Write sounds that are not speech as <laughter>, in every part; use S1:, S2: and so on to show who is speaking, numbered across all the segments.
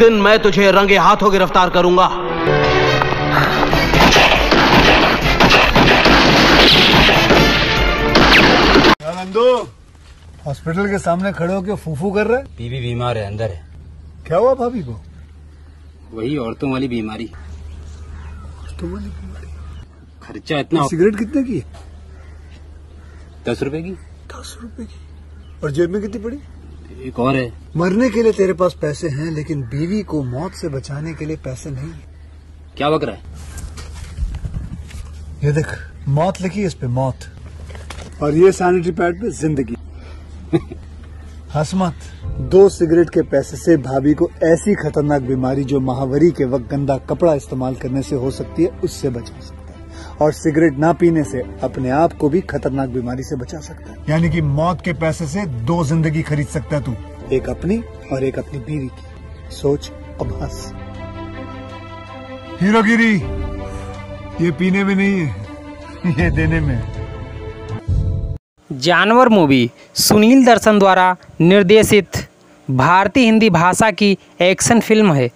S1: दिन मैं तुझे रंगे हाथों गिरफ्तार करूंगा हॉस्पिटल के सामने खड़े होकर फूफू कर रहे बीबी बीमार है अंदर है क्या हुआ भाभी को वही औरतों वाली बीमारी औरतों वाली बीमारी खर्चा इतना सिगरेट कितने की दस रुपए की दस रुपए की और जेब में कितनी पड़ी एक और है मरने के लिए तेरे पास पैसे हैं लेकिन बीवी को मौत से बचाने के लिए पैसे नहीं क्या बक रहा है ये देख मौत लिखी इस पे मौत और ये सैनिटरी पैड पे जिंदगी <laughs> हसमत दो सिगरेट के पैसे से भाभी को ऐसी खतरनाक बीमारी जो महावरी के वक्त गंदा कपड़ा इस्तेमाल करने से हो सकती है उससे बचा सकती और सिगरेट ना पीने से अपने आप को भी खतरनाक बीमारी से बचा सकता है यानी कि मौत के पैसे से दो जिंदगी खरीद सकता है तू एक अपनी और एक अपनी बीवी की सोच अब हीरोगिरी ये पीने में नहीं है ये देने में जानवर मूवी सुनील दर्शन द्वारा निर्देशित भारतीय हिंदी भाषा की एक्शन फिल्म है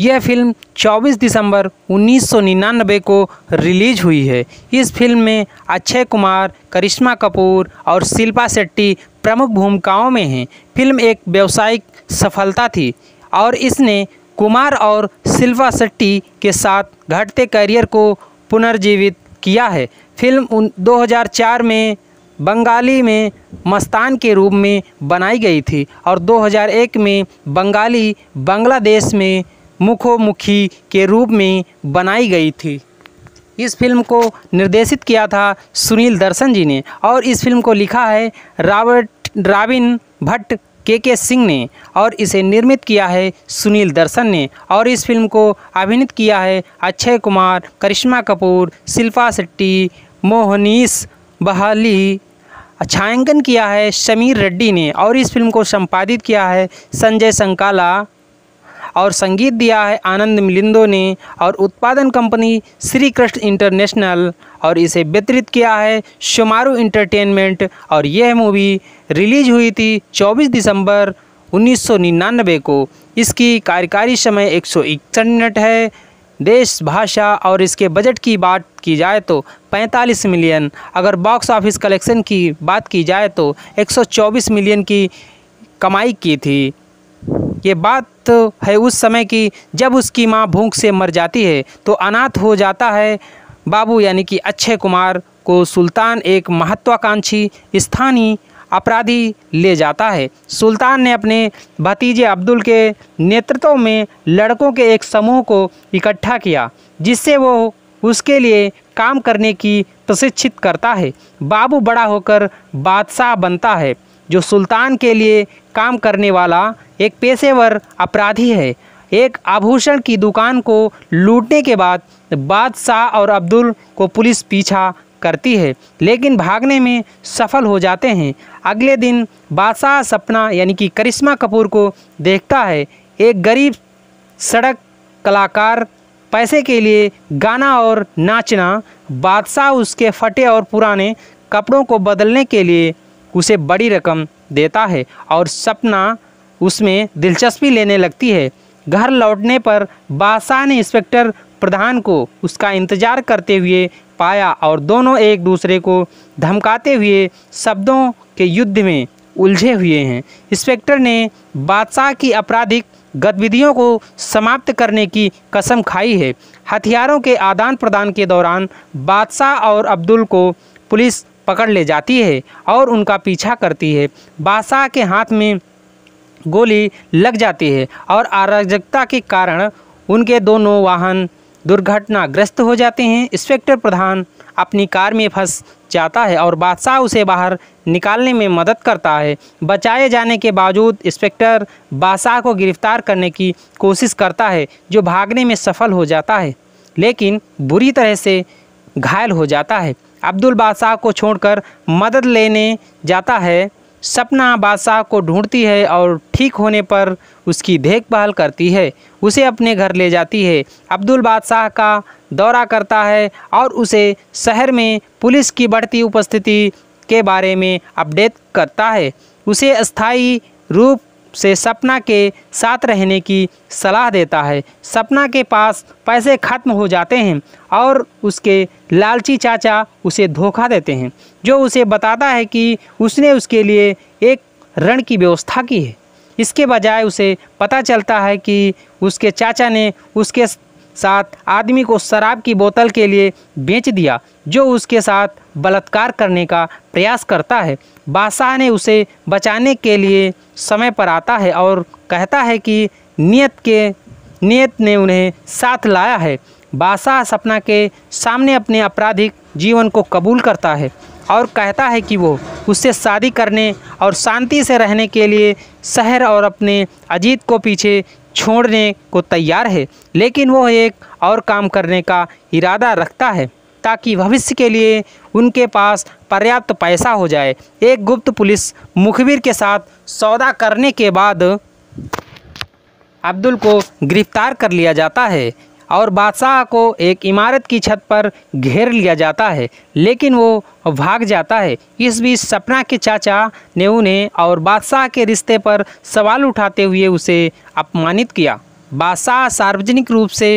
S1: यह फिल्म 24 दिसंबर 1999 को रिलीज हुई है इस फिल्म में अक्षय कुमार करिश्मा कपूर और शिल्पा शेट्टी प्रमुख भूमिकाओं में हैं फिल्म एक व्यावसायिक सफलता थी और इसने कुमार और शिल्पा शेट्टी के साथ घटते करियर को पुनर्जीवित किया है फिल्म 2004 में बंगाली में मस्तान के रूप में बनाई गई थी और 2001 में बंगाली बांग्लादेश में मुखोमुखी के रूप में बनाई गई थी इस फिल्म को निर्देशित किया था सुनील दर्शन जी ने और इस फिल्म को लिखा है रॉबर्ट राविन भट्ट के के सिंह ने और इसे निर्मित किया है सुनील दर्शन ने और इस फिल्म को अभिनित किया है अक्षय कुमार करिश्मा कपूर शिल्पा शेट्टी मोहनीस बहाली छायांकन किया है समीर रेड्डी ने और इस फिल्म को संपादित किया है संजय संकाला और संगीत दिया है आनंद मिलिंदो ने और उत्पादन कंपनी श्री कृष्ण इंटरनेशनल और इसे वितरित किया है शुमारू इंटरटेनमेंट और यह मूवी रिलीज हुई थी 24 दिसंबर 1999 को इसकी कार्यकारी समय एक मिनट है देश भाषा और इसके बजट की बात की जाए तो 45 मिलियन अगर बॉक्स ऑफिस कलेक्शन की बात की जाए तो 124 मिलियन की कमाई की थी ये बात है उस समय की जब उसकी माँ भूख से मर जाती है तो अनाथ हो जाता है बाबू यानी कि अक्षय कुमार को सुल्तान एक महत्वाकांक्षी स्थानीय अपराधी ले जाता है सुल्तान ने अपने भतीजे अब्दुल के नेतृत्व में लड़कों के एक समूह को इकट्ठा किया जिससे वो उसके लिए काम करने की प्रशिक्षित करता है बाबू बड़ा होकर बादशाह बनता है जो सुल्तान के लिए काम करने वाला एक पेशेवर अपराधी है एक आभूषण की दुकान को लूटने के बाद बादशाह और अब्दुल को पुलिस पीछा करती है लेकिन भागने में सफल हो जाते हैं अगले दिन बादशाह सपना यानी कि करिश्मा कपूर को देखता है एक गरीब सड़क कलाकार पैसे के लिए गाना और नाचना बादशाह उसके फटे और पुराने कपड़ों को बदलने के लिए उसे बड़ी रकम देता है और सपना उसमें दिलचस्पी लेने लगती है घर लौटने पर बादशाह ने इंस्पेक्टर प्रधान को उसका इंतज़ार करते हुए पाया और दोनों एक दूसरे को धमकाते हुए शब्दों के युद्ध में उलझे हुए हैं इंस्पेक्टर ने बादशाह की आपराधिक गतिविधियों को समाप्त करने की कसम खाई है हथियारों के आदान प्रदान के दौरान बादशाह और अब्दुल को पुलिस पकड़ ले जाती है और उनका पीछा करती है बादशाह के हाथ में गोली लग जाती है और अराजकता के कारण उनके दोनों वाहन दुर्घटनाग्रस्त हो जाते हैं इंस्पेक्टर प्रधान अपनी कार में फंस जाता है और बादशाह उसे बाहर निकालने में मदद करता है बचाए जाने के बावजूद इंस्पेक्टर बादशाह को गिरफ्तार करने की कोशिश करता है जो भागने में सफल हो जाता है लेकिन बुरी तरह से घायल हो जाता है अब्दुल बादशाह को छोड़कर मदद लेने जाता है सपना बादशाह को ढूंढती है और ठीक होने पर उसकी देखभाल करती है उसे अपने घर ले जाती है अब्दुल बादशाह का दौरा करता है और उसे शहर में पुलिस की बढ़ती उपस्थिति के बारे में अपडेट करता है उसे स्थायी रूप से सपना के साथ रहने की सलाह देता है सपना के पास पैसे खत्म हो जाते हैं और उसके लालची चाचा उसे धोखा देते हैं जो उसे बताता है कि उसने उसके लिए एक ऋण की व्यवस्था की है इसके बजाय उसे पता चलता है कि उसके चाचा ने उसके साथ आदमी को शराब की बोतल के लिए बेच दिया जो उसके साथ बलात्कार करने का प्रयास करता है बादशाह ने उसे बचाने के लिए समय पर आता है और कहता है कि नियत के नियत ने उन्हें साथ लाया है बादशाह सपना के सामने अपने आपराधिक जीवन को कबूल करता है और कहता है कि वो उससे शादी करने और शांति से रहने के लिए शहर और अपने अजीत को पीछे छोड़ने को तैयार है लेकिन वो एक और काम करने का इरादा रखता है ताकि भविष्य के लिए उनके पास पर्याप्त पैसा हो जाए एक गुप्त पुलिस मुखबिर के साथ सौदा करने के बाद अब्दुल को गिरफ्तार कर लिया जाता है और बादशाह को एक इमारत की छत पर घेर लिया जाता है लेकिन वो भाग जाता है इस बीच सपना के चाचा ने उन्हें और बादशाह के रिश्ते पर सवाल उठाते हुए उसे अपमानित किया बादशाह सार्वजनिक रूप से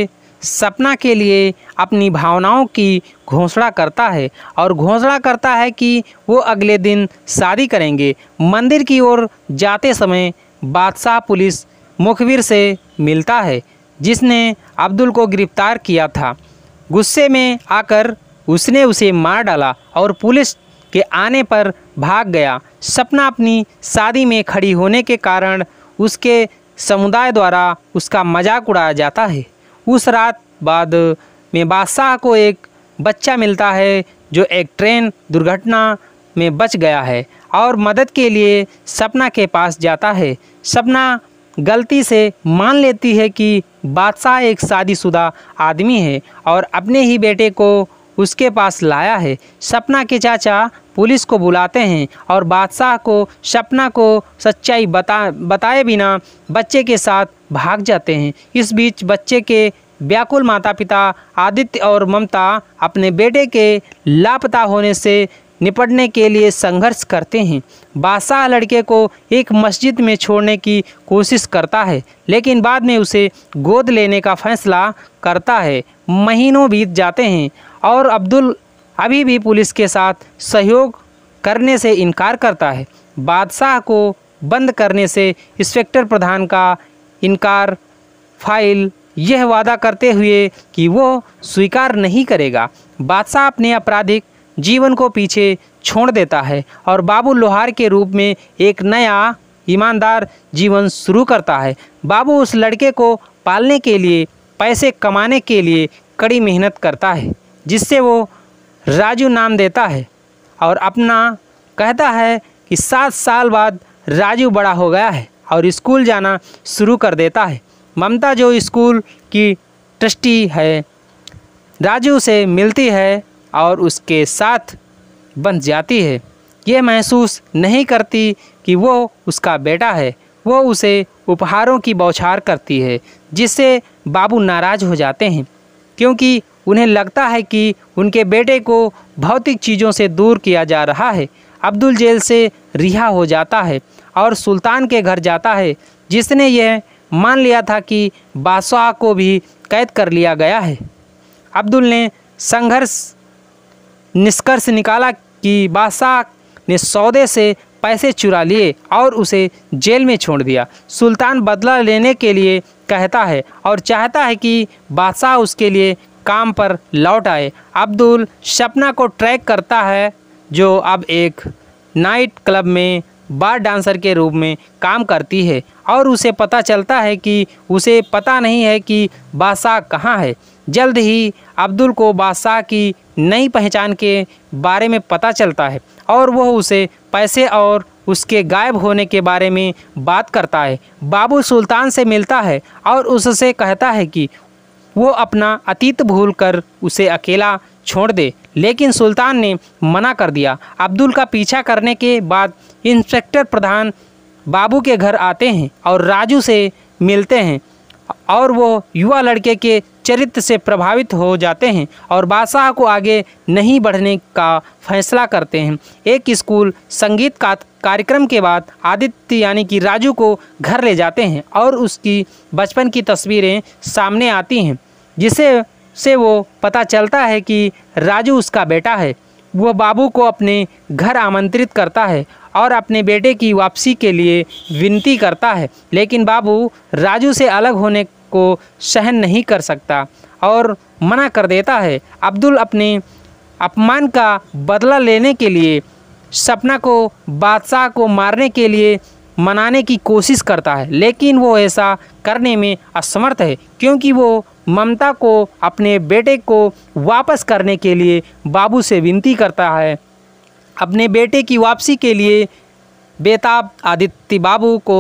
S1: सपना के लिए अपनी भावनाओं की घोषणा करता है और घोषणा करता है कि वो अगले दिन शादी करेंगे मंदिर की ओर जाते समय बादशाह पुलिस मुखबिर से मिलता है जिसने अब्दुल को गिरफ्तार किया था गुस्से में आकर उसने उसे मार डाला और पुलिस के आने पर भाग गया सपना अपनी शादी में खड़ी होने के कारण उसके समुदाय द्वारा उसका मजाक उड़ाया जाता है उस रात बाद में बादशाह को एक बच्चा मिलता है जो एक ट्रेन दुर्घटना में बच गया है और मदद के लिए सपना के पास जाता है सपना गलती से मान लेती है कि बादशाह एक शादीशुदा आदमी है और अपने ही बेटे को उसके पास लाया है सपना के चाचा पुलिस को बुलाते हैं और बादशाह को सपना को सच्चाई बता बताए बिना बच्चे के साथ भाग जाते हैं इस बीच बच्चे के व्याकुल माता पिता आदित्य और ममता अपने बेटे के लापता होने से निपटने के लिए संघर्ष करते हैं बादशाह लड़के को एक मस्जिद में छोड़ने की कोशिश करता है लेकिन बाद में उसे गोद लेने का फैसला करता है महीनों बीत जाते हैं और अब्दुल अभी भी पुलिस के साथ सहयोग करने से इनकार करता है बादशाह को बंद करने से इंस्पेक्टर प्रधान का इनकार फाइल यह वादा करते हुए कि वो स्वीकार नहीं करेगा बादशाह अपने आपराधिक जीवन को पीछे छोड़ देता है और बाबू लोहार के रूप में एक नया ईमानदार जीवन शुरू करता है बाबू उस लड़के को पालने के लिए पैसे कमाने के लिए कड़ी मेहनत करता है जिससे वो राजू नाम देता है और अपना कहता है कि सात साल बाद राजू बड़ा हो गया है और स्कूल जाना शुरू कर देता है ममता जो स्कूल की ट्रस्टी है राजू से मिलती है और उसके साथ बन जाती है ये महसूस नहीं करती कि वो उसका बेटा है वो उसे उपहारों की बौछार करती है जिससे बाबू नाराज़ हो जाते हैं क्योंकि उन्हें लगता है कि उनके बेटे को भौतिक चीज़ों से दूर किया जा रहा है अब्दुल जेल से रिहा हो जाता है और सुल्तान के घर जाता है जिसने यह मान लिया था कि बादशाह को भी कैद कर लिया गया है अब्दुल ने संघर्ष निष्कर्ष निकाला कि बादशाह ने सौदे से पैसे चुरा लिए और उसे जेल में छोड़ दिया सुल्तान बदला लेने के लिए कहता है और चाहता है कि बादशाह उसके लिए काम पर लौट आए अब्दुल सपना को ट्रैक करता है जो अब एक नाइट क्लब में बार डांसर के रूप में काम करती है और उसे पता चलता है कि उसे पता नहीं है कि बादशाह कहाँ है जल्द ही अब्दुल को बादशाह की नई पहचान के बारे में पता चलता है और वह उसे पैसे और उसके गायब होने के बारे में बात करता है बाबू सुल्तान से मिलता है और उससे कहता है कि वो अपना अतीत भूल कर उसे अकेला छोड़ दे लेकिन सुल्तान ने मना कर दिया अब्दुल का पीछा करने के बाद इंस्पेक्टर प्रधान बाबू के घर आते हैं और राजू से मिलते हैं और वो युवा लड़के के चरित्र से प्रभावित हो जाते हैं और बादशाह को आगे नहीं बढ़ने का फैसला करते हैं एक स्कूल संगीत का कार्यक्रम के बाद आदित्य यानी कि राजू को घर ले जाते हैं और उसकी बचपन की तस्वीरें सामने आती हैं जिसे से वो पता चलता है कि राजू उसका बेटा है वह बाबू को अपने घर आमंत्रित करता है और अपने बेटे की वापसी के लिए विनती करता है लेकिन बाबू राजू से अलग होने को सहन नहीं कर सकता और मना कर देता है अब्दुल अपने अपमान का बदला लेने के लिए सपना को बादशाह को मारने के लिए मनाने की कोशिश करता है लेकिन वो ऐसा करने में असमर्थ है क्योंकि वो ममता को अपने बेटे को वापस करने के लिए बाबू से विनती करता है अपने बेटे की वापसी के लिए बेताब आदित्य बाबू को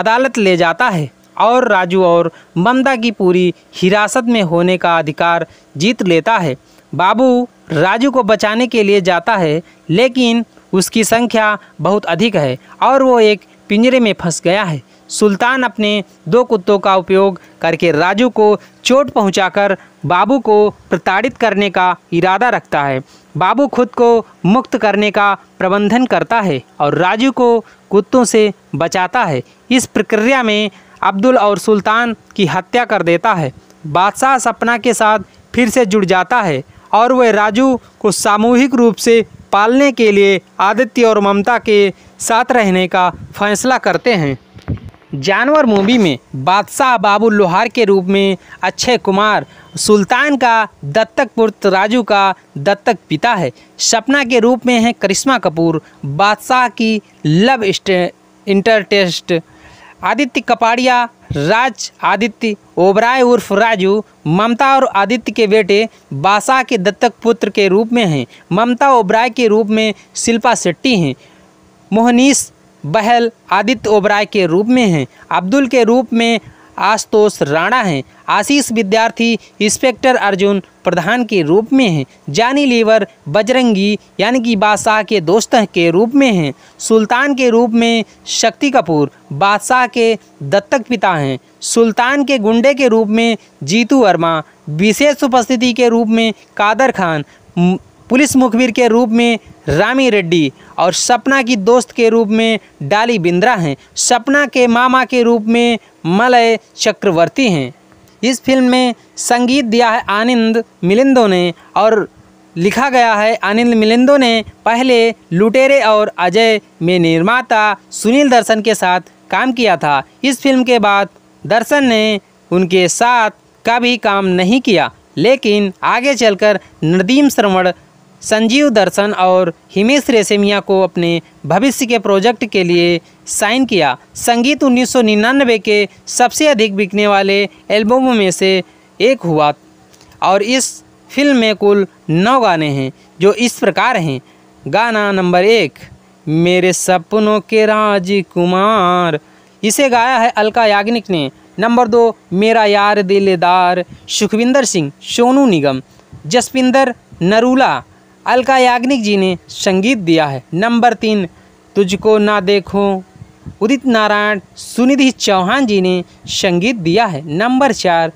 S1: अदालत ले जाता है और राजू और ममता की पूरी हिरासत में होने का अधिकार जीत लेता है बाबू राजू को बचाने के लिए जाता है लेकिन उसकी संख्या बहुत अधिक है और वो एक पिंजरे में फंस गया है सुल्तान अपने दो कुत्तों का उपयोग करके राजू को चोट पहुंचाकर बाबू को प्रताड़ित करने का इरादा रखता है बाबू खुद को मुक्त करने का प्रबंधन करता है और राजू को कुत्तों से बचाता है इस प्रक्रिया में अब्दुल और सुल्तान की हत्या कर देता है बादशाह सपना के साथ फिर से जुड़ जाता है और वह राजू को सामूहिक रूप से पालने के लिए आदित्य और ममता के साथ रहने का फैसला करते हैं जानवर मूवी में बादशाह बाबू लोहार के रूप में अक्षय कुमार सुल्तान का दत्तक पुत्र राजू का दत्तक पिता है सपना के रूप में है करिश्मा कपूर बादशाह की लव इंटरटेस्ट आदित्य कपाड़िया राज आदित्य ओबराय उर्फ राजू ममता और आदित्य के बेटे बादशाह के दत्तक पुत्र के रूप में हैं ममता ओबराय के रूप में शिल्पा शेट्टी हैं मोहनीश बहल आदित्य ओबराय के रूप में हैं अब्दुल के रूप में आशुतोष राणा हैं आशीष विद्यार्थी इंस्पेक्टर अर्जुन प्रधान के रूप में हैं जानी लीवर बजरंगी यानी कि बादशाह के दोस्त के रूप में हैं सुल्तान के रूप में शक्ति कपूर बादशाह के दत्तक पिता हैं सुल्तान के गुंडे के रूप में जीतू वर्मा विशेष उपस्थिति के रूप में कादर खान पुलिस मुखबिर के रूप में रामी रेड्डी और सपना की दोस्त के रूप में डाली बिंद्रा हैं सपना के मामा के रूप में मलय चक्रवर्ती हैं इस फिल्म में संगीत दिया है आनंद मिलिंदो ने और लिखा गया है आनंद मिलिंदो ने पहले लुटेरे और अजय में निर्माता सुनील दर्शन के साथ काम किया था इस फिल्म के बाद दर्शन ने उनके साथ कभी काम नहीं किया लेकिन आगे चलकर नदीम श्रवण संजीव दर्शन और हिमेश रेशमिया को अपने भविष्य के प्रोजेक्ट के लिए साइन किया संगीत 1999 के सबसे अधिक बिकने वाले एल्बमों में से एक हुआ और इस फिल्म में कुल नौ गाने हैं जो इस प्रकार हैं गाना नंबर एक मेरे सपनों के राजकुमार इसे गाया है अलका याग्निक ने नंबर दो मेरा यार दिलदार सुखविंदर सिंह सोनू निगम जसविंदर नरूला अलका याग्निक जी ने संगीत दिया है नंबर तीन तुझको ना देखो उदित नारायण सुनिधि चौहान जी ने संगीत दिया है नंबर चार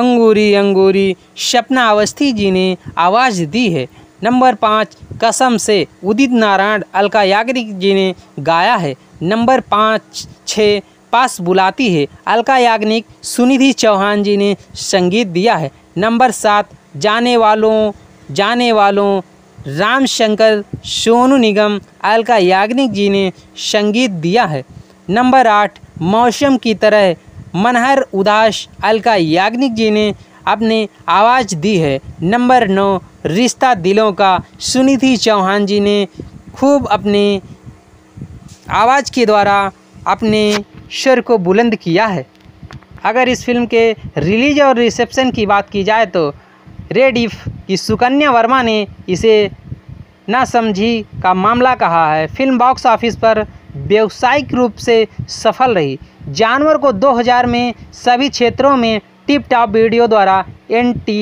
S1: अंगूरी अंगूरी सपना अवस्थी जी ने आवाज़ दी है नंबर पाँच कसम से उदित नारायण अलका याग्निक जी ने गाया है नंबर पाँच छः पास बुलाती है अलका याग्निक सुनिधि चौहान जी ने संगीत दिया है नंबर सात जाने वालों जाने वालों रामशंकर सोनू निगम अलका याग्निक जी ने संगीत दिया है नंबर आठ मौसम की तरह मनहर उदास अलका याग्निक जी ने अपने आवाज़ दी है नंबर नौ रिश्ता दिलों का सुनिधि चौहान जी ने खूब अपने आवाज़ के द्वारा अपने शर को बुलंद किया है अगर इस फिल्म के रिलीज और रिसेप्शन की बात की जाए तो रेडिफ की सुकन्या वर्मा ने इसे ना समझी का मामला कहा है फिल्म बॉक्स ऑफिस पर व्यावसायिक रूप से सफल रही जानवर को 2000 में सभी क्षेत्रों में टिप टॉप वीडियो द्वारा एन टी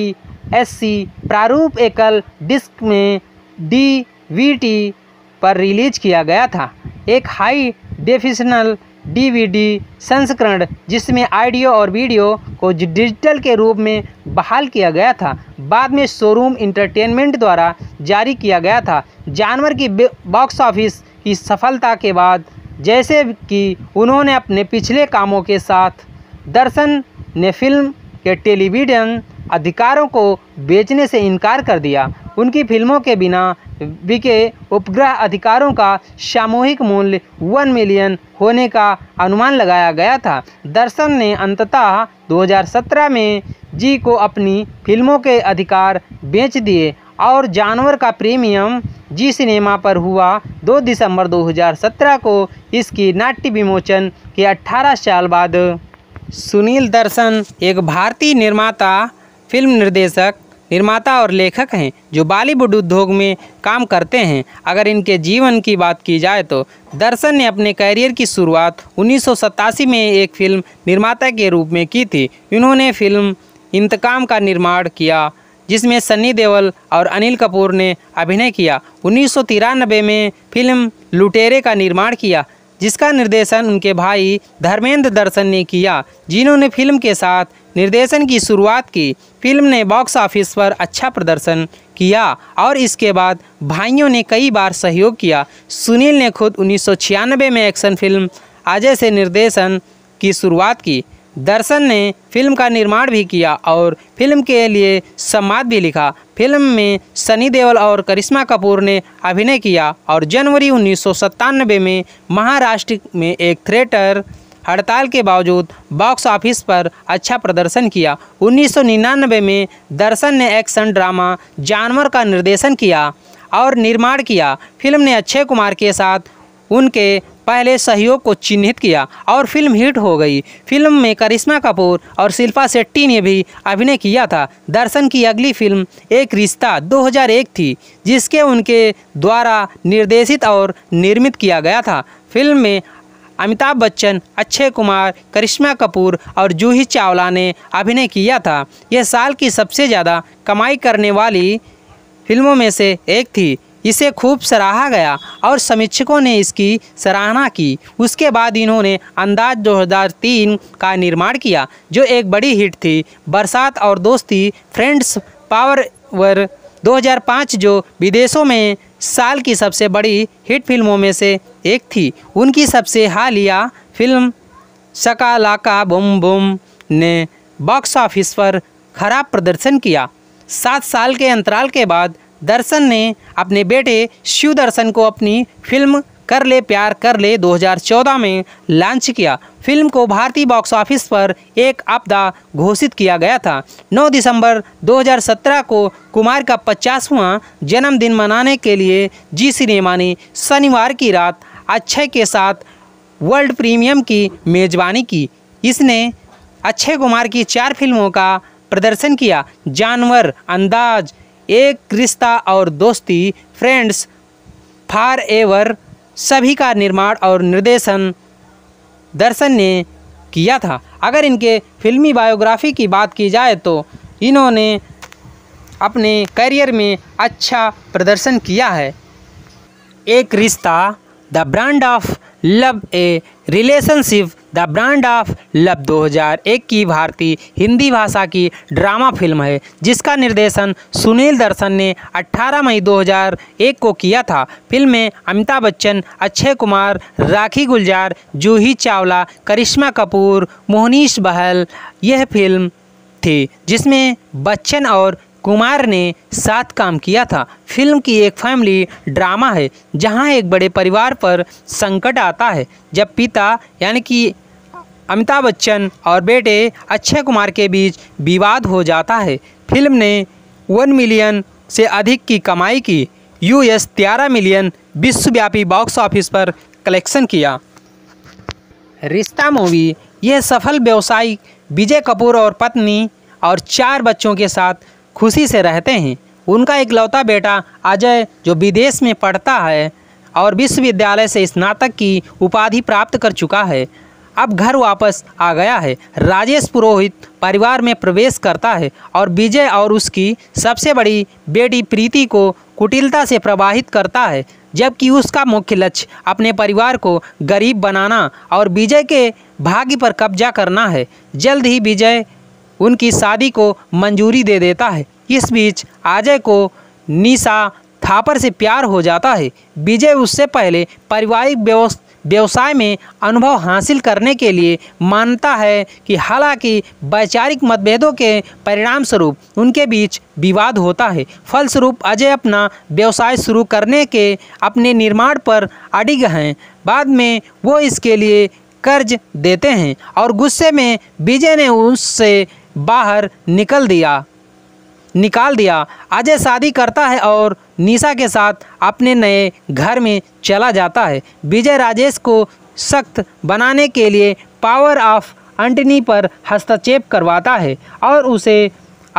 S1: एस सी प्रारूप एकल डिस्क में डी वी टी पर रिलीज किया गया था एक हाई डेफिशनल डीवीडी संस्करण जिसमें ऑडियो और वीडियो को डिजिटल के रूप में बहाल किया गया था बाद में शोरूम इंटरटेनमेंट द्वारा जारी किया गया था जानवर की बॉक्स ऑफिस की सफलता के बाद जैसे कि उन्होंने अपने पिछले कामों के साथ दर्शन ने फिल्म के टेलीविजन अधिकारों को बेचने से इनकार कर दिया उनकी फिल्मों के बिना बिके उपग्रह अधिकारों का सामूहिक मूल्य वन मिलियन होने का अनुमान लगाया गया था दर्शन ने अंततः 2017 में जी को अपनी फिल्मों के अधिकार बेच दिए और जानवर का प्रीमियम जी सिनेमा पर हुआ 2 दिसंबर 2017 को इसकी नाट्य विमोचन के 18 साल बाद सुनील दर्शन एक भारतीय निर्माता फिल्म निर्देशक निर्माता और लेखक हैं जो बॉलीवुड उद्योग में काम करते हैं अगर इनके जीवन की बात की जाए तो दर्शन ने अपने कैरियर की शुरुआत उन्नीस में एक फिल्म निर्माता के रूप में की थी इन्होंने फिल्म इंतकाम का निर्माण किया जिसमें सन्नी देओल और अनिल कपूर ने अभिनय किया उन्नीस में फिल्म लुटेरे का निर्माण किया जिसका निर्देशन उनके भाई धर्मेंद्र दर्शन ने किया जिन्होंने फिल्म के साथ निर्देशन की शुरुआत की फिल्म ने बॉक्स ऑफिस पर अच्छा प्रदर्शन किया और इसके बाद भाइयों ने कई बार सहयोग किया सुनील ने खुद उन्नीस में एक्शन फिल्म अजय से निर्देशन की शुरुआत की दर्शन ने फिल्म का निर्माण भी किया और फिल्म के लिए संवाद भी लिखा फिल्म में सनी देओल और करिश्मा कपूर ने अभिनय किया और जनवरी उन्नीस में महाराष्ट्र में एक थिएटर हड़ताल के बावजूद बॉक्स ऑफिस पर अच्छा प्रदर्शन किया 1999 में दर्शन ने एक्शन ड्रामा जानवर का निर्देशन किया और निर्माण किया फिल्म ने अक्षय कुमार के साथ उनके पहले सहयोग को चिन्हित किया और फिल्म हिट हो गई फिल्म में करिश्मा कपूर और शिल्पा शेट्टी ने भी अभिनय किया था दर्शन की अगली फिल्म एक रिश्ता 2001 थी जिसके उनके द्वारा निर्देशित और निर्मित किया गया था फिल्म में अमिताभ बच्चन अक्षय कुमार करिश्मा कपूर और जूही चावला ने अभिनय किया था यह साल की सबसे ज़्यादा कमाई करने वाली फिल्मों में से एक थी इसे खूब सराहा गया और समीक्षकों ने इसकी सराहना की उसके बाद इन्होंने अंदाज 2003 का निर्माण किया जो एक बड़ी हिट थी बरसात और दोस्ती फ्रेंड्स पावर वर 2005 जो विदेशों में साल की सबसे बड़ी हिट फिल्मों में से एक थी उनकी सबसे हालिया फिल्म शकालाका बुम बुम ने बॉक्स ऑफिस पर खराब प्रदर्शन किया सात साल के अंतराल के बाद दर्शन ने अपने बेटे शिव दर्शन को अपनी फिल्म कर ले प्यार कर ले 2014 में लॉन्च किया फिल्म को भारतीय बॉक्स ऑफिस पर एक आपदा घोषित किया गया था 9 दिसंबर 2017 को कुमार का पचासवां जन्मदिन मनाने के लिए जी सिनेमा ने शनिवार की रात अक्षय के साथ वर्ल्ड प्रीमियम की मेज़बानी की इसने अक्षय कुमार की चार फिल्मों का प्रदर्शन किया जानवर अंदाज एक रिश्ता और दोस्ती फ्रेंड्स फार एवर सभी का निर्माण और निर्देशन दर्शन ने किया था अगर इनके फिल्मी बायोग्राफी की बात की जाए तो इन्होंने अपने करियर में अच्छा प्रदर्शन किया है एक रिश्ता the brand of love a relationship the brand of love 2001 की भारतीय हिंदी भाषा की ड्रामा फिल्म है जिसका निर्देशन सुनील दर्शन ने 18 मई 2001 को किया था फिल्म में अमिताभ बच्चन अक्षय कुमार राखी गुलजार जूही चावला करिश्मा कपूर मोहनीश बहल यह फिल्म थी जिसमें बच्चन और कुमार ने साथ काम किया था फिल्म की एक फैमिली ड्रामा है जहां एक बड़े परिवार पर संकट आता है जब पिता यानी कि अमिताभ बच्चन और बेटे अक्षय कुमार के बीच विवाद हो जाता है फिल्म ने वन मिलियन से अधिक की कमाई की यूएस तेरह मिलियन विश्वव्यापी बॉक्स ऑफिस पर कलेक्शन किया रिश्ता मूवी यह सफल व्यवसायी विजय कपूर और पत्नी और चार बच्चों के साथ खुशी से रहते हैं उनका इकलौता बेटा अजय जो विदेश में पढ़ता है और विश्वविद्यालय से स्नातक की उपाधि प्राप्त कर चुका है अब घर वापस आ गया है राजेश पुरोहित परिवार में प्रवेश करता है और विजय और उसकी सबसे बड़ी बेटी प्रीति को कुटिलता से प्रवाहित करता है जबकि उसका मुख्य लक्ष्य अपने परिवार को गरीब बनाना और विजय के भाग्य पर कब्जा करना है जल्द ही विजय उनकी शादी को मंजूरी दे देता है इस बीच अजय को निशा थापर से प्यार हो जाता है विजय उससे पहले पारिवारिक व्यवसाय में अनुभव हासिल करने के लिए मानता है कि हालांकि वैचारिक मतभेदों के परिणामस्वरूप उनके बीच विवाद होता है फलस्वरूप अजय अपना व्यवसाय शुरू करने के अपने निर्माण पर अडिग हैं बाद में वो इसके लिए कर्ज देते हैं और गुस्से में विजय ने उससे बाहर निकल दिया निकाल दिया अजय शादी करता है और निशा के साथ अपने नए घर में चला जाता है विजय राजेश को सख्त बनाने के लिए पावर ऑफ अंटनी पर हस्तक्षेप करवाता है और उसे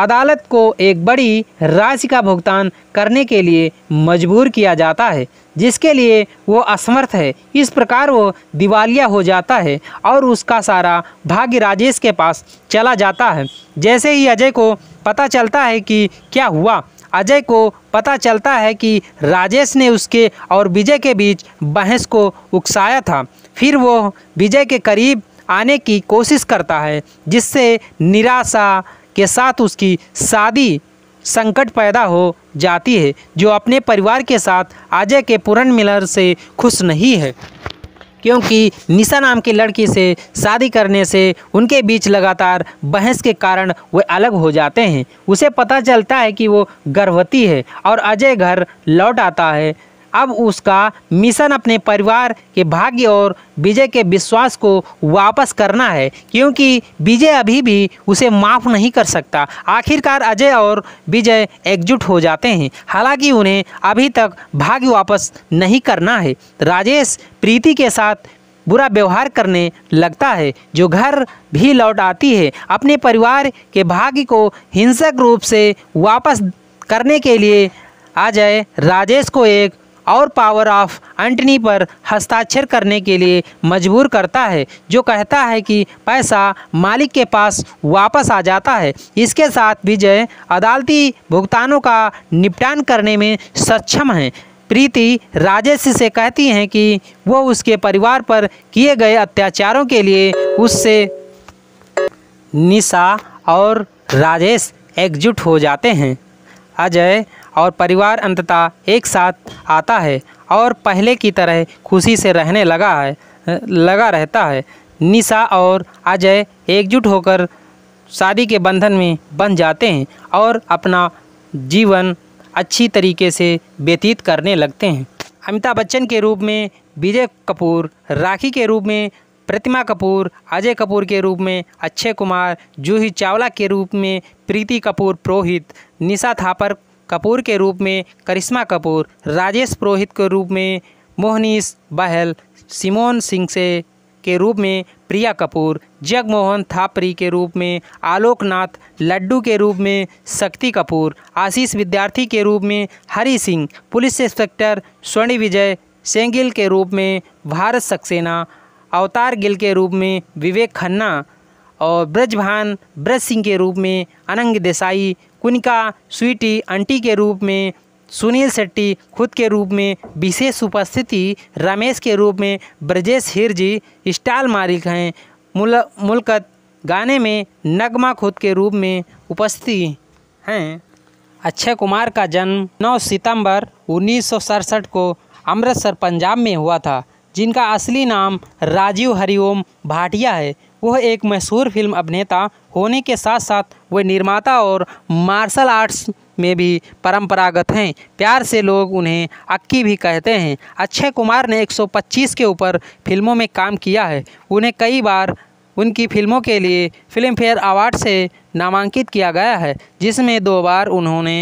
S1: अदालत को एक बड़ी राशि का भुगतान करने के लिए मजबूर किया जाता है जिसके लिए वो असमर्थ है इस प्रकार वो दिवालिया हो जाता है और उसका सारा भाग्य राजेश के पास चला जाता है जैसे ही अजय को पता चलता है कि क्या हुआ अजय को पता चलता है कि राजेश ने उसके और विजय के बीच बहस को उकसाया था फिर वो विजय के करीब आने की कोशिश करता है जिससे निराशा के साथ उसकी शादी संकट पैदा हो जाती है जो अपने परिवार के साथ अजय के पुरन से खुश नहीं है क्योंकि निशा नाम की लड़की से शादी करने से उनके बीच लगातार बहस के कारण वे अलग हो जाते हैं उसे पता चलता है कि वो गर्भवती है और अजय घर लौट आता है अब उसका मिशन अपने परिवार के भाग्य और विजय के विश्वास को वापस करना है क्योंकि विजय अभी भी उसे माफ़ नहीं कर सकता आखिरकार अजय और विजय एकजुट हो जाते हैं हालांकि उन्हें अभी तक भाग्य वापस नहीं करना है राजेश प्रीति के साथ बुरा व्यवहार करने लगता है जो घर भी लौट आती है अपने परिवार के भाग्य को हिंसक रूप से वापस करने के लिए अजय राजेश को एक और पावर ऑफ एंटनी पर हस्ताक्षर करने के लिए मजबूर करता है जो कहता है कि पैसा मालिक के पास वापस आ जाता है इसके साथ विजय अदालती भुगतानों का निपटान करने में सक्षम है प्रीति राजेश से कहती हैं कि वो उसके परिवार पर किए गए अत्याचारों के लिए उससे निशा और राजेश एकजुट हो जाते हैं अजय और परिवार अंततः एक साथ आता है और पहले की तरह खुशी से रहने लगा है लगा रहता है निशा और अजय एकजुट होकर शादी के बंधन में बन जाते हैं और अपना जीवन अच्छी तरीके से व्यतीत करने लगते हैं अमिताभ बच्चन के रूप में विजय कपूर राखी के रूप में प्रतिमा कपूर अजय कपूर के रूप में अक्षय कुमार जूही चावला के रूप में प्रीति कपूर पुरोहित निशा थापर कपूर के रूप में करिश्मा कपूर राजेश पुरोहित के रूप में मोहनीश बहल सिमोन सिंह से के रूप में प्रिया कपूर जगमोहन थापरी के रूप में आलोकनाथ लड्डू के रूप में शक्ति कपूर आशीष विद्यार्थी के रूप में हरि सिंह पुलिस इंस्पेक्टर स्वर्ण विजय सेंगिल के रूप में भारत सक्सेना अवतार गिल के रूप में विवेक खन्ना और ब्रजभान ब्रज सिंह के रूप में अनंग देसाई कुनिका स्वीटी आंटी के रूप में सुनील शेट्टी खुद के रूप में विशेष उपस्थिति रमेश के रूप में ब्रजेश हिरजी स्टाल मालिक हैं मुल मुल्कत गाने में नगमा खुद के रूप में उपस्थिति हैं अक्षय कुमार का जन्म 9 सितंबर उन्नीस को अमृतसर पंजाब में हुआ था जिनका असली नाम राजीव हरिओम भाटिया है वह एक मशहूर फिल्म अभिनेता होने के साथ साथ वह निर्माता और मार्शल आर्ट्स में भी परंपरागत हैं प्यार से लोग उन्हें अक्की भी कहते हैं अक्षय कुमार ने 125 के ऊपर फिल्मों में काम किया है उन्हें कई बार उनकी फिल्मों के लिए फिल्म फेयर अवार्ड से नामांकित किया गया है जिसमें दो बार उन्होंने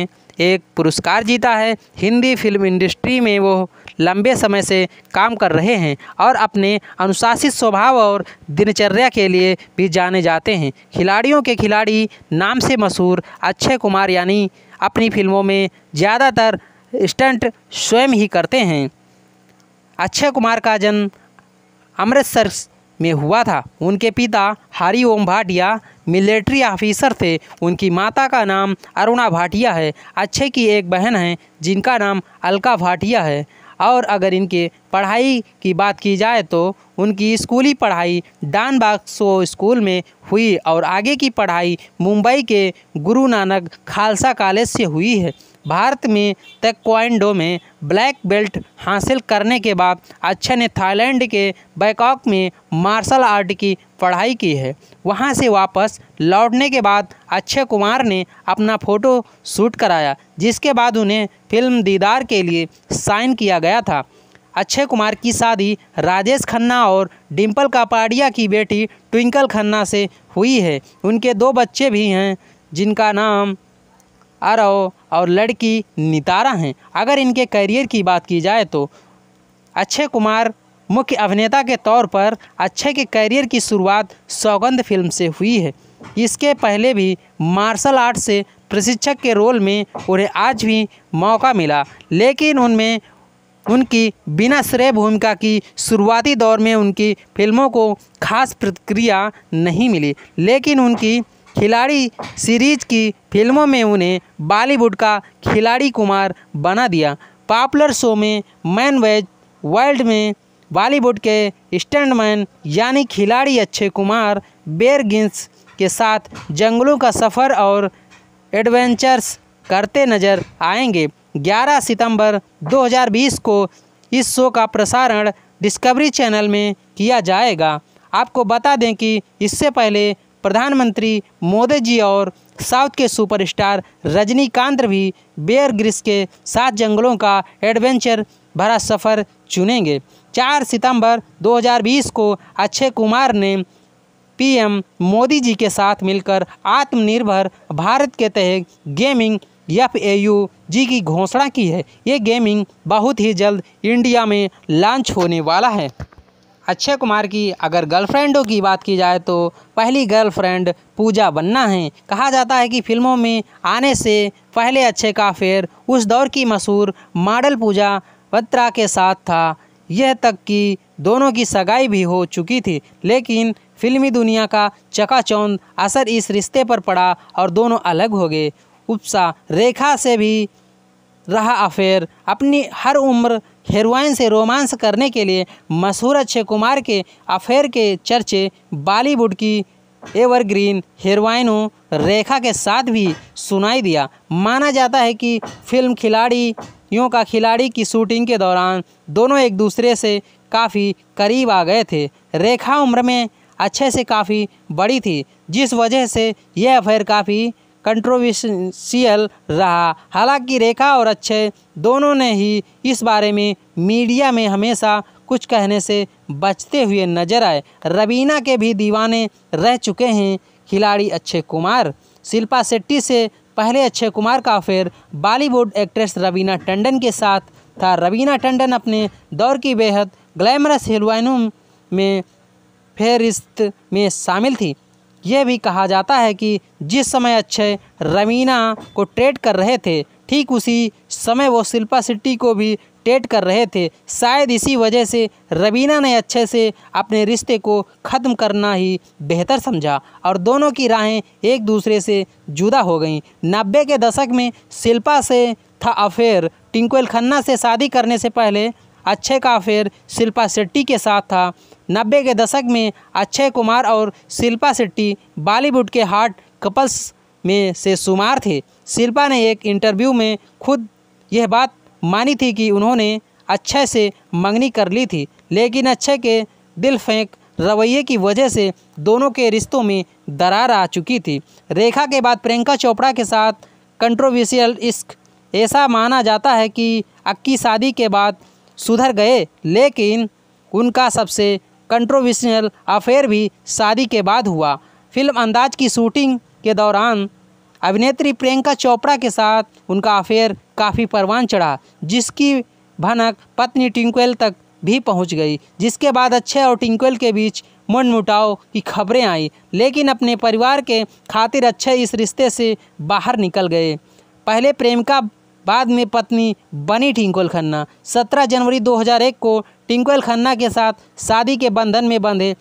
S1: एक पुरस्कार जीता है हिंदी फिल्म इंडस्ट्री में वो लंबे समय से काम कर रहे हैं और अपने अनुशासित स्वभाव और दिनचर्या के लिए भी जाने जाते हैं खिलाड़ियों के खिलाड़ी नाम से मशहूर अक्षय कुमार यानी अपनी फिल्मों में ज़्यादातर स्टंट स्वयं ही करते हैं अक्षय कुमार का जन्म अमृतसर में हुआ था उनके पिता हरि ओम भाटिया मिलिट्री ऑफिसर थे उनकी माता का नाम अरुणा भाटिया है अक्षय की एक बहन है जिनका नाम अलका भाटिया है और अगर इनके पढ़ाई की बात की जाए तो उनकी स्कूली पढ़ाई डान बाक्सो स्कूल में हुई और आगे की पढ़ाई मुंबई के गुरु नानक खालसा कॉलेज से हुई है भारत में तेक्वाइंडो में ब्लैक बेल्ट हासिल करने के बाद अक्षय ने थाईलैंड के बैकॉक में मार्शल आर्ट की पढ़ाई की है वहाँ से वापस लौटने के बाद अक्षय कुमार ने अपना फ़ोटो शूट कराया जिसके बाद उन्हें फिल्म दीदार के लिए साइन किया गया था अक्षय कुमार की शादी राजेश खन्ना और डिम्पल कापाडिया की बेटी ट्विंकल खन्ना से हुई है उनके दो बच्चे भी हैं जिनका नाम आरव और लड़की नितारा हैं अगर इनके करियर की बात की जाए तो अक्षय कुमार मुख्य अभिनेता के तौर पर अक्षय के करियर की शुरुआत सौगंध फिल्म से हुई है इसके पहले भी मार्शल आर्ट से प्रशिक्षक के रोल में उन्हें आज भी मौका मिला लेकिन उनमें उनकी बिना श्रेय भूमिका की शुरुआती दौर में उनकी फिल्मों को खास प्रतिक्रिया नहीं मिली लेकिन उनकी खिलाड़ी सीरीज की फिल्मों में उन्हें बॉलीवुड का खिलाड़ी कुमार बना दिया पॉपुलर शो में मैन वेज वर्ल्ड में बॉलीवुड के स्टैंडमैन यानी खिलाड़ी अक्षय कुमार बेर गिंस के साथ जंगलों का सफ़र और एडवेंचर्स करते नजर आएंगे 11 सितंबर 2020 को इस शो का प्रसारण डिस्कवरी चैनल में किया जाएगा आपको बता दें कि इससे पहले प्रधानमंत्री मोदी जी और साउथ के सुपरस्टार रजनीकांत भी बेयर ग्रिस के सात जंगलों का एडवेंचर भरा सफ़र चुनेंगे 4 सितंबर 2020 को अक्षय कुमार ने पीएम मोदी जी के साथ मिलकर आत्मनिर्भर भारत के तहत gaming F A U G की घोषणा की है ये गेमिंग बहुत ही जल्द इंडिया में लॉन्च होने वाला है अक्षय कुमार की अगर गर्लफ्रेंडों की बात की जाए तो पहली गर्लफ्रेंड पूजा बन्ना है कहा जाता है कि फिल्मों में आने से पहले अक्षय का अफेयर उस दौर की मशहूर मॉडल पूजा बत्रा के साथ था यह तक कि दोनों की सगाई भी हो चुकी थी लेकिन फिल्मी दुनिया का चकाचौंध असर इस रिश्ते पर पड़ा और दोनों अलग हो गए उपसा रेखा से भी रहा अफेयर अपनी हर उम्र हेरोइन से रोमांस करने के लिए मशहूर अक्षय कुमार के अफेयर के चर्चे बॉलीवुड की एवरग्रीन हेरोइनों रेखा के साथ भी सुनाई दिया माना जाता है कि फिल्म खिलाड़ियों का खिलाड़ी की शूटिंग के दौरान दोनों एक दूसरे से काफ़ी करीब आ गए थे रेखा उम्र में अच्छे से काफ़ी बड़ी थी जिस वजह से यह अफेयर काफ़ी कंट्रोवर्शियल रहा हालांकि रेखा और अक्षय दोनों ने ही इस बारे में मीडिया में हमेशा कुछ कहने से बचते हुए नजर आए रवीना के भी दीवाने रह चुके हैं खिलाड़ी अक्षय कुमार शिल्पा शेट्टी से पहले अक्षय कुमार का affair Bollywood actress Raveena Tandon के साथ था रवीना टंडन अपने दौर की बेहद ग्लैमरस हेलोइनों में फेरिस्त में शामिल थी यह भी कहा जाता है कि जिस समय अक्षय रवीना को ट्रेड कर रहे थे ठीक उसी समय वो शिल्पा सिट्टी को भी ट्रेड कर रहे थे शायद इसी वजह से रवीना ने अच्छे से अपने रिश्ते को ख़त्म करना ही बेहतर समझा और दोनों की राहें एक दूसरे से जुदा हो गईं नब्बे के दशक में शिल्पा से था अफेयर टिंकुल खन्ना से शादी करने से पहले अच्छे का अफेयर शिल्पा शेट्टी के साथ था नब्बे के दशक में अक्षय कुमार और शिल्पा शेट्टी बॉलीवुड के हार्ट कपल्स में से शुमार थे शिल्पा ने एक इंटरव्यू में खुद यह बात मानी थी कि उन्होंने अक्षय से मंगनी कर ली थी लेकिन अक्षय के दिल फेंक रवैये की वजह से दोनों के रिश्तों में दरार आ चुकी थी रेखा के बाद प्रियंका चोपड़ा के साथ कंट्रोवर्शियल इश्क ऐसा माना जाता है कि अक्की शादी के बाद सुधर गए लेकिन उनका सबसे कंट्रोविशनल अफेयर भी शादी के बाद हुआ फिल्म अंदाज की शूटिंग के दौरान अभिनेत्री प्रियंका चोपड़ा के साथ उनका अफेयर काफ़ी परवान चढ़ा जिसकी भनक पत्नी टिंकुल तक भी पहुंच गई जिसके बाद अच्छे और टिंकुल के बीच मन मुटाव की खबरें आई लेकिन अपने परिवार के खातिर अच्छे इस रिश्ते से बाहर निकल गए पहले प्रेमिका बाद में पत्नी बनी टिंकुल खन्ना सत्रह जनवरी 2001 को टिंकुल खन्ना के साथ शादी के बंधन में बंधे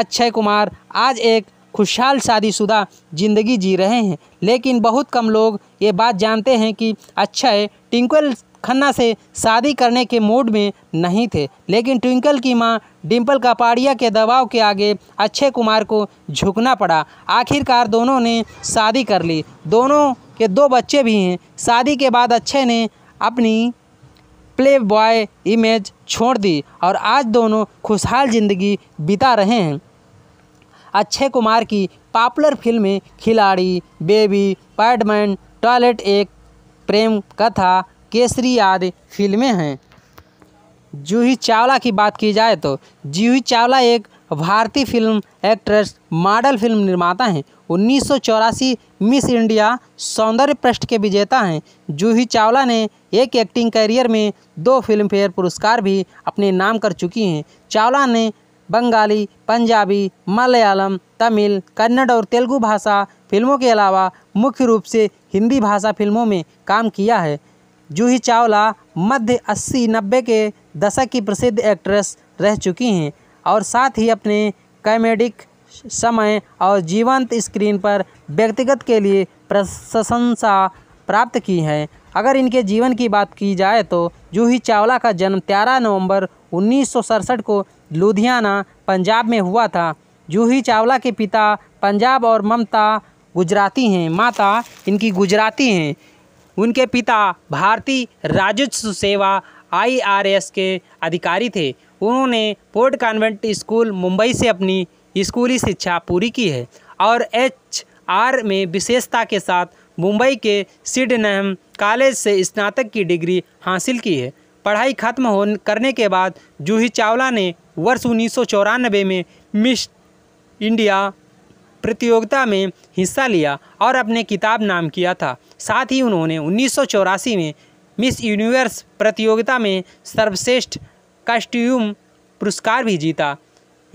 S1: अक्षय कुमार आज एक खुशहाल शादीशुदा जिंदगी जी रहे हैं लेकिन बहुत कम लोग ये बात जानते हैं कि अक्षय टिंकुल खन्ना से शादी करने के मूड में नहीं थे लेकिन ट्विंकल की मां डिम्पल कपाड़िया के दबाव के आगे अक्षय कुमार को झुकना पड़ा आखिरकार दोनों ने शादी कर ली दोनों के दो बच्चे भी हैं शादी के बाद अक्षय ने अपनी प्ले बॉय इमेज छोड़ दी और आज दोनों खुशहाल जिंदगी बिता रहे हैं अक्षय कुमार की पॉपुलर फिल्में खिलाड़ी बेबी पैडमैन टॉयलेट एक प्रेम कथा केसरी आदि फिल्में हैं जूही चावला की बात की जाए तो जूही चावला एक भारतीय फिल्म एक्ट्रेस मॉडल फिल्म निर्माता हैं उन्नीस मिस इंडिया सौंदर्य पृष्ठ के विजेता हैं जूही चावला ने एक एक्टिंग करियर में दो फिल्म फेयर पुरस्कार भी अपने नाम कर चुकी हैं चावला ने बंगाली पंजाबी मलयालम तमिल कन्नड़ और तेलुगु भाषा फिल्मों के अलावा मुख्य रूप से हिंदी भाषा फिल्मों में काम किया है जूही चावला मध्य अस्सी नब्बे के दशक की प्रसिद्ध एक्ट्रेस रह चुकी हैं और साथ ही अपने कैमेडिक समय और जीवंत स्क्रीन पर व्यक्तिगत के लिए प्रशंसा प्राप्त की हैं अगर इनके जीवन की बात की जाए तो जूही चावला का जन्म तेरह नवंबर उन्नीस को लुधियाना पंजाब में हुआ था जूही चावला के पिता पंजाब और ममता गुजराती हैं माता इनकी गुजराती हैं उनके पिता भारतीय राजस्व सेवा आईआरएस के अधिकारी थे उन्होंने पोर्ट कॉन्वेंट स्कूल मुंबई से अपनी स्कूली शिक्षा पूरी की है और एच आर में विशेषता के साथ मुंबई के सिडनहम कॉलेज से स्नातक की डिग्री हासिल की है पढ़ाई खत्म हो करने के बाद जूही चावला ने वर्ष उन्नीस में मिस इंडिया प्रतियोगिता में हिस्सा लिया और अपने किताब नाम किया था साथ ही उन्होंने उन्नीस में मिस यूनिवर्स प्रतियोगिता में सर्वश्रेष्ठ कास्ट्यूम पुरस्कार भी जीता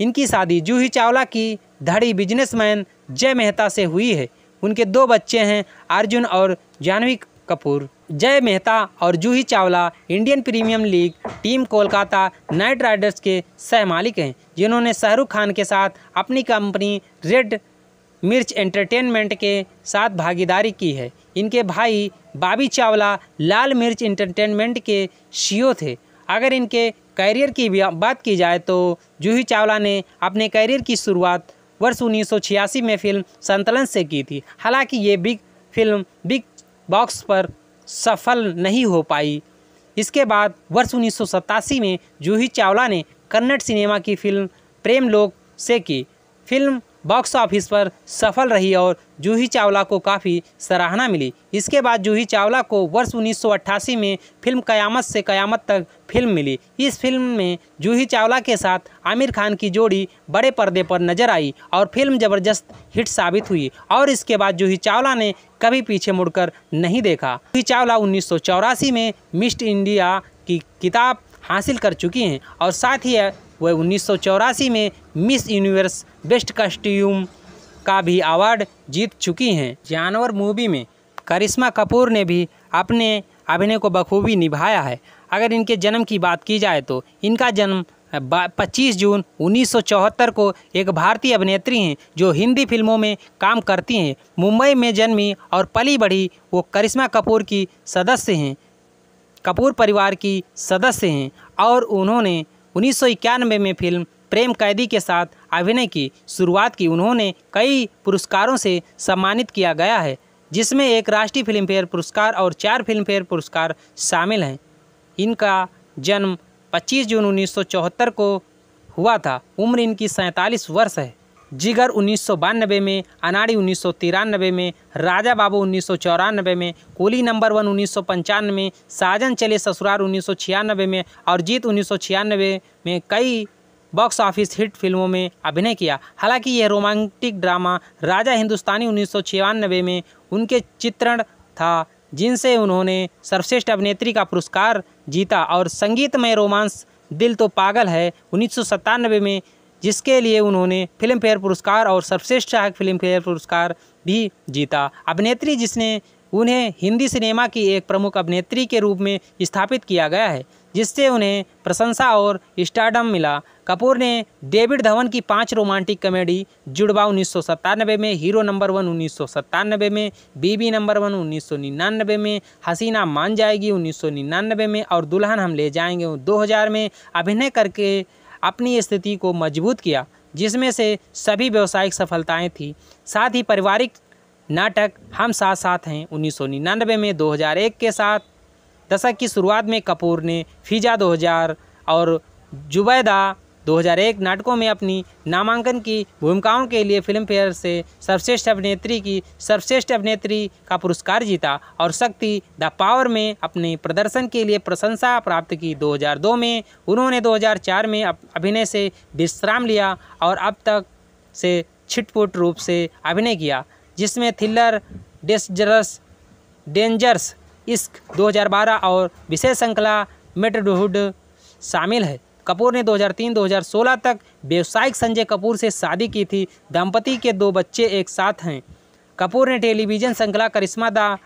S1: इनकी शादी जूही चावला की धड़ी बिजनेसमैन जय मेहता से हुई है उनके दो बच्चे हैं अर्जुन और जाह्नवी कपूर जय मेहता और Juhi Chawla Indian Premier League team Kolkata Knight Riders के सह मालिक हैं जिन्होंने शाहरुख खान के साथ अपनी कंपनी रेड मिर्च एंटरटेनमेंट के साथ भागीदारी की है इनके भाई बाबी चावला लाल मिर्च एंटरटेनमेंट के सीईओ थे अगर इनके कैरियर की बात की जाए तो जूही चावला ने अपने कैरियर की शुरुआत वर्ष उन्नीस में फिल्म संतलन से की थी हालांकि ये बिग फिल्म बिग बॉक्स पर सफल नहीं हो पाई इसके बाद वर्ष उन्नीस में जूही चावला ने कन्नड़ सिनेमा की फिल्म प्रेम लोक से की फिल्म बॉक्स ऑफिस पर सफल रही और जूही चावला को काफ़ी सराहना मिली इसके बाद जूही चावला को वर्ष उन्नीस में फिल्म कयामत से कयामत तक फिल्म मिली इस फिल्म में जूही चावला के साथ आमिर खान की जोड़ी बड़े पर्दे पर नजर आई और फिल्म ज़बरदस्त हिट साबित हुई और इसके बाद जूही चावला ने कभी पीछे मुड़कर नहीं देखा जूही चावला उन्नीस में मिस्ट इंडिया की किताब हासिल कर चुकी हैं और साथ ही वह उन्नीस में मिस यूनिवर्स बेस्ट कॉस्ट्यूम का भी अवार्ड जीत चुकी हैं जानवर मूवी में करिश्मा कपूर ने भी अपने अभिनय को बखूबी निभाया है अगर इनके जन्म की बात की जाए तो इनका जन्म 25 जून 1974 को एक भारतीय अभिनेत्री हैं जो हिंदी फिल्मों में काम करती हैं मुंबई में जन्मी और पली बढ़ी वो करिश्मा कपूर की सदस्य हैं कपूर परिवार की सदस्य हैं और उन्होंने उन्नीस में फिल्म प्रेम कैदी के साथ अभिनय की शुरुआत की उन्होंने कई पुरस्कारों से सम्मानित किया गया है जिसमें एक राष्ट्रीय फिल्म फेयर पुरस्कार और चार फिल्म फेयर पुरस्कार शामिल हैं इनका जन्म 25 जून 1974 को हुआ था उम्र इनकी सैंतालीस वर्ष है जिगर उन्नीस में अनाड़ी उन्नीस में राजा बाबू उन्नीस में कोली नंबर वन उन्नीस में साजन चले ससुरार उन्नीस में और जीत उन्नीस में कई बॉक्स ऑफिस हिट फिल्मों में अभिनय किया हालांकि यह रोमांटिक ड्रामा राजा हिंदुस्तानी उन्नीस में उनके चित्रण था जिनसे उन्होंने सर्वश्रेष्ठ अभिनेत्री का पुरस्कार जीता और संगीतमय रोमांस दिल तो पागल है उन्नीस में जिसके लिए उन्होंने फिल्म फेयर पुरस्कार और सर्वश्रेष्ठ सहायक फिल्म फेयर पुरस्कार भी जीता अभिनेत्री जिसने उन्हें हिंदी सिनेमा की एक प्रमुख अभिनेत्री के रूप में स्थापित किया गया है जिससे उन्हें प्रशंसा और स्टारडम मिला कपूर ने डेविड धवन की पांच रोमांटिक कॉमेडी जुड़वा उन्नीस में हीरो नंबर वन उन्नीस में बीबी नंबर वन उन्नीस में हसीना मान जाएगी उन्नीस में और दुल्हन हम ले जाएंगे 2000 में अभिनय करके अपनी स्थिति को मजबूत किया जिसमें से सभी व्यावसायिक सफलताएँ थीं साथ ही पारिवारिक नाटक हम साथ साथ हैं उन्नीस में 2001 के साथ दशक की शुरुआत में कपूर ने फिजा 2000 और जुबैदा 2001 नाटकों में अपनी नामांकन की भूमिकाओं के लिए फिल्मफेयर से सर्वश्रेष्ठ अभिनेत्री की सर्वश्रेष्ठ अभिनेत्री का पुरस्कार जीता और शक्ति द पावर में अपने प्रदर्शन के लिए प्रशंसा प्राप्त की 2002 में उन्होंने 2004 में अभिनय से विश्राम लिया और अब तक से छिटपुट रूप से अभिनय किया जिसमें थ्रिलर डेस्जरस डेंजर्स इश्क 2012 और विशेष श्रृंखला मेटडहुड शामिल है कपूर ने 2003-2016 तक व्यवसायिक संजय कपूर से शादी की थी दंपति के दो बच्चे एक साथ हैं कपूर ने टेलीविज़न श्रृंखला Karishma the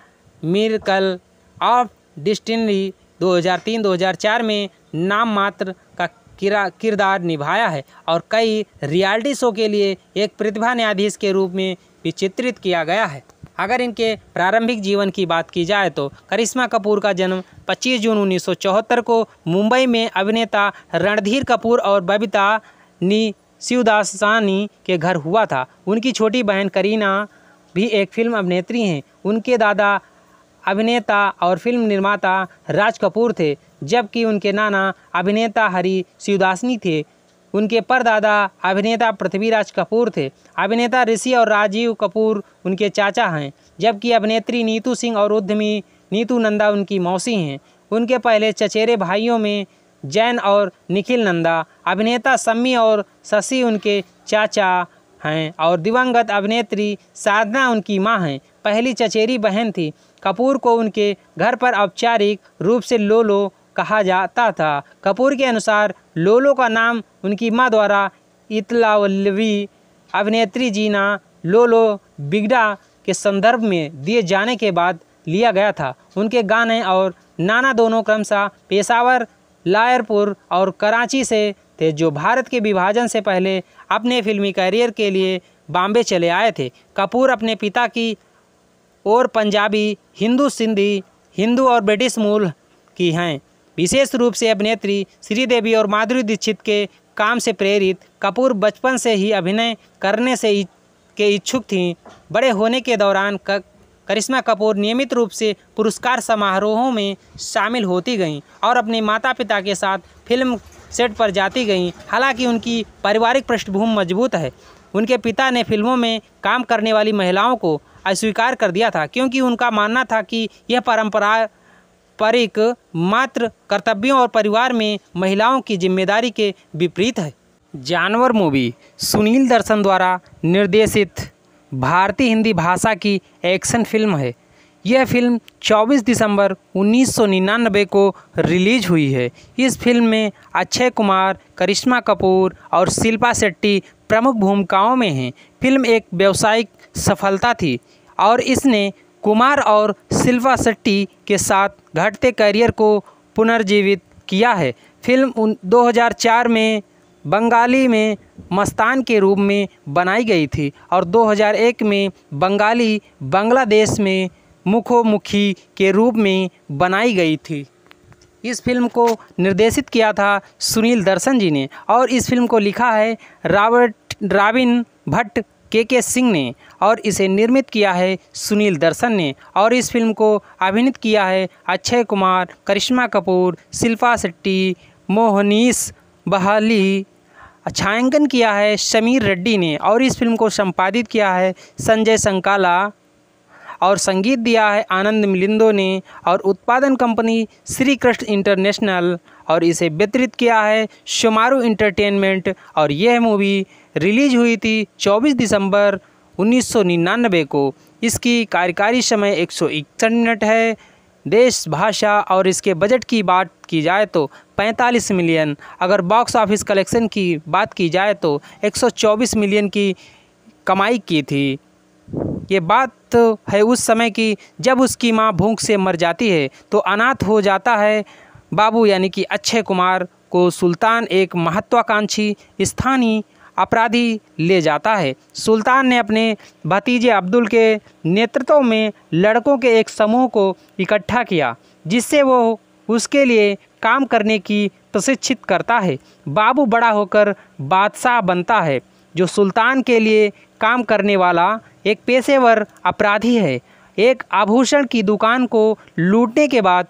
S1: miracle of destiny 2003-2004 में नाम मात्र का किरदार निभाया है और कई रियलिटी शो के लिए एक प्रतिभा न्यायाधीश के रूप में भी चित्रित किया गया है अगर इनके प्रारंभिक जीवन की बात की जाए तो करिश्मा कपूर का जन्म 25 जून उन्नीस को मुंबई में अभिनेता रणधीर कपूर और बबीता नी शिवदासानी के घर हुआ था उनकी छोटी बहन करीना भी एक फिल्म अभिनेत्री हैं उनके दादा अभिनेता और फिल्म निर्माता राज कपूर थे जबकि उनके नाना अभिनेता हरी शिवदासनी थे उनके परदादा अभिनेता पृथ्वीराज कपूर थे अभिनेता ऋषि और राजीव कपूर उनके चाचा हैं जबकि अभिनेत्री नीतू सिंह और उद्यमी नीतू नंदा उनकी मौसी हैं उनके पहले चचेरे भाइयों में जैन और निखिल नंदा अभिनेता सम्मी और शशि उनके चाचा हैं और दिवंगत अभिनेत्री साधना उनकी माँ हैं पहली चचेरी बहन थी कपूर को उनके घर पर औपचारिक रूप से लोलो कहा जाता था कपूर के अनुसार लोलो का नाम उनकी माँ द्वारा इतलावलवी अभिनेत्री जीना लोलो बिगड़ा के संदर्भ में दिए जाने के बाद लिया गया था उनके गाने और नाना दोनों क्रमशः पेशावर लायरपुर और कराची से थे जो भारत के विभाजन से पहले अपने फिल्मी करियर के लिए बॉम्बे चले आए थे कपूर अपने पिता की और पंजाबी हिंदू सिंधी हिंदू और ब्रिटिश मूल की हैं विशेष रूप से अभिनेत्री श्रीदेवी और माधुरी दीक्षित के काम से प्रेरित कपूर बचपन से ही अभिनय करने से के इच्छुक थीं बड़े होने के दौरान करिश्मा कपूर नियमित रूप से पुरस्कार समारोहों में शामिल होती गईं और अपने माता पिता के साथ फिल्म सेट पर जाती गईं हालांकि उनकी पारिवारिक पृष्ठभूमि मजबूत है उनके पिता ने फिल्मों में काम करने वाली महिलाओं को अस्वीकार कर दिया था क्योंकि उनका मानना था कि यह परंपरा पर एक मात्र कर्तव्यों और परिवार में महिलाओं की जिम्मेदारी के विपरीत है जानवर मूवी सुनील दर्शन द्वारा निर्देशित भारतीय हिंदी भाषा की एक्शन फिल्म है यह फिल्म 24 दिसंबर 1999 को रिलीज हुई है इस फिल्म में अक्षय कुमार करिश्मा कपूर और शिल्पा शेट्टी प्रमुख भूमिकाओं में हैं फिल्म एक व्यावसायिक सफलता थी और इसने कुमार और सिल्वा शेट्टी के साथ घटते करियर को पुनर्जीवित किया है फिल्म उन 2004 में बंगाली में मस्तान के रूप में बनाई गई थी और 2001 में बंगाली बांग्लादेश में मुखोमुखी के रूप में बनाई गई थी इस फिल्म को निर्देशित किया था सुनील दर्शन जी ने और इस फिल्म को लिखा है रॉबर्ट राविन भट्ट के के सिंह ने और इसे निर्मित किया है सुनील दर्शन ने और इस फिल्म को अभिनीत किया है अक्षय कुमार करिश्मा कपूर शिल्पा शेट्टी मोहनीस बहाली छायांकन किया है शमीर रेड्डी ने और इस फिल्म को संपादित किया है संजय संकाला और संगीत दिया है आनंद मिलिंदो ने और उत्पादन कंपनी श्री कृष्ण इंटरनेशनल और इसे वितरित किया है शुमारू इंटरटेनमेंट और यह मूवी रिलीज हुई थी 24 दिसंबर 1999 को इसकी कार्यकारी समय एक मिनट है देश भाषा और इसके बजट की बात की जाए तो 45 मिलियन अगर बॉक्स ऑफिस कलेक्शन की बात की जाए तो 124 मिलियन की कमाई की थी ये बात है उस समय की जब उसकी माँ भूख से मर जाती है तो अनाथ हो जाता है बाबू यानी कि अक्षय कुमार को सुल्तान एक महत्वाकांक्षी स्थानीय अपराधी ले जाता है सुल्तान ने अपने भतीजे अब्दुल के नेतृत्व में लड़कों के एक समूह को इकट्ठा किया जिससे वो उसके लिए काम करने की प्रशिक्षित करता है बाबू बड़ा होकर बादशाह बनता है जो सुल्तान के लिए काम करने वाला एक पेशेवर अपराधी है एक आभूषण की दुकान को लूटने के बाद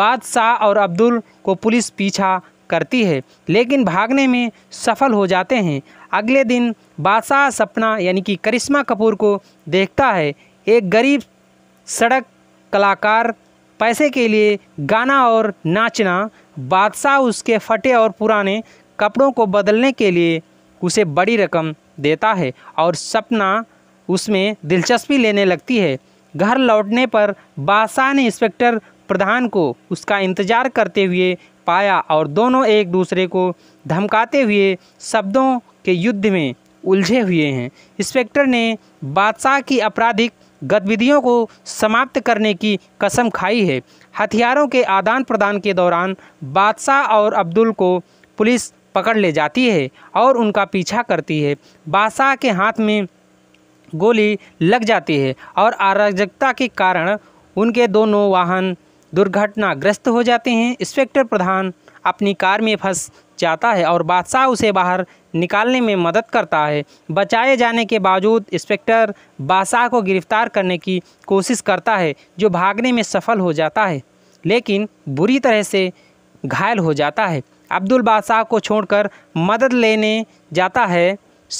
S1: बादशाह और अब्दुल को पुलिस पीछा करती है लेकिन भागने में सफल हो जाते हैं अगले दिन बादशाह सपना यानी कि करिश्मा कपूर को देखता है एक गरीब सड़क कलाकार पैसे के लिए गाना और नाचना बादशाह उसके फटे और पुराने कपड़ों को बदलने के लिए उसे बड़ी रकम देता है और सपना उसमें दिलचस्पी लेने लगती है घर लौटने पर बादशाह ने इंस्पेक्टर प्रधान को उसका इंतज़ार करते हुए पाया और दोनों एक दूसरे को धमकाते हुए शब्दों के युद्ध में उलझे हुए हैं इंस्पेक्टर ने बादशाह की आपराधिक गतिविधियों को समाप्त करने की कसम खाई है हथियारों के आदान प्रदान के दौरान बादशाह और अब्दुल को पुलिस पकड़ ले जाती है और उनका पीछा करती है बादशाह के हाथ में गोली लग जाती है और अराजकता के कारण उनके दोनों वाहन दुर्घटनाग्रस्त हो जाते हैं इंस्पेक्टर प्रधान अपनी कार में फंस जाता है और बादशाह उसे बाहर निकालने में मदद करता है बचाए जाने के बावजूद इंस्पेक्टर बादशाह को गिरफ्तार करने की कोशिश करता है जो भागने में सफल हो जाता है लेकिन बुरी तरह से घायल हो जाता है अब्दुल बादशाह को छोड़कर मदद लेने जाता है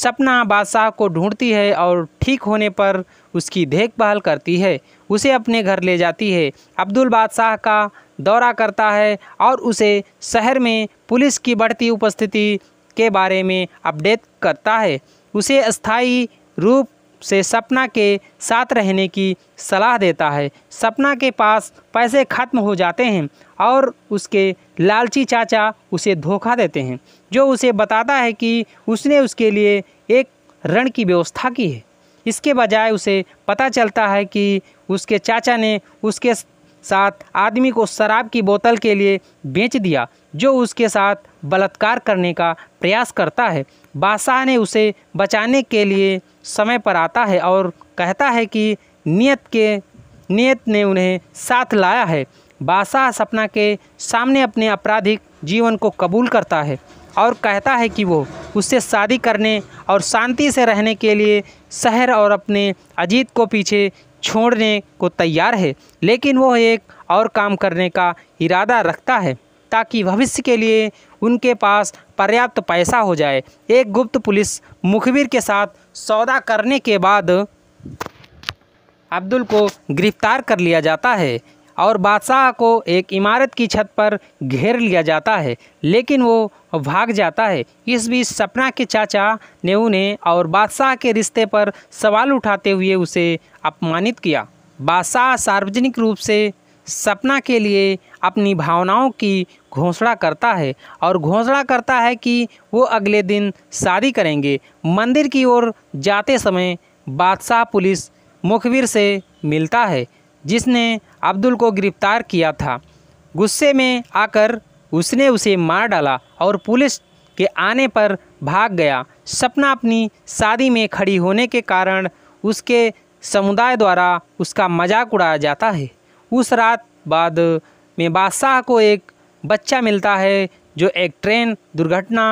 S1: सपना बादशाह को ढूंढती है और ठीक होने पर उसकी देखभाल करती है उसे अपने घर ले जाती है अब्दुल बादशाह का दौरा करता है और उसे शहर में पुलिस की बढ़ती उपस्थिति के बारे में अपडेट करता है उसे स्थायी रूप से सपना के साथ रहने की सलाह देता है सपना के पास पैसे खत्म हो जाते हैं और उसके लालची चाचा उसे धोखा देते हैं जो उसे बताता है कि उसने उसके लिए एक ऋण की व्यवस्था की है इसके बजाय उसे पता चलता है कि उसके चाचा ने उसके साथ आदमी को शराब की बोतल के लिए बेच दिया जो उसके साथ बलात्कार करने का प्रयास करता है बादशाह ने उसे बचाने के लिए समय पर आता है और कहता है कि नियत के नियत ने उन्हें साथ लाया है बादशाह सपना के सामने अपने आपराधिक जीवन को कबूल करता है और कहता है कि वो उससे शादी करने और शांति से रहने के लिए शहर और अपने अजीत को पीछे छोड़ने को तैयार है लेकिन वह एक और काम करने का इरादा रखता है ताकि भविष्य के लिए उनके पास पर्याप्त पैसा हो जाए एक गुप्त पुलिस मुखबिर के साथ सौदा करने के बाद अब्दुल को गिरफ्तार कर लिया जाता है और बादशाह को एक इमारत की छत पर घेर लिया जाता है लेकिन वो भाग जाता है इस बीच सपना के चाचा ने उन्हें और बादशाह के रिश्ते पर सवाल उठाते हुए उसे अपमानित किया बादशाह सार्वजनिक रूप से सपना के लिए अपनी भावनाओं की घोषणा करता है और घोषणा करता है कि वो अगले दिन शादी करेंगे मंदिर की ओर जाते समय बादशाह पुलिस मुखबिर से मिलता है जिसने अब्दुल को गिरफ्तार किया था गुस्से में आकर उसने उसे मार डाला और पुलिस के आने पर भाग गया सपना अपनी शादी में खड़ी होने के कारण उसके समुदाय द्वारा उसका मजाक उड़ाया जाता है उस रात बाद में बादशाह को एक बच्चा मिलता है जो एक ट्रेन दुर्घटना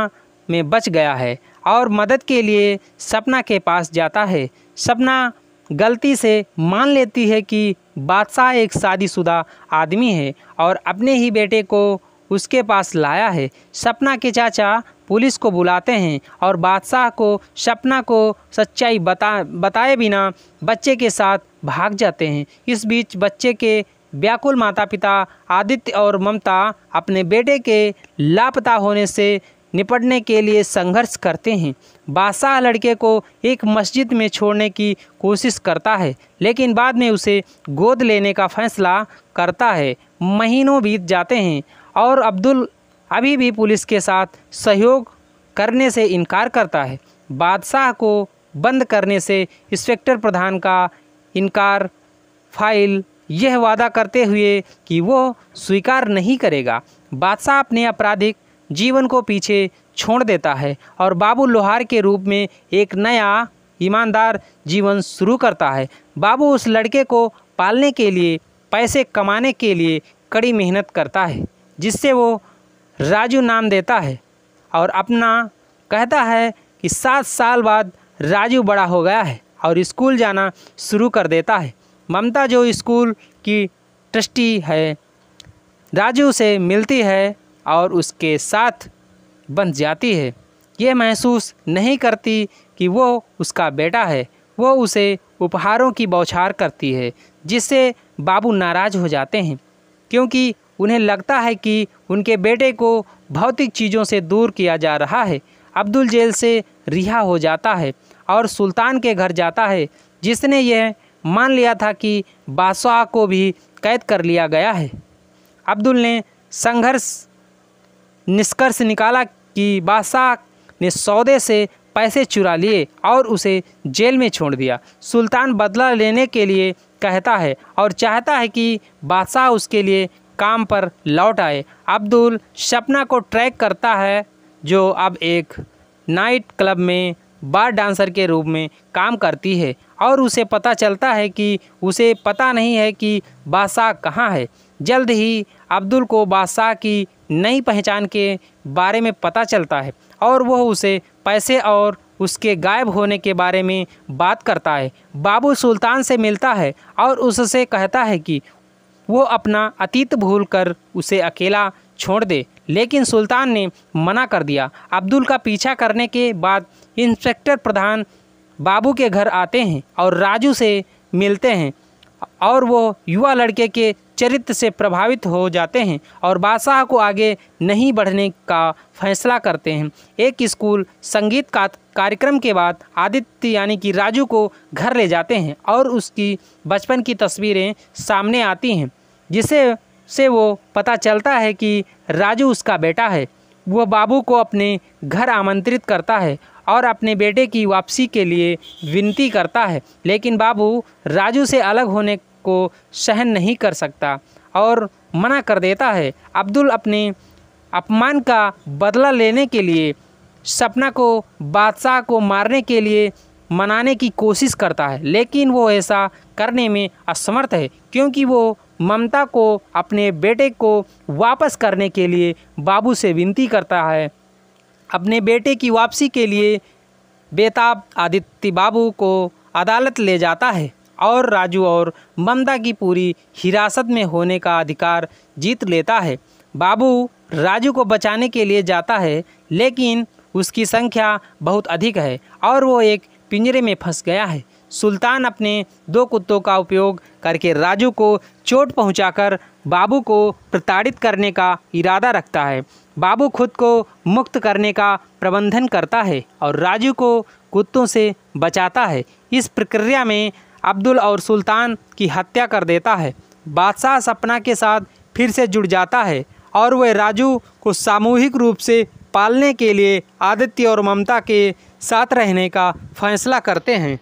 S1: में बच गया है और मदद के लिए सपना के पास जाता है सपना गलती से मान लेती है कि बादशाह एक शादीशुदा आदमी है और अपने ही बेटे को उसके पास लाया है सपना के चाचा पुलिस को बुलाते हैं और बादशाह को सपना को सच्चाई बता बताए बिना बच्चे के साथ भाग जाते हैं इस बीच बच्चे के व्याकुल माता पिता आदित्य और ममता अपने बेटे के लापता होने से निपटने के लिए संघर्ष करते हैं बादशाह लड़के को एक मस्जिद में छोड़ने की कोशिश करता है लेकिन बाद में उसे गोद लेने का फैसला करता है महीनों बीत जाते हैं और अब्दुल अभी भी पुलिस के साथ सहयोग करने से इनकार करता है बादशाह को बंद करने से इंस्पेक्टर प्रधान का इनकार फाइल यह वादा करते हुए कि वो स्वीकार नहीं करेगा बादशाह अपने आपराधिक जीवन को पीछे छोड़ देता है और बाबू लोहार के रूप में एक नया ईमानदार जीवन शुरू करता है बाबू उस लड़के को पालने के लिए पैसे कमाने के लिए कड़ी मेहनत करता है जिससे वो राजू नाम देता है और अपना कहता है कि सात साल बाद राजू बड़ा हो गया है और स्कूल जाना शुरू कर देता है ममता जो स्कूल की ट्रस्टी है राजू से मिलती है और उसके साथ बन जाती है ये महसूस नहीं करती कि वो उसका बेटा है वो उसे उपहारों की बौछार करती है जिससे बाबू नाराज़ हो जाते हैं क्योंकि उन्हें लगता है कि उनके बेटे को भौतिक चीज़ों से दूर किया जा रहा है अब्दुल जेल से रिहा हो जाता है और सुल्तान के घर जाता है जिसने यह मान लिया था कि बादशाह को भी कैद कर लिया गया है अब्दुल ने संघर्ष निष्कर्ष निकाला कि बादशाह ने सौदे से पैसे चुरा लिए और उसे जेल में छोड़ दिया सुल्तान बदला लेने के लिए कहता है और चाहता है कि बादशाह उसके लिए काम पर लौट आए अब्दुल सपना को ट्रैक करता है जो अब एक नाइट क्लब में बार डांसर के रूप में काम करती है और उसे पता चलता है कि उसे पता नहीं है कि बादशाह कहाँ है जल्द ही अब्दुल को बादशाह की नई पहचान के बारे में पता चलता है और वह उसे पैसे और उसके गायब होने के बारे में बात करता है बाबू सुल्तान से मिलता है और उससे कहता है कि वो अपना अतीत भूलकर उसे अकेला छोड़ दे लेकिन सुल्तान ने मना कर दिया अब्दुल का पीछा करने के बाद इंस्पेक्टर प्रधान बाबू के घर आते हैं और राजू से मिलते हैं और वो युवा लड़के के चरित्र से प्रभावित हो जाते हैं और बादशाह को आगे नहीं बढ़ने का फैसला करते हैं एक स्कूल संगीत का कार्यक्रम के बाद आदित्य यानी कि राजू को घर ले जाते हैं और उसकी बचपन की तस्वीरें सामने आती हैं जिसे से वो पता चलता है कि राजू उसका बेटा है वह बाबू को अपने घर आमंत्रित करता है और अपने बेटे की वापसी के लिए विनती करता है लेकिन बाबू राजू से अलग होने को सहन नहीं कर सकता और मना कर देता है अब्दुल अपने अपमान का बदला लेने के लिए सपना को बादशाह को मारने के लिए मनाने की कोशिश करता है लेकिन वो ऐसा करने में असमर्थ है क्योंकि वो ममता को अपने बेटे को वापस करने के लिए बाबू से विनती करता है अपने बेटे की वापसी के लिए बेताब आदित्य बाबू को अदालत ले जाता है और राजू और ममता की पूरी हिरासत में होने का अधिकार जीत लेता है बाबू राजू को बचाने के लिए जाता है लेकिन उसकी संख्या बहुत अधिक है और वो एक पिंजरे में फंस गया है सुल्तान अपने दो कुत्तों का उपयोग करके राजू को चोट पहुंचाकर बाबू को प्रताड़ित करने का इरादा रखता है बाबू खुद को मुक्त करने का प्रबंधन करता है और राजू को कुत्तों से बचाता है इस प्रक्रिया में अब्दुल और सुल्तान की हत्या कर देता है बादशाह सपना के साथ फिर से जुड़ जाता है और वह राजू को सामूहिक रूप से पालने के लिए आदित्य और ममता के साथ रहने का फैसला करते हैं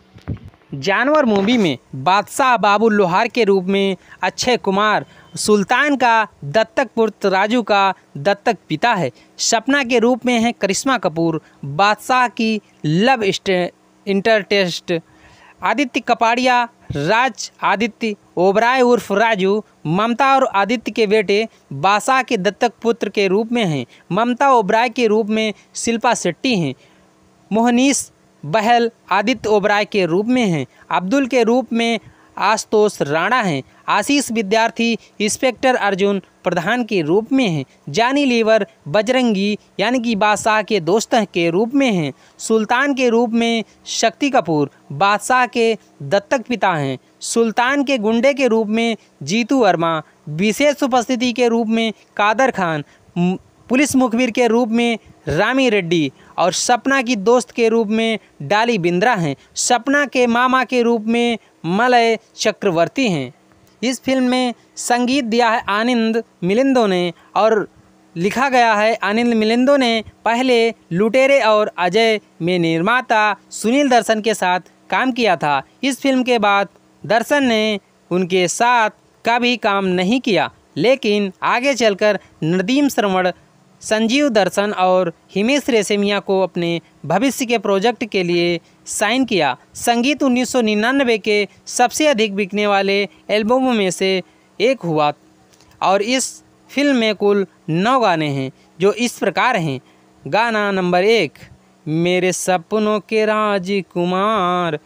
S1: जानवर मूवी में बादशाह बाबू लोहार के रूप में अक्षय कुमार सुल्तान का दत्तक पुत्र राजू का दत्तक पिता है सपना के रूप में है करिश्मा कपूर बादशाह की लव इंटरटेस्ट आदित्य कपाड़िया राज आदित्य ओबराय उर्फ राजू ममता और आदित्य के बेटे बासा के दत्तक पुत्र के रूप में हैं ममता ओबराय के रूप में शिल्पा शेट्टी हैं मोहनीस बहल आदित्य ओबराय के रूप में हैं अब्दुल के रूप में आशुतोष राणा हैं आशीष विद्यार्थी इंस्पेक्टर अर्जुन प्रधान के रूप में हैं जानी लीवर बजरंगी यानी कि बादशाह के दोस्त के रूप में हैं सुल्तान के रूप में शक्ति कपूर बादशाह के दत्तक पिता हैं सुल्तान के गुंडे के रूप में जीतू वर्मा विशेष उपस्थिति के रूप में कादर खान पुलिस मुखबिर के रूप में रामी रेड्डी और सपना की दोस्त के रूप में डाली बिंद्रा हैं सपना के मामा के रूप में मलय चक्रवर्ती हैं इस फिल्म में संगीत दिया है आनंद मिलिंदो ने और लिखा गया है आनंद मिलिंदो ने पहले लुटेरे और अजय में निर्माता सुनील दर्शन के साथ काम किया था इस फिल्म के बाद दर्शन ने उनके साथ कभी काम नहीं किया लेकिन आगे चलकर नदीम श्रवण संजीव दर्शन और हिमेश रेशमिया को अपने भविष्य के प्रोजेक्ट के लिए साइन किया संगीत 1999 के सबसे अधिक बिकने वाले एल्बमों में से एक हुआ और इस फिल्म में कुल नौ गाने हैं जो इस प्रकार हैं गाना नंबर एक मेरे सपनों के राजकुमार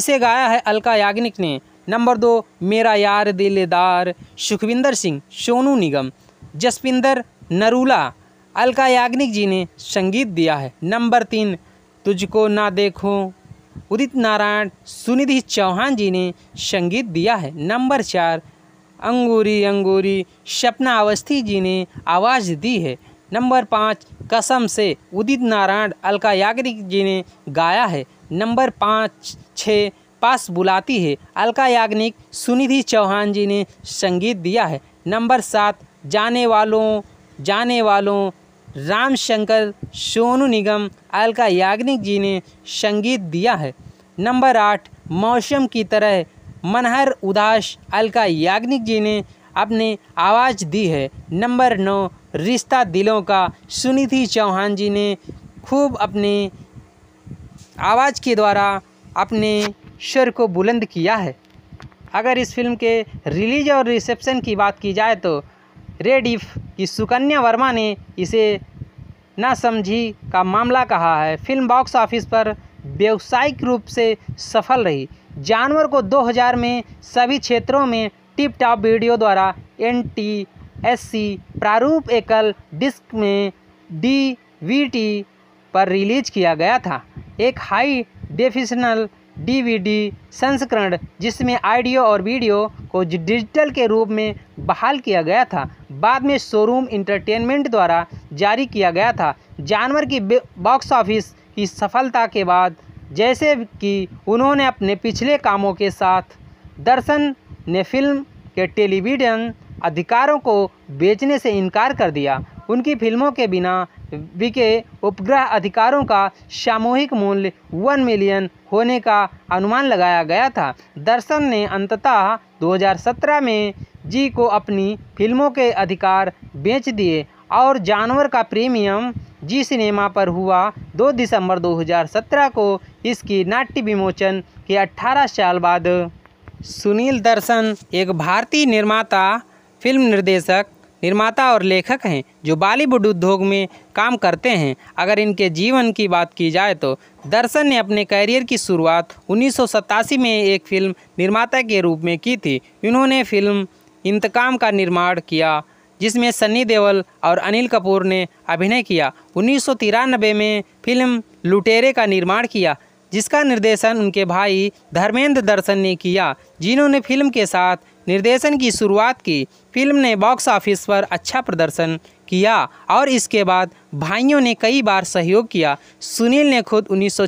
S1: इसे गाया है अलका याग्निक ने नंबर दो मेरा यार दिलदार सुखविंदर सिंह सोनू निगम जसविंदर नरूला अलका याग्निक जी ने संगीत दिया है नंबर तीन तुझको ना देखो उदित नारायण सुनिधि चौहान जी ने संगीत दिया है नंबर चार अंगूरी अंगूरी सपना अवस्थी जी ने आवाज़ दी है नंबर पाँच कसम से उदित नारायण अलका याग्निक जी ने गाया है नंबर पाँच छः पास बुलाती है अलका याग्निक सुनिधि चौहान जी ने संगीत दिया है नंबर सात जाने वालों जाने वालों रामशंकर सोनू निगम अलका याग्निक जी ने संगीत दिया है नंबर आठ मौसम की तरह मनहर उदास अलका याग्निक जी ने अपने आवाज़ दी है नंबर नौ रिश्ता दिलों का सुनिधि चौहान जी ने खूब अपने आवाज़ के द्वारा अपने शर को बुलंद किया है अगर इस फिल्म के रिलीज और रिसेप्शन की बात की जाए तो रेडिफ की सुकन्या वर्मा ने इसे ना समझी का मामला कहा है फिल्म बॉक्स ऑफिस पर व्यावसायिक रूप से सफल रही जानवर को 2000 में सभी क्षेत्रों में टिप टॉप वीडियो द्वारा एन टी एस सी प्रारूप एकल डिस्क में डी वी टी पर रिलीज किया गया था एक हाई डेफिशनल डीवीडी संस्करण जिसमें ऑडियो और वीडियो को डिजिटल के रूप में बहाल किया गया था बाद में शोरूम इंटरटेनमेंट द्वारा जारी किया गया था जानवर की बॉक्स ऑफिस की सफलता के बाद जैसे कि उन्होंने अपने पिछले कामों के साथ दर्शन ने फिल्म के टेलीविजन अधिकारों को बेचने से इनकार कर दिया उनकी फिल्मों के बिना विके उपग्रह अधिकारों का सामूहिक मूल्य वन मिलियन होने का अनुमान लगाया गया था दर्शन ने अंततः 2017 में जी को अपनी फिल्मों के अधिकार बेच दिए और जानवर का प्रीमियम जी सिनेमा पर हुआ 2 दिसंबर 2017 को इसकी नाट्य विमोचन के 18 साल बाद सुनील दर्शन एक भारतीय निर्माता फिल्म निर्देशक निर्माता और लेखक हैं जो बॉलीवुड उद्योग में काम करते हैं अगर इनके जीवन की बात की जाए तो दर्शन ने अपने करियर की शुरुआत उन्नीस में एक फिल्म निर्माता के रूप में की थी इन्होंने फिल्म इंतकाम का निर्माण किया जिसमें सन्नी देवल और अनिल कपूर ने अभिनय किया उन्नीस में फिल्म लुटेरे का निर्माण किया जिसका निर्देशन उनके भाई धर्मेंद्र दर्शन ने किया जिन्होंने फिल्म के साथ निर्देशन की शुरुआत की फिल्म ने बॉक्स ऑफिस पर अच्छा प्रदर्शन किया और इसके बाद भाइयों ने कई बार सहयोग किया सुनील ने खुद उन्नीस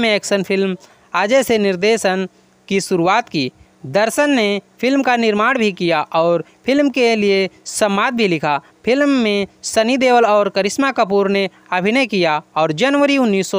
S1: में एक्शन फिल्म अजय से निर्देशन की शुरुआत की दर्शन ने फिल्म का निर्माण भी किया और फिल्म के लिए संवाद भी लिखा फिल्म में सनी देओल और करिश्मा कपूर ने अभिनय किया और जनवरी उन्नीस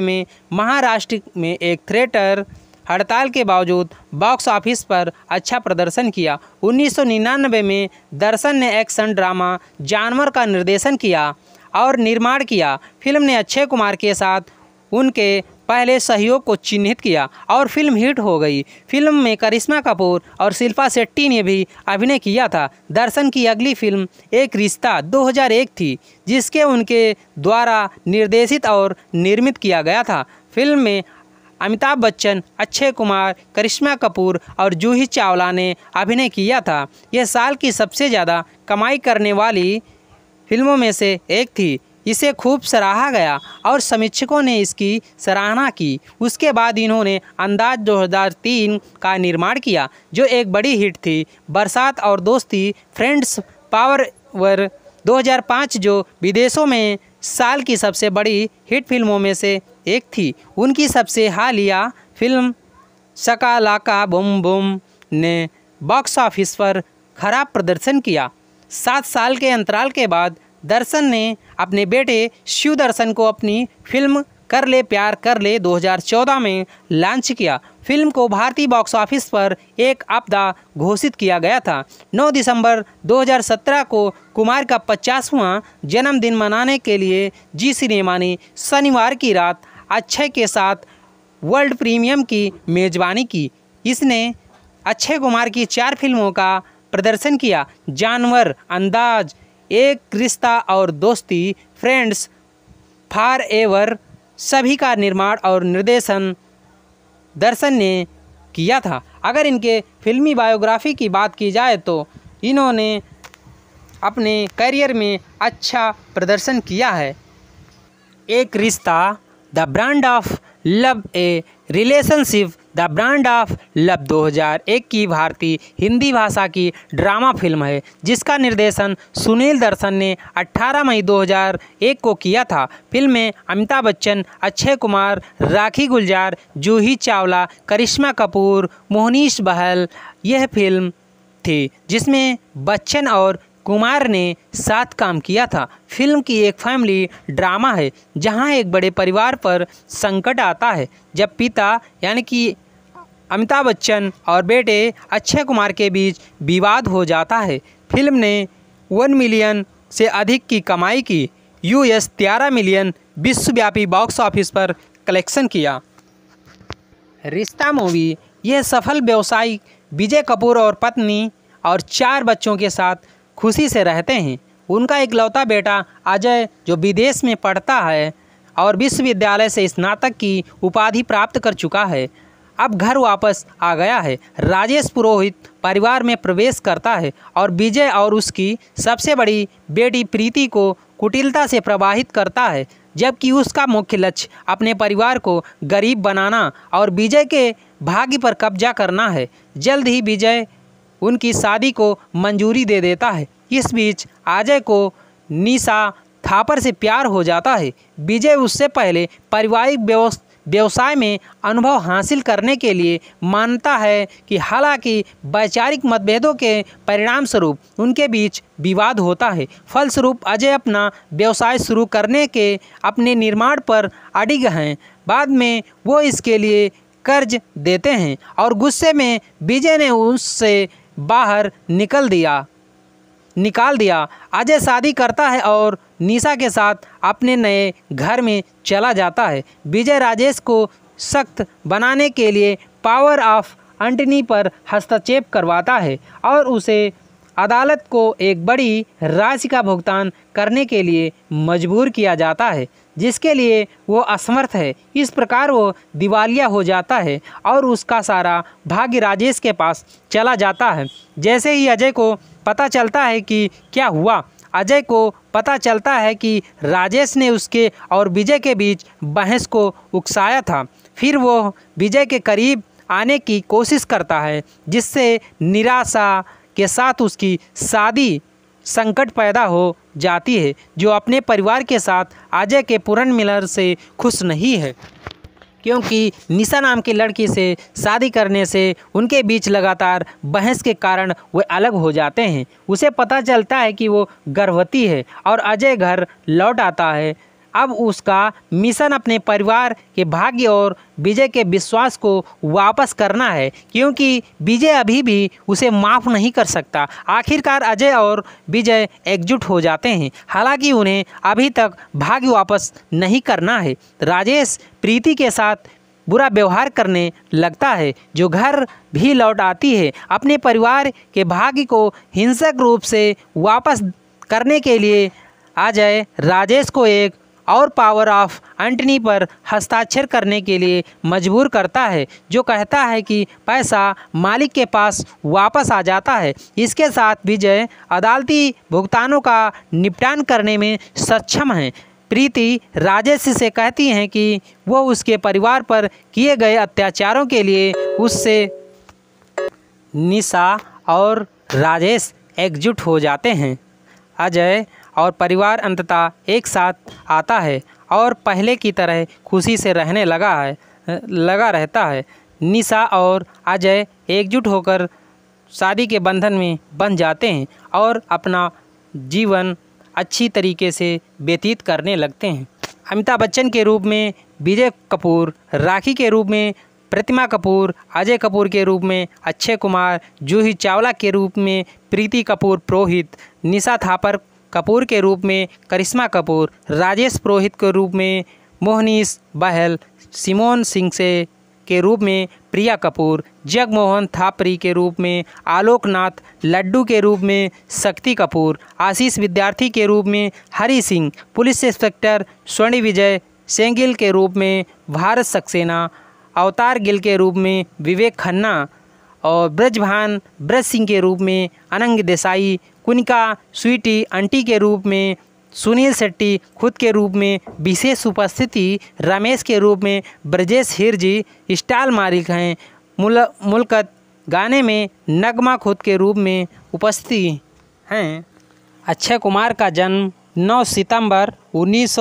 S1: में महाराष्ट्र में एक थिएटर हड़ताल के बावजूद बॉक्स ऑफिस पर अच्छा प्रदर्शन किया 1999 में दर्शन ने एक्शन ड्रामा जानवर का निर्देशन किया और निर्माण किया फिल्म ने अक्षय कुमार के साथ उनके पहले सहयोग को चिन्हित किया और फिल्म हिट हो गई फिल्म में करिश्मा कपूर और शिल्पा शेट्टी ने भी अभिनय किया था दर्शन की अगली फिल्म एक रिश्ता 2001 थी जिसके उनके द्वारा निर्देशित और निर्मित किया गया था फिल्म में अमिताभ बच्चन अक्षय कुमार करिश्मा कपूर और जूही चावला ने अभिनय किया था यह साल की सबसे ज़्यादा कमाई करने वाली फिल्मों में से एक थी इसे खूब सराहा गया और समीक्षकों ने इसकी सराहना की उसके बाद इन्होंने अंदाज 2003 का निर्माण किया जो एक बड़ी हिट थी बरसात और दोस्ती फ्रेंड्स पावर वर 2005 जो विदेशों में साल की सबसे बड़ी हिट फिल्मों में से एक थी उनकी सबसे हालिया फिल्म शकालाका बुम बुम ने बॉक्स ऑफिस पर खराब प्रदर्शन किया सात साल के अंतराल के बाद दर्शन ने अपने बेटे शिव दर्शन को अपनी फिल्म कर ले प्यार कर ले 2014 में लॉन्च किया फिल्म को भारतीय बॉक्स ऑफिस पर एक आपदा घोषित किया गया था 9 दिसंबर 2017 को कुमार का पचासवां जन्मदिन मनाने के लिए जी सिनेमा ने शनिवार की रात अक्षय के साथ वर्ल्ड प्रीमियम की मेज़बानी की इसने अक्षय कुमार की चार फिल्मों का प्रदर्शन किया जानवर अंदाज एक रिश्ता और दोस्ती फ्रेंड्स फार एवर सभी का निर्माण और निर्देशन दर्शन ने किया था अगर इनके फिल्मी बायोग्राफी की बात की जाए तो इन्होंने अपने करियर में अच्छा प्रदर्शन किया है एक रिश्ता the brand of love a relationship the brand of love 2001 की भारतीय हिंदी भाषा की ड्रामा फिल्म है जिसका निर्देशन सुनील दर्शन ने 18 मई 2001 को किया था फिल्म में अमिताभ बच्चन अक्षय कुमार राखी गुलजार जूही चावला करिश्मा कपूर मोहनीश बहल यह फिल्म थी जिसमें बच्चन और कुमार ने साथ काम किया था फिल्म की एक फैमिली ड्रामा है जहां एक बड़े परिवार पर संकट आता है जब पिता यानी कि अमिताभ बच्चन और बेटे अक्षय कुमार के बीच विवाद हो जाता है फिल्म ने वन मिलियन से अधिक की कमाई की यूएस तेरह मिलियन विश्वव्यापी बॉक्स ऑफिस पर कलेक्शन किया रिश्ता मूवी यह सफल व्यवसायी विजय कपूर और पत्नी और चार बच्चों के साथ खुशी से रहते हैं उनका इकलौता बेटा अजय जो विदेश में पढ़ता है और विश्वविद्यालय से स्नातक की उपाधि प्राप्त कर चुका है अब घर वापस आ गया है राजेश पुरोहित परिवार में प्रवेश करता है और विजय और उसकी सबसे बड़ी बेटी प्रीति को कुटिलता से प्रवाहित करता है जबकि उसका मुख्य लक्ष्य अपने परिवार को गरीब बनाना और विजय के भाग्य पर कब्जा करना है जल्द ही विजय उनकी शादी को मंजूरी दे देता है इस बीच अजय को निशा थापर से प्यार हो जाता है विजय उससे पहले पारिवारिक व्यवस्था व्यवसाय में अनुभव हासिल करने के लिए मानता है कि हालांकि वैचारिक मतभेदों के परिणाम स्वरूप उनके बीच विवाद होता है फलस्वरूप अजय अपना व्यवसाय शुरू करने के अपने निर्माण पर अडिग हैं बाद में वो इसके लिए कर्ज देते हैं और गुस्से में विजय ने उससे बाहर निकल दिया निकाल दिया अजय शादी करता है और निशा के साथ अपने नए घर में चला जाता है विजय राजेश को सख्त बनाने के लिए पावर ऑफ अंटनी पर हस्तक्षेप करवाता है और उसे अदालत को एक बड़ी राशि का भुगतान करने के लिए मजबूर किया जाता है जिसके लिए वो असमर्थ है इस प्रकार वो दिवालिया हो जाता है और उसका सारा भाग्य राजेश के पास चला जाता है जैसे ही अजय को पता चलता है कि क्या हुआ अजय को पता चलता है कि राजेश ने उसके और विजय के बीच बहस को उकसाया था फिर वो विजय के करीब आने की कोशिश करता है जिससे निराशा के साथ उसकी शादी संकट पैदा हो जाती है जो अपने परिवार के साथ अजय के पूरन मिलर से खुश नहीं है क्योंकि निशा नाम की लड़की से शादी करने से उनके बीच लगातार बहस के कारण वे अलग हो जाते हैं उसे पता चलता है कि वो गर्भवती है और अजय घर लौट आता है अब उसका मिशन अपने परिवार के भाग्य और विजय के विश्वास को वापस करना है क्योंकि विजय अभी भी उसे माफ़ नहीं कर सकता आखिरकार अजय और विजय एकजुट हो जाते हैं हालांकि उन्हें अभी तक भाग्य वापस नहीं करना है राजेश प्रीति के साथ बुरा व्यवहार करने लगता है जो घर भी लौट आती है अपने परिवार के भाग्य को हिंसक रूप से वापस करने के लिए अजय राजेश को एक और पावर ऑफ एंटनी पर हस्ताक्षर करने के लिए मजबूर करता है जो कहता है कि पैसा मालिक के पास वापस आ जाता है इसके साथ विजय अदालती भुगतानों का निपटान करने में सक्षम है प्रीति राजेश से कहती हैं कि वो उसके परिवार पर किए गए अत्याचारों के लिए उससे निशा और राजेश एकजुट हो जाते हैं अजय और परिवार अंततः एक साथ आता है और पहले की तरह खुशी से रहने लगा है लगा रहता है निशा और अजय एकजुट होकर शादी के बंधन में बंध जाते हैं और अपना जीवन अच्छी तरीके से व्यतीत करने लगते हैं अमिताभ बच्चन के रूप में विजय कपूर राखी के रूप में प्रतिमा कपूर अजय कपूर के रूप में अक्षय कुमार जूही चावला के रूप में प्रीति कपूर पुरोहित निशा थापर कपूर के रूप में करिश्मा कपूर राजेश पुरोहित के रूप में मोहनीश बहल सिमोन सिंह से के रूप में प्रिया कपूर जगमोहन थापरी के रूप में आलोकनाथ लड्डू के रूप में शक्ति कपूर आशीष विद्यार्थी के रूप में हरी सिंह पुलिस इंस्पेक्टर स्वर्ण विजय सेंगिल के रूप में भारत सक्सेना अवतार गिल के रूप में विवेक खन्ना और ब्रजभान ब्रज सिंह के रूप में अनंग देसाई कुनिका स्वीटी आंटी के रूप में सुनील शेट्टी खुद के रूप में विशेष उपस्थिति रमेश के रूप में ब्रजेश हिरजी स्टाल मालिक हैं मुल मुल्कत गाने में नगमा खुद के रूप में उपस्थिति हैं अक्षय कुमार का जन्म 9 सितंबर उन्नीस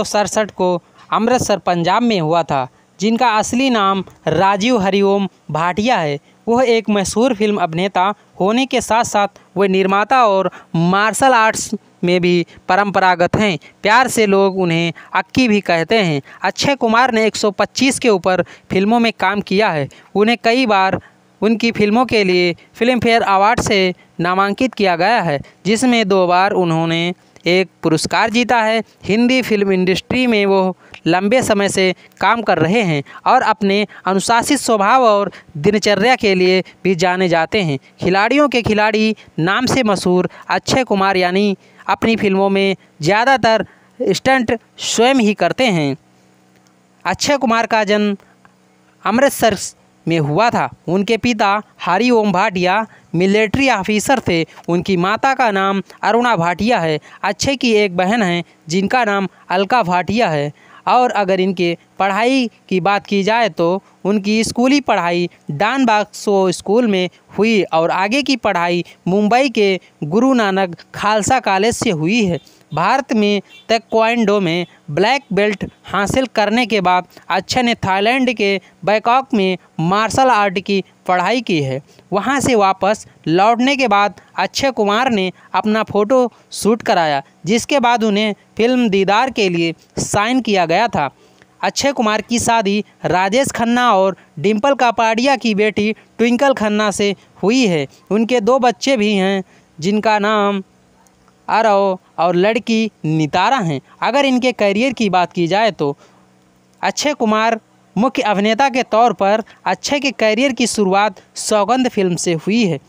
S1: को अमृतसर पंजाब में हुआ था जिनका असली नाम राजीव हरिओम भाटिया है वह एक मशहूर फिल्म अभिनेता होने के साथ साथ वे निर्माता और मार्शल आर्ट्स में भी परंपरागत हैं प्यार से लोग उन्हें अक्की भी कहते हैं अक्षय कुमार ने 125 के ऊपर फिल्मों में काम किया है उन्हें कई बार उनकी फिल्मों के लिए फिल्म फेयर अवार्ड से नामांकित किया गया है जिसमें दो बार उन्होंने एक पुरस्कार जीता है हिंदी फिल्म इंडस्ट्री में वो लंबे समय से काम कर रहे हैं और अपने अनुशासित स्वभाव और दिनचर्या के लिए भी जाने जाते हैं खिलाड़ियों के खिलाड़ी नाम से मशहूर अक्षय कुमार यानी अपनी फिल्मों में ज़्यादातर स्टंट स्वयं ही करते हैं अक्षय कुमार का जन्म अमृतसर में हुआ था उनके पिता हरि ओम भाटिया मिलिट्री ऑफिसर थे उनकी माता का नाम अरुणा भाटिया है अक्षय की एक बहन है जिनका नाम अलका भाटिया है और अगर इनके पढ़ाई की बात की जाए तो उनकी स्कूली पढ़ाई डान बाक्सो स्कूल में हुई और आगे की पढ़ाई मुंबई के गुरु नानक खालसा कॉलेज से हुई है भारत में तैक्वांडो में ब्लैक बेल्ट हासिल करने के बाद अक्षय ने थाईलैंड के बैकॉक में मार्शल आर्ट की पढ़ाई की है वहाँ से वापस लौटने के बाद अक्षय कुमार ने अपना फ़ोटो शूट कराया जिसके बाद उन्हें फिल्म दीदार के लिए साइन किया गया था अक्षय कुमार की शादी राजेश खन्ना और डिम्पल कापाडिया की बेटी ट्विंकल खन्ना से हुई है उनके दो बच्चे भी हैं जिनका नाम आरव और लड़की नितारा हैं अगर इनके करियर की बात की जाए तो अक्षय कुमार मुख्य अभिनेता के तौर पर अक्षय के करियर की शुरुआत सौगंध फिल्म से हुई है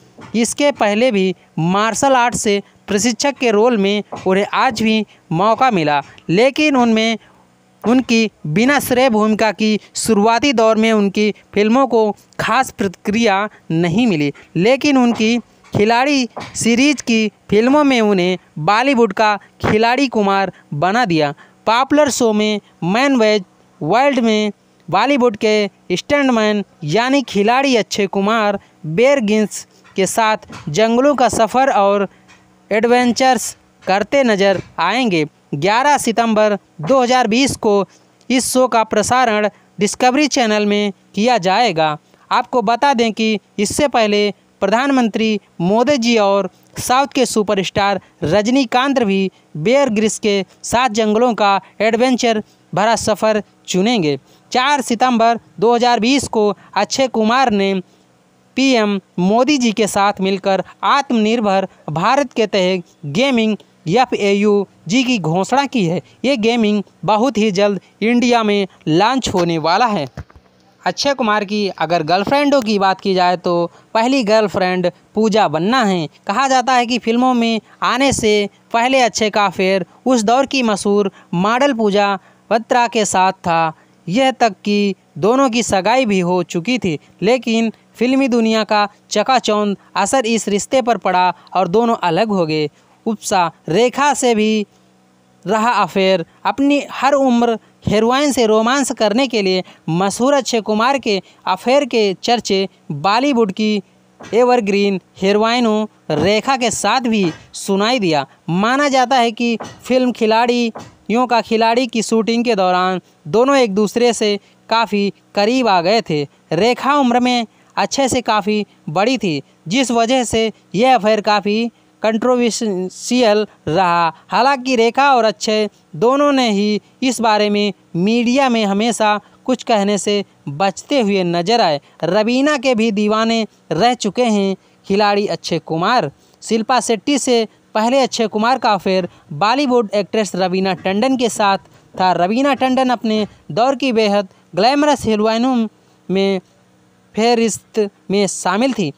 S1: इसके पहले भी मार्शल आर्ट से प्रशिक्षक के रोल में उन्हें आज भी मौका मिला लेकिन उनमें उनकी बिना श्रेय भूमिका की शुरुआती दौर में उनकी फिल्मों को खास प्रतिक्रिया नहीं मिली लेकिन उनकी खिलाड़ी सीरीज की फिल्मों में उन्हें बॉलीवुड का खिलाड़ी कुमार बना दिया पॉपुलर शो में मैन वेज वर्ल्ड में बॉलीवुड के स्टैंडमैन यानी खिलाड़ी अक्षय कुमार बेर गिंस के साथ जंगलों का सफ़र और एडवेंचर्स करते नजर आएंगे 11 सितंबर 2020 को इस शो का प्रसारण डिस्कवरी चैनल में किया जाएगा आपको बता दें कि इससे पहले प्रधानमंत्री मोदी जी और साउथ के सुपरस्टार रजनीकांत भी बेयर ग्रिस के सात जंगलों का एडवेंचर भरा सफ़र चुनेंगे 4 सितंबर 2020 को अक्षय कुमार ने पीएम मोदी जी के साथ मिलकर आत्मनिर्भर भारत के तहत gaming F A U G की घोषणा की है ये गेमिंग बहुत ही जल्द इंडिया में लॉन्च होने वाला है अक्षय कुमार की अगर गर्लफ्रेंडों की बात की जाए तो पहली गर्लफ्रेंड पूजा बन्ना है कहा जाता है कि फिल्मों में आने से पहले अक्षय का अफेयर उस दौर की मशहूर मॉडल पूजा बत्रा के साथ था यह तक कि दोनों की सगाई भी हो चुकी थी लेकिन फिल्मी दुनिया का चकाचौंध असर इस रिश्ते पर पड़ा और दोनों अलग हो गए उपसा रेखा से भी रहा अफेयर अपनी हर उम्र हेरोइन से रोमांस करने के लिए मशहूर अक्षय कुमार के अफेयर के चर्चे बॉलीवुड की एवरग्रीन हेरोइनों रेखा के साथ भी सुनाई दिया माना जाता है कि फिल्म खिलाड़ियों का खिलाड़ी की शूटिंग के दौरान दोनों एक दूसरे से काफ़ी करीब आ गए थे रेखा उम्र में अच्छे से काफ़ी बड़ी थी जिस वजह से यह अफेयर काफ़ी कंट्रोवर्शियल रहा हालांकि रेखा और अक्षय दोनों ने ही इस बारे में मीडिया में हमेशा कुछ कहने से बचते हुए नजर आए रवीना के भी दीवाने रह चुके हैं खिलाड़ी अक्षय कुमार शिल्पा शेट्टी से पहले अक्षय कुमार का affair Bollywood actress Raveena Tandon के साथ था रवीना टंडन अपने दौर की बेहद ग्लैमरस हेलोइनों में फेरिस्त में शामिल थी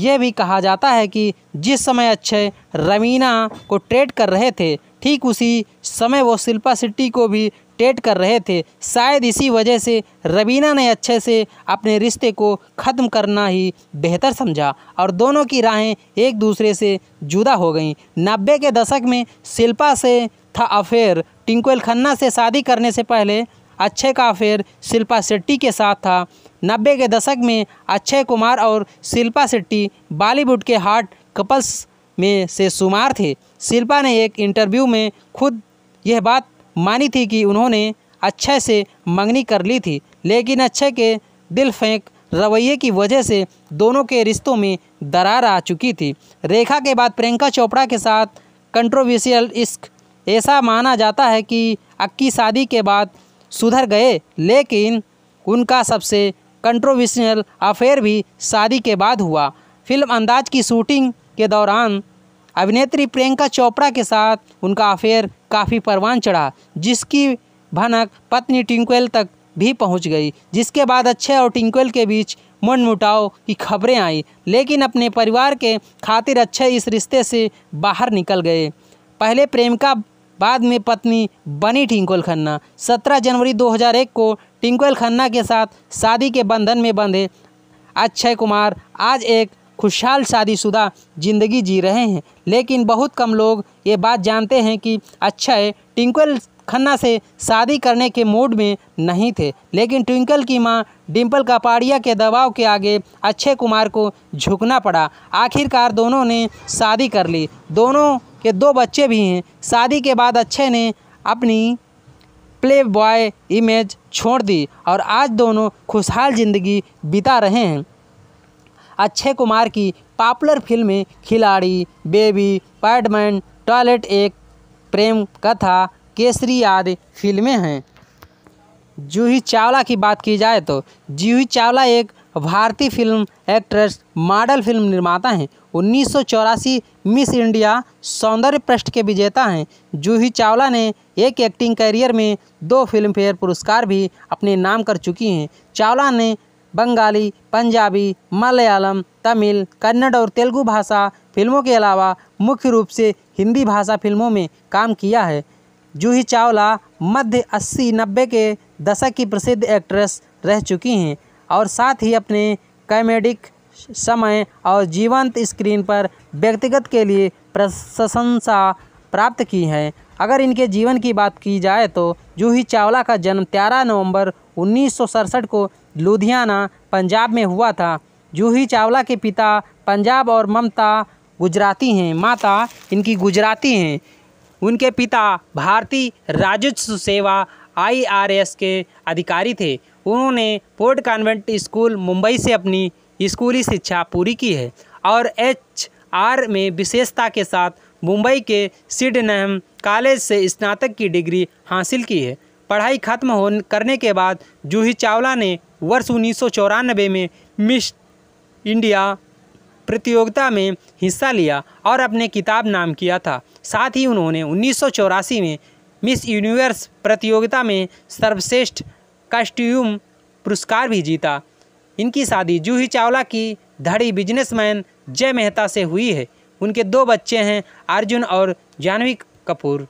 S1: यह भी कहा जाता है कि जिस समय अक्षय रवीना को ट्रेड कर रहे थे ठीक उसी समय वो शिल्पा सिट्टी को भी ट्रेड कर रहे थे शायद इसी वजह से रवीना ने अच्छे से अपने रिश्ते को ख़त्म करना ही बेहतर समझा और दोनों की राहें एक दूसरे से जुदा हो गईं नब्बे के दशक में शिल्पा से था अफेयर टिंकुल खन्ना से शादी करने से पहले अच्छे का अफेयर शिल्पा शेट्टी के साथ था नब्बे के दशक में अक्षय कुमार और शिल्पा शेट्टी बॉलीवुड के हार्ट कपल्स में से शुमार थे शिल्पा ने एक इंटरव्यू में खुद यह बात मानी थी कि उन्होंने अक्षय से मंगनी कर ली थी लेकिन अक्षय के दिल फेंक रवैये की वजह से दोनों के रिश्तों में दरार आ चुकी थी रेखा के बाद प्रियंका चोपड़ा के साथ कंट्रोवर्शियल इश्क ऐसा माना जाता है कि अक्की शादी के बाद सुधर गए लेकिन उनका सबसे कंट्रोविशनल अफेयर भी शादी के बाद हुआ फिल्म अंदाज की शूटिंग के दौरान अभिनेत्री प्रियंका चोपड़ा के साथ उनका अफेयर काफ़ी परवान चढ़ा जिसकी भनक पत्नी टिंकुल तक भी पहुंच गई जिसके बाद अच्छे और टिंकुल के बीच मन मुटाव की खबरें आई लेकिन अपने परिवार के खातिर अच्छे इस रिश्ते से बाहर निकल गए पहले प्रेमिका बाद में पत्नी बनी टिंकुल खन्ना सत्रह जनवरी 2001 को टिंकुल खन्ना के साथ शादी के बंधन में बंधे अक्षय कुमार आज एक खुशहाल शादीशुदा जिंदगी जी रहे हैं लेकिन बहुत कम लोग ये बात जानते हैं कि अक्षय टिंकुल खन्ना से शादी करने के मूड में नहीं थे लेकिन ट्विंकल की मां डिम्पल कपाड़िया के दबाव के आगे अक्षय कुमार को झुकना पड़ा आखिरकार दोनों ने शादी कर ली दोनों के दो बच्चे भी हैं शादी के बाद अक्षय ने अपनी प्ले बॉय इमेज छोड़ दी और आज दोनों खुशहाल ज़िंदगी बिता रहे हैं अक्षय कुमार की पॉपुलर फिल्में खिलाड़ी बेबी पैडमैन टॉयलेट एक प्रेम कथा केसरी आदि फिल्में हैं जूही चावला की बात की जाए तो जूही चावला एक भारतीय फिल्म एक्ट्रेस मॉडल फिल्म निर्माता हैं उन्नीस मिस इंडिया सौंदर्य पृष्ठ के विजेता हैं जूही चावला ने एक एक्टिंग करियर में दो फिल्म फेयर पुरस्कार भी अपने नाम कर चुकी हैं चावला ने बंगाली पंजाबी मलयालम तमिल कन्नड़ और तेलुगु भाषा फिल्मों के अलावा मुख्य रूप से हिंदी भाषा फिल्मों में काम किया है जूही चावला मध्य अस्सी नब्बे के दशक की प्रसिद्ध एक्ट्रेस रह चुकी हैं और साथ ही अपने कॉमेडिक समय और जीवंत स्क्रीन पर व्यक्तिगत के लिए प्रशंसा प्राप्त की है अगर इनके जीवन की बात की जाए तो जूही चावला का जन्म 13 नवंबर उन्नीस को लुधियाना पंजाब में हुआ था जूही चावला के पिता पंजाब और ममता गुजराती हैं माता इनकी गुजराती हैं उनके पिता भारतीय राजस्व सेवा आईआरएस के अधिकारी थे उन्होंने पोर्ट कॉन्वेंट स्कूल मुंबई से अपनी स्कूली शिक्षा पूरी की है और एच आर में विशेषता के साथ मुंबई के सिडनहम कॉलेज से स्नातक की डिग्री हासिल की है पढ़ाई खत्म हो करने के बाद जूही चावला ने वर्ष उन्नीस में मिस इंडिया प्रतियोगिता में हिस्सा लिया और अपने किताब नाम किया था साथ ही उन्होंने उन्नीस में मिस यूनिवर्स प्रतियोगिता में सर्वश्रेष्ठ कास्ट्यूम पुरस्कार भी जीता इनकी शादी जूही चावला की धड़ी बिजनेसमैन जय मेहता से हुई है उनके दो बच्चे हैं अर्जुन और जानवी कपूर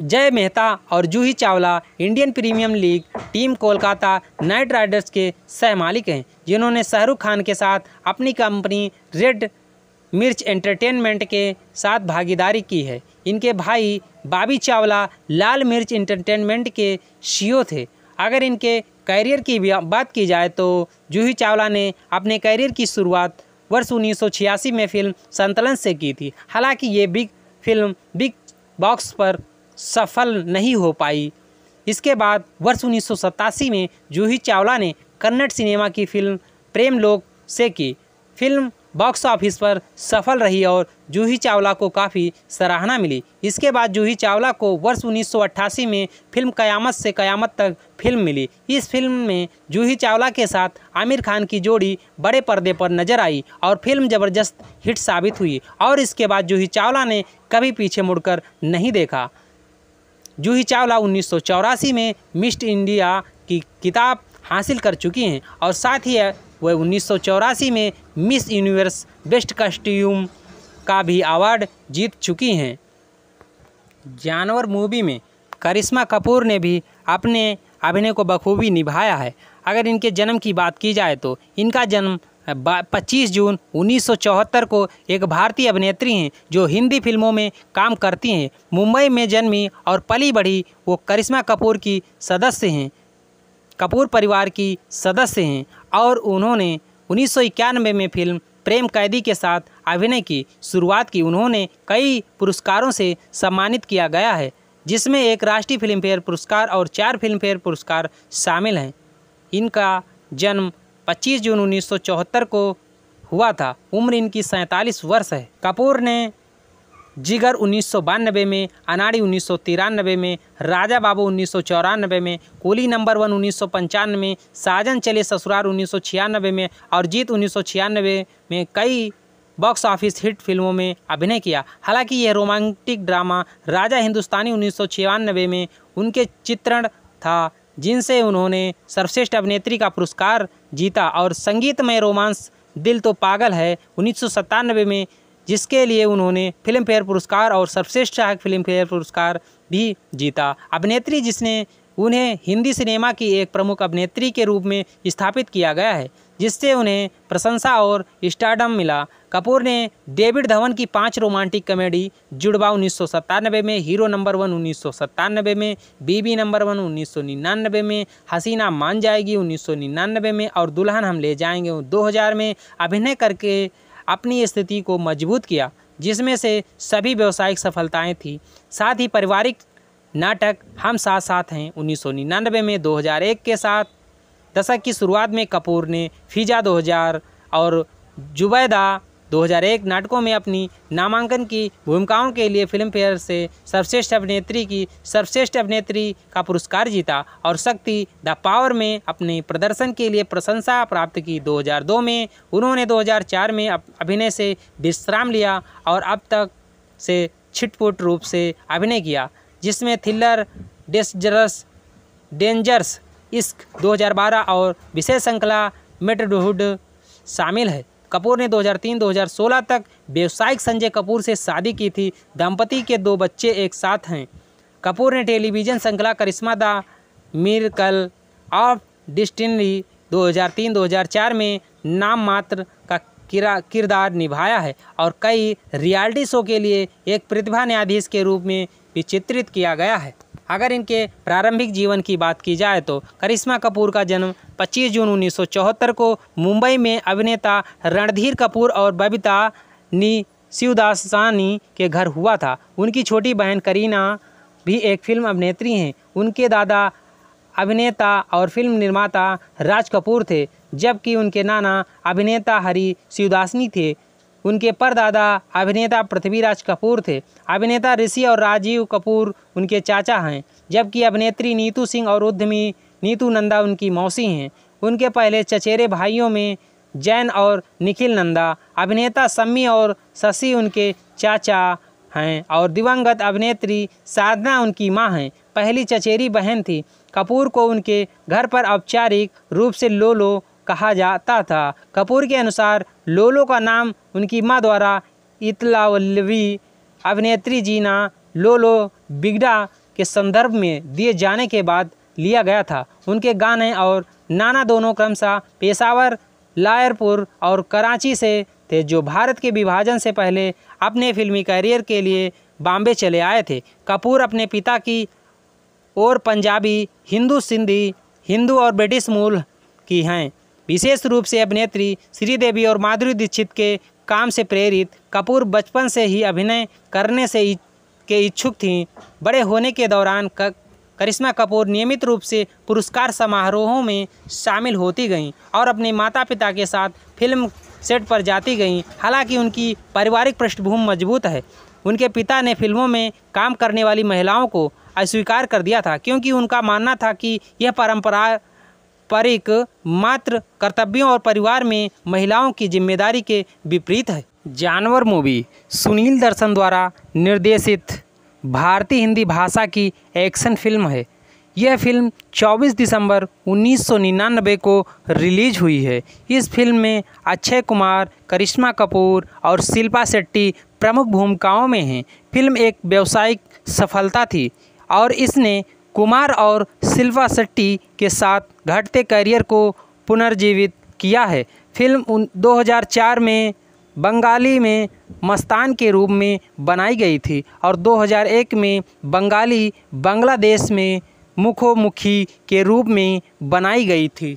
S1: जय मेहता और Juhi Chawla Indian Premier League team Kolkata Knight Riders के सह मालिक हैं जिन्होंने शाहरुख खान के साथ अपनी कंपनी रेड मिर्च एंटरटेनमेंट के साथ भागीदारी की है इनके भाई बाबी चावला लाल मिर्च इंटरटेनमेंट के सीईओ थे अगर इनके करियर की बात की जाए तो जूही चावला ने अपने करियर की शुरुआत वर्ष उन्नीस में फिल्म संतलन से की थी हालांकि ये बिग फिल्म बिग बॉक्स पर सफल नहीं हो पाई इसके बाद वर्ष उन्नीस में जूही चावला ने कन्नड़ सिनेमा की फिल्म प्रेम लोक से की फिल्म बॉक्स ऑफिस पर सफल रही और जूही चावला को काफ़ी सराहना मिली इसके बाद जूही चावला को वर्ष उन्नीस में फिल्म कयामत से कयामत तक फिल्म मिली इस फिल्म में जूही चावला के साथ आमिर खान की जोड़ी बड़े पर्दे पर नजर आई और फिल्म ज़बरदस्त हिट साबित हुई और इसके बाद जूही चावला ने कभी पीछे मुड़कर नहीं देखा जूही चावला उन्नीस में मिस्ड इंडिया की किताब हासिल कर चुकी हैं और साथ ही वह उन्नीस में मिस यूनिवर्स बेस्ट कॉस्ट्यूम का भी अवार्ड जीत चुकी हैं जानवर मूवी में करिश्मा कपूर ने भी अपने अभिनय को बखूबी निभाया है अगर इनके जन्म की बात की जाए तो इनका जन्म 25 जून 1974 को एक भारतीय अभिनेत्री हैं जो हिंदी फिल्मों में काम करती हैं मुंबई में जन्मी और पली बढ़ी वो करिश्मा कपूर की सदस्य हैं कपूर परिवार की सदस्य हैं और उन्होंने उन्नीस में फिल्म प्रेम कैदी के साथ अभिनय की शुरुआत की उन्होंने कई पुरस्कारों से सम्मानित किया गया है जिसमें एक राष्ट्रीय फिल्म फेयर पुरस्कार और चार फिल्म फेयर पुरस्कार शामिल हैं इनका जन्म 25 जून 1974 को हुआ था उम्र इनकी सैंतालीस वर्ष है कपूर ने जिगर उन्नीस में अनाड़ी उन्नीस में राजा बाबू उन्नीस में कोली नंबर वन उन्नीस में साजन चले ससुराल उन्नीस में और जीत उन्नीस में कई बॉक्स ऑफिस हिट फिल्मों में अभिनय किया हालांकि यह रोमांटिक ड्रामा राजा हिंदुस्तानी उन्नीस में उनके चित्रण था जिनसे उन्होंने सर्वश्रेष्ठ अभिनेत्री का पुरस्कार जीता और संगीतमय रोमांस दिल तो पागल है उन्नीस में जिसके लिए उन्होंने फिल्म फेयर पुरस्कार और सर्वश्रेष्ठ सहायक फिल्म फेयर पुरस्कार भी जीता अभिनेत्री जिसने उन्हें हिंदी सिनेमा की एक प्रमुख अभिनेत्री के रूप में स्थापित किया गया है जिससे उन्हें प्रशंसा और स्टारडम मिला कपूर ने डेविड धवन की पांच रोमांटिक कॉमेडी जुड़वा उन्नीस में हीरो नंबर वन उन्नीस में बीबी नंबर वन उन्नीस में हसीना मान जाएगी उन्नीस में और दुल्हन हम ले जाएंगे दो में अभिनय करके अपनी स्थिति को मजबूत किया जिसमें से सभी व्यवसायिक सफलताएं थीं साथ ही पारिवारिक नाटक हम साथ साथ हैं उन्नीस में 2001 के साथ दशक की शुरुआत में कपूर ने फिजा 2000 और जुबैदा 2001 नाटकों में अपनी नामांकन की भूमिकाओं के लिए फिल्मफेयर से सर्वश्रेष्ठ अभिनेत्री की सर्वश्रेष्ठ अभिनेत्री का पुरस्कार जीता और शक्ति द पावर में अपने प्रदर्शन के लिए प्रशंसा प्राप्त की 2002 में उन्होंने 2004 में अभिनय से विश्राम लिया और अब तक से छिटपुट रूप से अभिनय किया जिसमें थ्रिलर डेस्जरस डेंजर्स इश्क दो और विशेष श्रृंखला मेटडहुड शामिल है कपूर ने 2003-2016 तक व्यवसायिक संजय कपूर से शादी की थी दंपति के दो बच्चे एक साथ हैं कपूर ने टेलीविज़न श्रृंखला Karishma the miracle of destiny 2003-2004 में नाम मात्र का किरदार निभाया है और कई रियलिटी शो के लिए एक प्रतिभा न्यायाधीश के रूप में भी चित्रित किया गया है अगर इनके प्रारंभिक जीवन की बात की जाए तो करिश्मा कपूर का जन्म 25 जून उन्नीस को मुंबई में अभिनेता रणधीर कपूर और बबिता नी शिवदासानी के घर हुआ था उनकी छोटी बहन करीना भी एक फिल्म अभिनेत्री हैं उनके दादा अभिनेता और फिल्म निर्माता राज कपूर थे जबकि उनके नाना अभिनेता हरी शिवदासनी थे उनके परदादा अभिनेता पृथ्वीराज कपूर थे अभिनेता ऋषि और राजीव कपूर उनके चाचा हैं जबकि अभिनेत्री नीतू सिंह और उद्यमी नीतू नंदा उनकी मौसी हैं उनके पहले चचेरे भाइयों में जैन और निखिल नंदा अभिनेता सम्मी और शशि उनके चाचा हैं और दिवंगत अभिनेत्री साधना उनकी माँ हैं पहली चचेरी बहन थी कपूर को उनके घर पर औपचारिक रूप से लोलो कहा जाता था कपूर के अनुसार लोलो का नाम उनकी माँ द्वारा इतलावलवी अभिनेत्री जीना लोलो बिगड़ा के संदर्भ में दिए जाने के बाद लिया गया था उनके गाने और नाना दोनों क्रमशः पेशावर लायरपुर और कराची से थे जो भारत के विभाजन से पहले अपने फिल्मी करियर के लिए बॉम्बे चले आए थे कपूर अपने पिता की और पंजाबी हिंदू सिंधी हिंदू और ब्रिटिश मूल की हैं विशेष रूप से अभिनेत्री श्रीदेवी और माधुरी दीक्षित के काम से प्रेरित कपूर बचपन से ही अभिनय करने से के इच्छुक थीं बड़े होने के दौरान करिश्मा कपूर नियमित रूप से पुरस्कार समारोहों में शामिल होती गईं और अपने माता पिता के साथ फिल्म सेट पर जाती गईं हालांकि उनकी पारिवारिक पृष्ठभूमि मजबूत है उनके पिता ने फिल्मों में काम करने वाली महिलाओं को अस्वीकार कर दिया था क्योंकि उनका मानना था कि यह परंपरा पर एक मात्र कर्तव्यों और परिवार में महिलाओं की जिम्मेदारी के विपरीत है जानवर मूवी सुनील दर्शन द्वारा निर्देशित भारतीय हिंदी भाषा की एक्शन फिल्म है यह फिल्म 24 दिसंबर 1999 को रिलीज हुई है इस फिल्म में अक्षय कुमार करिश्मा कपूर और शिल्पा शेट्टी प्रमुख भूमिकाओं में हैं फिल्म एक व्यावसायिक सफलता थी और इसने कुमार और सिल्वा शेट्टी के साथ घटते करियर को पुनर्जीवित किया है फिल्म उन 2004 में बंगाली में मस्तान के रूप में बनाई गई थी और 2001 में बंगाली बांग्लादेश में मुखोमुखी के रूप में बनाई गई थी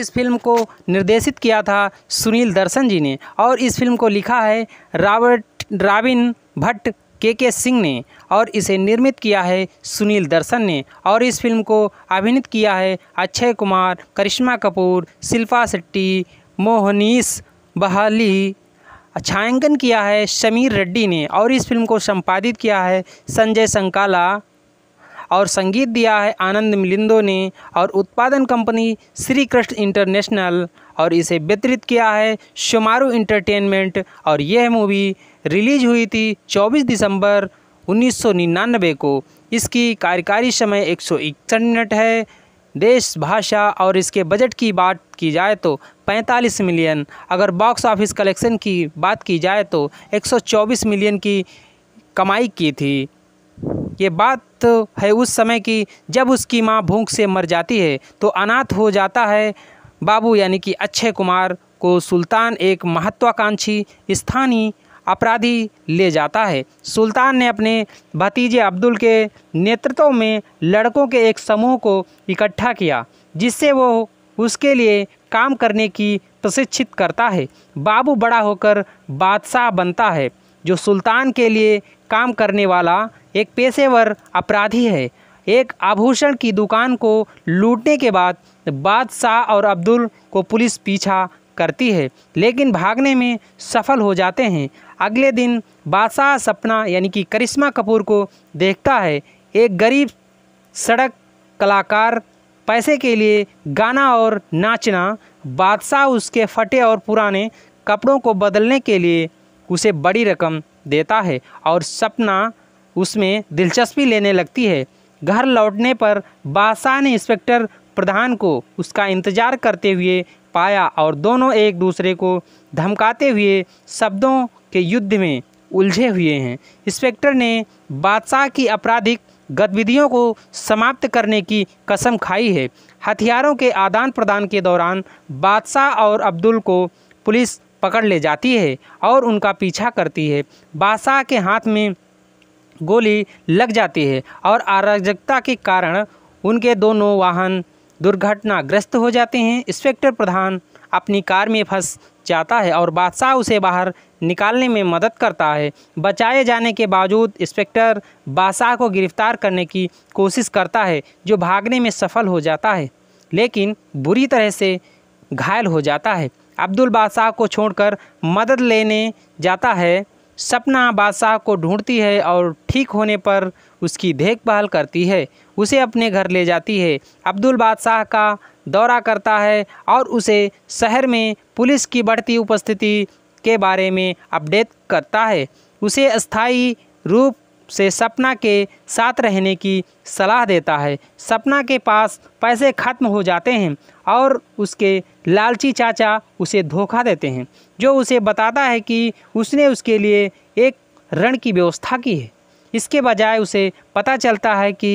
S1: इस फिल्म को निर्देशित किया था सुनील दर्शन जी ने और इस फिल्म को लिखा है रॉबर्ट राविन भट्ट के के सिंह ने और इसे निर्मित किया है सुनील दर्शन ने और इस फिल्म को अभिनीत किया है अक्षय कुमार करिश्मा कपूर शिल्पा शेट्टी मोहनीस बहाली छायांकन किया है शमीर रेड्डी ने और इस फिल्म को संपादित किया है संजय संकाला और संगीत दिया है आनंद मिलिंदो ने और उत्पादन कंपनी श्री कृष्ण इंटरनेशनल और इसे वितरित किया है शुमारू इंटरटेनमेंट और यह मूवी रिलीज हुई थी 24 दिसंबर 1999 को इसकी कार्यकारी समय एक मिनट है देश भाषा और इसके बजट की बात की जाए तो 45 मिलियन अगर बॉक्स ऑफिस कलेक्शन की बात की जाए तो 124 मिलियन की कमाई की थी ये बात है उस समय की जब उसकी माँ भूख से मर जाती है तो अनाथ हो जाता है बाबू यानी कि अक्षय कुमार को सुल्तान एक महत्वाकांक्षी स्थानीय अपराधी ले जाता है सुल्तान ने अपने भतीजे अब्दुल के नेतृत्व में लड़कों के एक समूह को इकट्ठा किया जिससे वो उसके लिए काम करने की प्रशिक्षित करता है बाबू बड़ा होकर बादशाह बनता है जो सुल्तान के लिए काम करने वाला एक पेशेवर अपराधी है एक आभूषण की दुकान को लूटने के बाद बादशाह और अब्दुल को पुलिस पीछा करती है लेकिन भागने में सफल हो जाते हैं अगले दिन बादशाह सपना यानी कि करिश्मा कपूर को देखता है एक गरीब सड़क कलाकार पैसे के लिए गाना और नाचना बादशाह उसके फटे और पुराने कपड़ों को बदलने के लिए उसे बड़ी रकम देता है और सपना उसमें दिलचस्पी लेने लगती है घर लौटने पर बादशाह ने इंस्पेक्टर प्रधान को उसका इंतज़ार करते हुए पाया और दोनों एक दूसरे को धमकाते हुए शब्दों के युद्ध में उलझे हुए हैं इंस्पेक्टर ने बादशाह की आपराधिक गतिविधियों को समाप्त करने की कसम खाई है हथियारों के आदान प्रदान के दौरान बादशाह और अब्दुल को पुलिस पकड़ ले जाती है और उनका पीछा करती है बादशाह के हाथ में गोली लग जाती है और अराजकता के कारण उनके दोनों वाहन दुर्घटनाग्रस्त हो जाते हैं इंस्पेक्टर प्रधान अपनी कार में फंस जाता है और बादशाह उसे बाहर निकालने में मदद करता है बचाए जाने के बावजूद इंस्पेक्टर बादशाह को गिरफ्तार करने की कोशिश करता है जो भागने में सफल हो जाता है लेकिन बुरी तरह से घायल हो जाता है अब्दुल बादशाह को छोड़कर मदद लेने जाता है सपना बादशाह को ढूंढती है और ठीक होने पर उसकी देखभाल करती है उसे अपने घर ले जाती है अब्दुल बादशाह का दौरा करता है और उसे शहर में पुलिस की बढ़ती उपस्थिति के बारे में अपडेट करता है उसे स्थायी रूप से सपना के साथ रहने की सलाह देता है सपना के पास पैसे खत्म हो जाते हैं और उसके लालची चाचा उसे धोखा देते हैं जो उसे बताता है कि उसने उसके लिए एक ऋण की व्यवस्था की है इसके बजाय उसे पता चलता है कि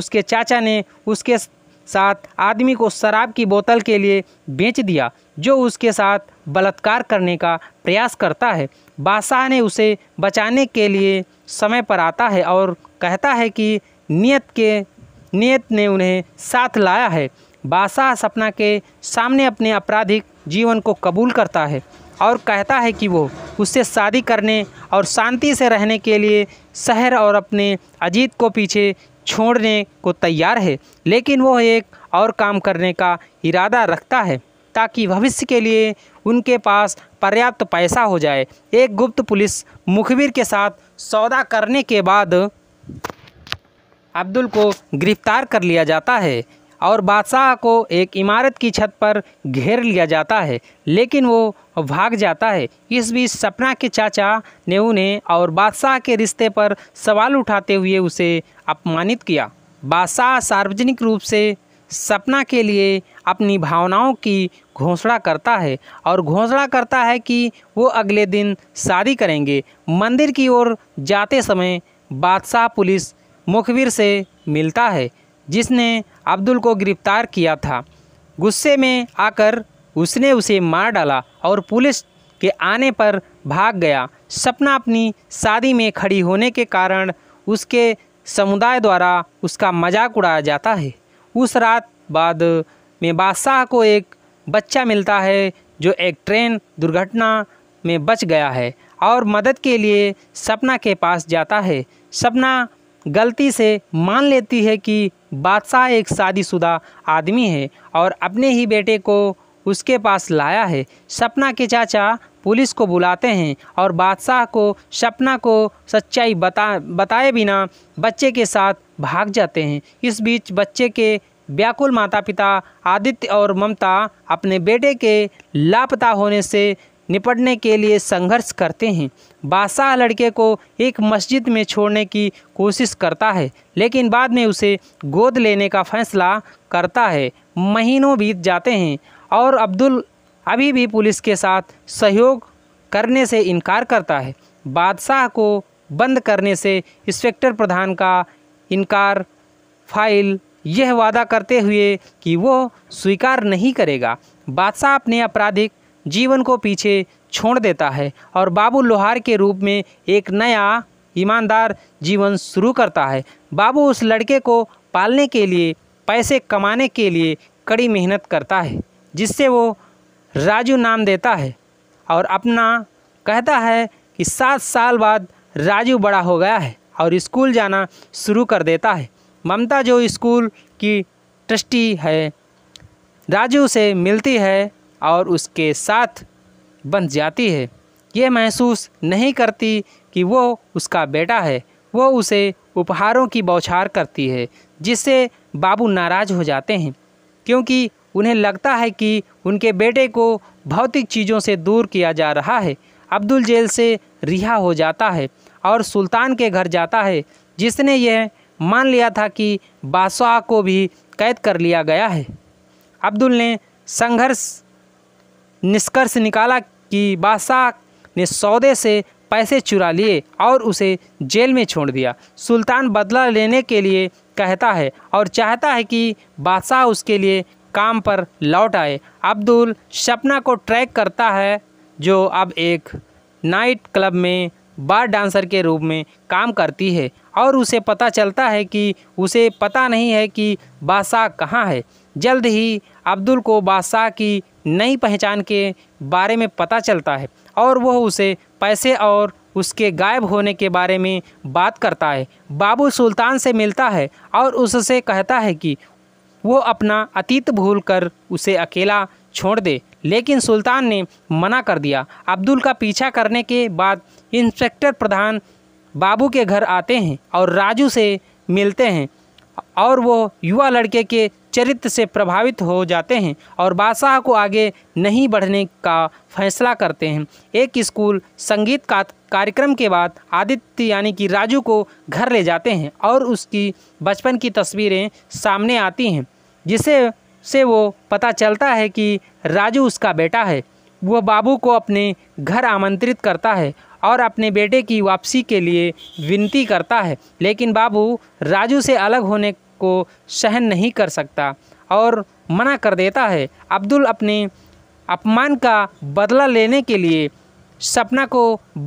S1: उसके चाचा ने उसके साथ आदमी को शराब की बोतल के लिए बेच दिया जो उसके साथ बलात्कार करने का प्रयास करता है बादशाह ने उसे बचाने के लिए समय पर आता है और कहता है कि नियत के नियत ने उन्हें साथ लाया है बादशाह सपना के सामने अपने आपराधिक जीवन को कबूल करता है और कहता है कि वो उससे शादी करने और शांति से रहने के लिए शहर और अपने अजीत को पीछे छोड़ने को तैयार है लेकिन वह एक और काम करने का इरादा रखता है ताकि भविष्य के लिए उनके पास पर्याप्त पैसा हो जाए एक गुप्त पुलिस मुखबिर के साथ सौदा करने के बाद अब्दुल को गिरफ्तार कर लिया जाता है और बादशाह को एक इमारत की छत पर घेर लिया जाता है लेकिन वो भाग जाता है इस बीच सपना के चाचा ने उन्हें और बादशाह के रिश्ते पर सवाल उठाते हुए उसे अपमानित किया बादशाह सार्वजनिक रूप से सपना के लिए अपनी भावनाओं की घोषणा करता है और घोषणा करता है कि वो अगले दिन शादी करेंगे मंदिर की ओर जाते समय बादशाह पुलिस मुखबिर से मिलता है जिसने अब्दुल को गिरफ्तार किया था गुस्से में आकर उसने उसे मार डाला और पुलिस के आने पर भाग गया सपना अपनी शादी में खड़ी होने के कारण उसके समुदाय द्वारा उसका मजाक उड़ाया जाता है उस रात बाद में बादशाह को एक बच्चा मिलता है जो एक ट्रेन दुर्घटना में बच गया है और मदद के लिए सपना के पास जाता है सपना गलती से मान लेती है कि बादशाह एक शादीशुदा आदमी है और अपने ही बेटे को उसके पास लाया है सपना के चाचा पुलिस को बुलाते हैं और बादशाह को सपना को सच्चाई बता बताए बिना बच्चे के साथ भाग जाते हैं इस बीच बच्चे के व्याकुल माता पिता आदित्य और ममता अपने बेटे के लापता होने से निपटने के लिए संघर्ष करते हैं बादशाह लड़के को एक मस्जिद में छोड़ने की कोशिश करता है लेकिन बाद में उसे गोद लेने का फैसला करता है महीनों बीत जाते हैं और अब्दुल अभी भी पुलिस के साथ सहयोग करने से इनकार करता है बादशाह को बंद करने से इंस्पेक्टर प्रधान का इनकार फाइल यह वादा करते हुए कि वो स्वीकार नहीं करेगा बादशाह अपने आपराधिक जीवन को पीछे छोड़ देता है और बाबू लोहार के रूप में एक नया ईमानदार जीवन शुरू करता है बाबू उस लड़के को पालने के लिए पैसे कमाने के लिए कड़ी मेहनत करता है जिससे वो राजू नाम देता है और अपना कहता है कि सात साल बाद राजू बड़ा हो गया है और स्कूल जाना शुरू कर देता है ममता जो स्कूल की ट्रस्टी है राजू से मिलती है और उसके साथ बन जाती है ये महसूस नहीं करती कि वो उसका बेटा है वो उसे उपहारों की बौछार करती है जिससे बाबू नाराज़ हो जाते हैं क्योंकि उन्हें लगता है कि उनके बेटे को भौतिक चीज़ों से दूर किया जा रहा है अब्दुल जेल से रिहा हो जाता है और सुल्तान के घर जाता है जिसने यह मान लिया था कि बादशाह को भी कैद कर लिया गया है अब्दुल ने संघर्ष निष्कर्ष निकाला कि बादशाह ने सौदे से पैसे चुरा लिए और उसे जेल में छोड़ दिया सुल्तान बदला लेने के लिए कहता है और चाहता है कि बादशाह उसके लिए काम पर लौट आए अब्दुल सपना को ट्रैक करता है जो अब एक नाइट क्लब में बार डांसर के रूप में काम करती है और उसे पता चलता है कि उसे पता नहीं है कि बादशाह कहाँ है जल्द ही अब्दुल को बादशाह की नई पहचान के बारे में पता चलता है और वह उसे पैसे और उसके गायब होने के बारे में बात करता है बाबू सुल्तान से मिलता है और उससे कहता है कि वो अपना अतीत भूल कर उसे अकेला छोड़ दे लेकिन सुल्तान ने मना कर दिया अब्दुल का पीछा करने के बाद इंस्पेक्टर प्रधान बाबू के घर आते हैं और राजू से मिलते हैं और वो युवा लड़के के चरित्र से प्रभावित हो जाते हैं और बादशाह को आगे नहीं बढ़ने का फैसला करते हैं एक स्कूल संगीत का कार्यक्रम के बाद आदित्य यानी कि राजू को घर ले जाते हैं और उसकी बचपन की तस्वीरें सामने आती हैं जिसे से वो पता चलता है कि राजू उसका बेटा है वह बाबू को अपने घर आमंत्रित करता है और अपने बेटे की वापसी के लिए विनती करता है लेकिन बाबू राजू से अलग होने को सहन नहीं कर सकता और मना कर देता है अब्दुल अपने अपमान का बदला लेने के लिए सपना को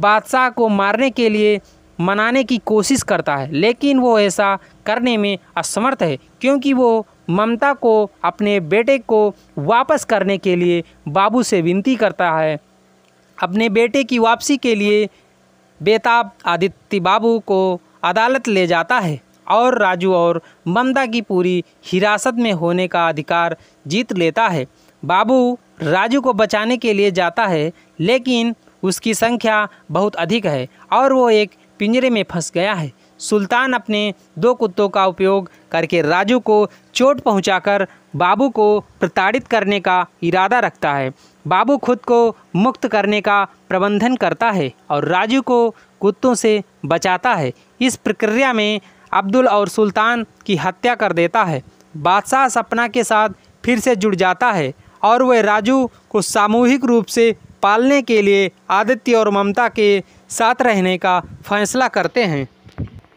S1: बादशाह को मारने के लिए मनाने की कोशिश करता है लेकिन वो ऐसा करने में असमर्थ है क्योंकि वो ममता को अपने बेटे को वापस करने के लिए बाबू से विनती करता है अपने बेटे की वापसी के लिए बेताब आदित्य बाबू को अदालत ले जाता है और राजू और ममता की पूरी हिरासत में होने का अधिकार जीत लेता है बाबू राजू को बचाने के लिए जाता है लेकिन उसकी संख्या बहुत अधिक है और वो एक पिंजरे में फंस गया है सुल्तान अपने दो कुत्तों का उपयोग करके राजू को चोट पहुंचाकर बाबू को प्रताड़ित करने का इरादा रखता है बाबू खुद को मुक्त करने का प्रबंधन करता है और राजू को कुत्तों से बचाता है इस प्रक्रिया में अब्दुल और सुल्तान की हत्या कर देता है बादशाह सपना के साथ फिर से जुड़ जाता है और वह राजू को सामूहिक रूप से पालने के लिए आदित्य और ममता के साथ रहने का फैसला करते हैं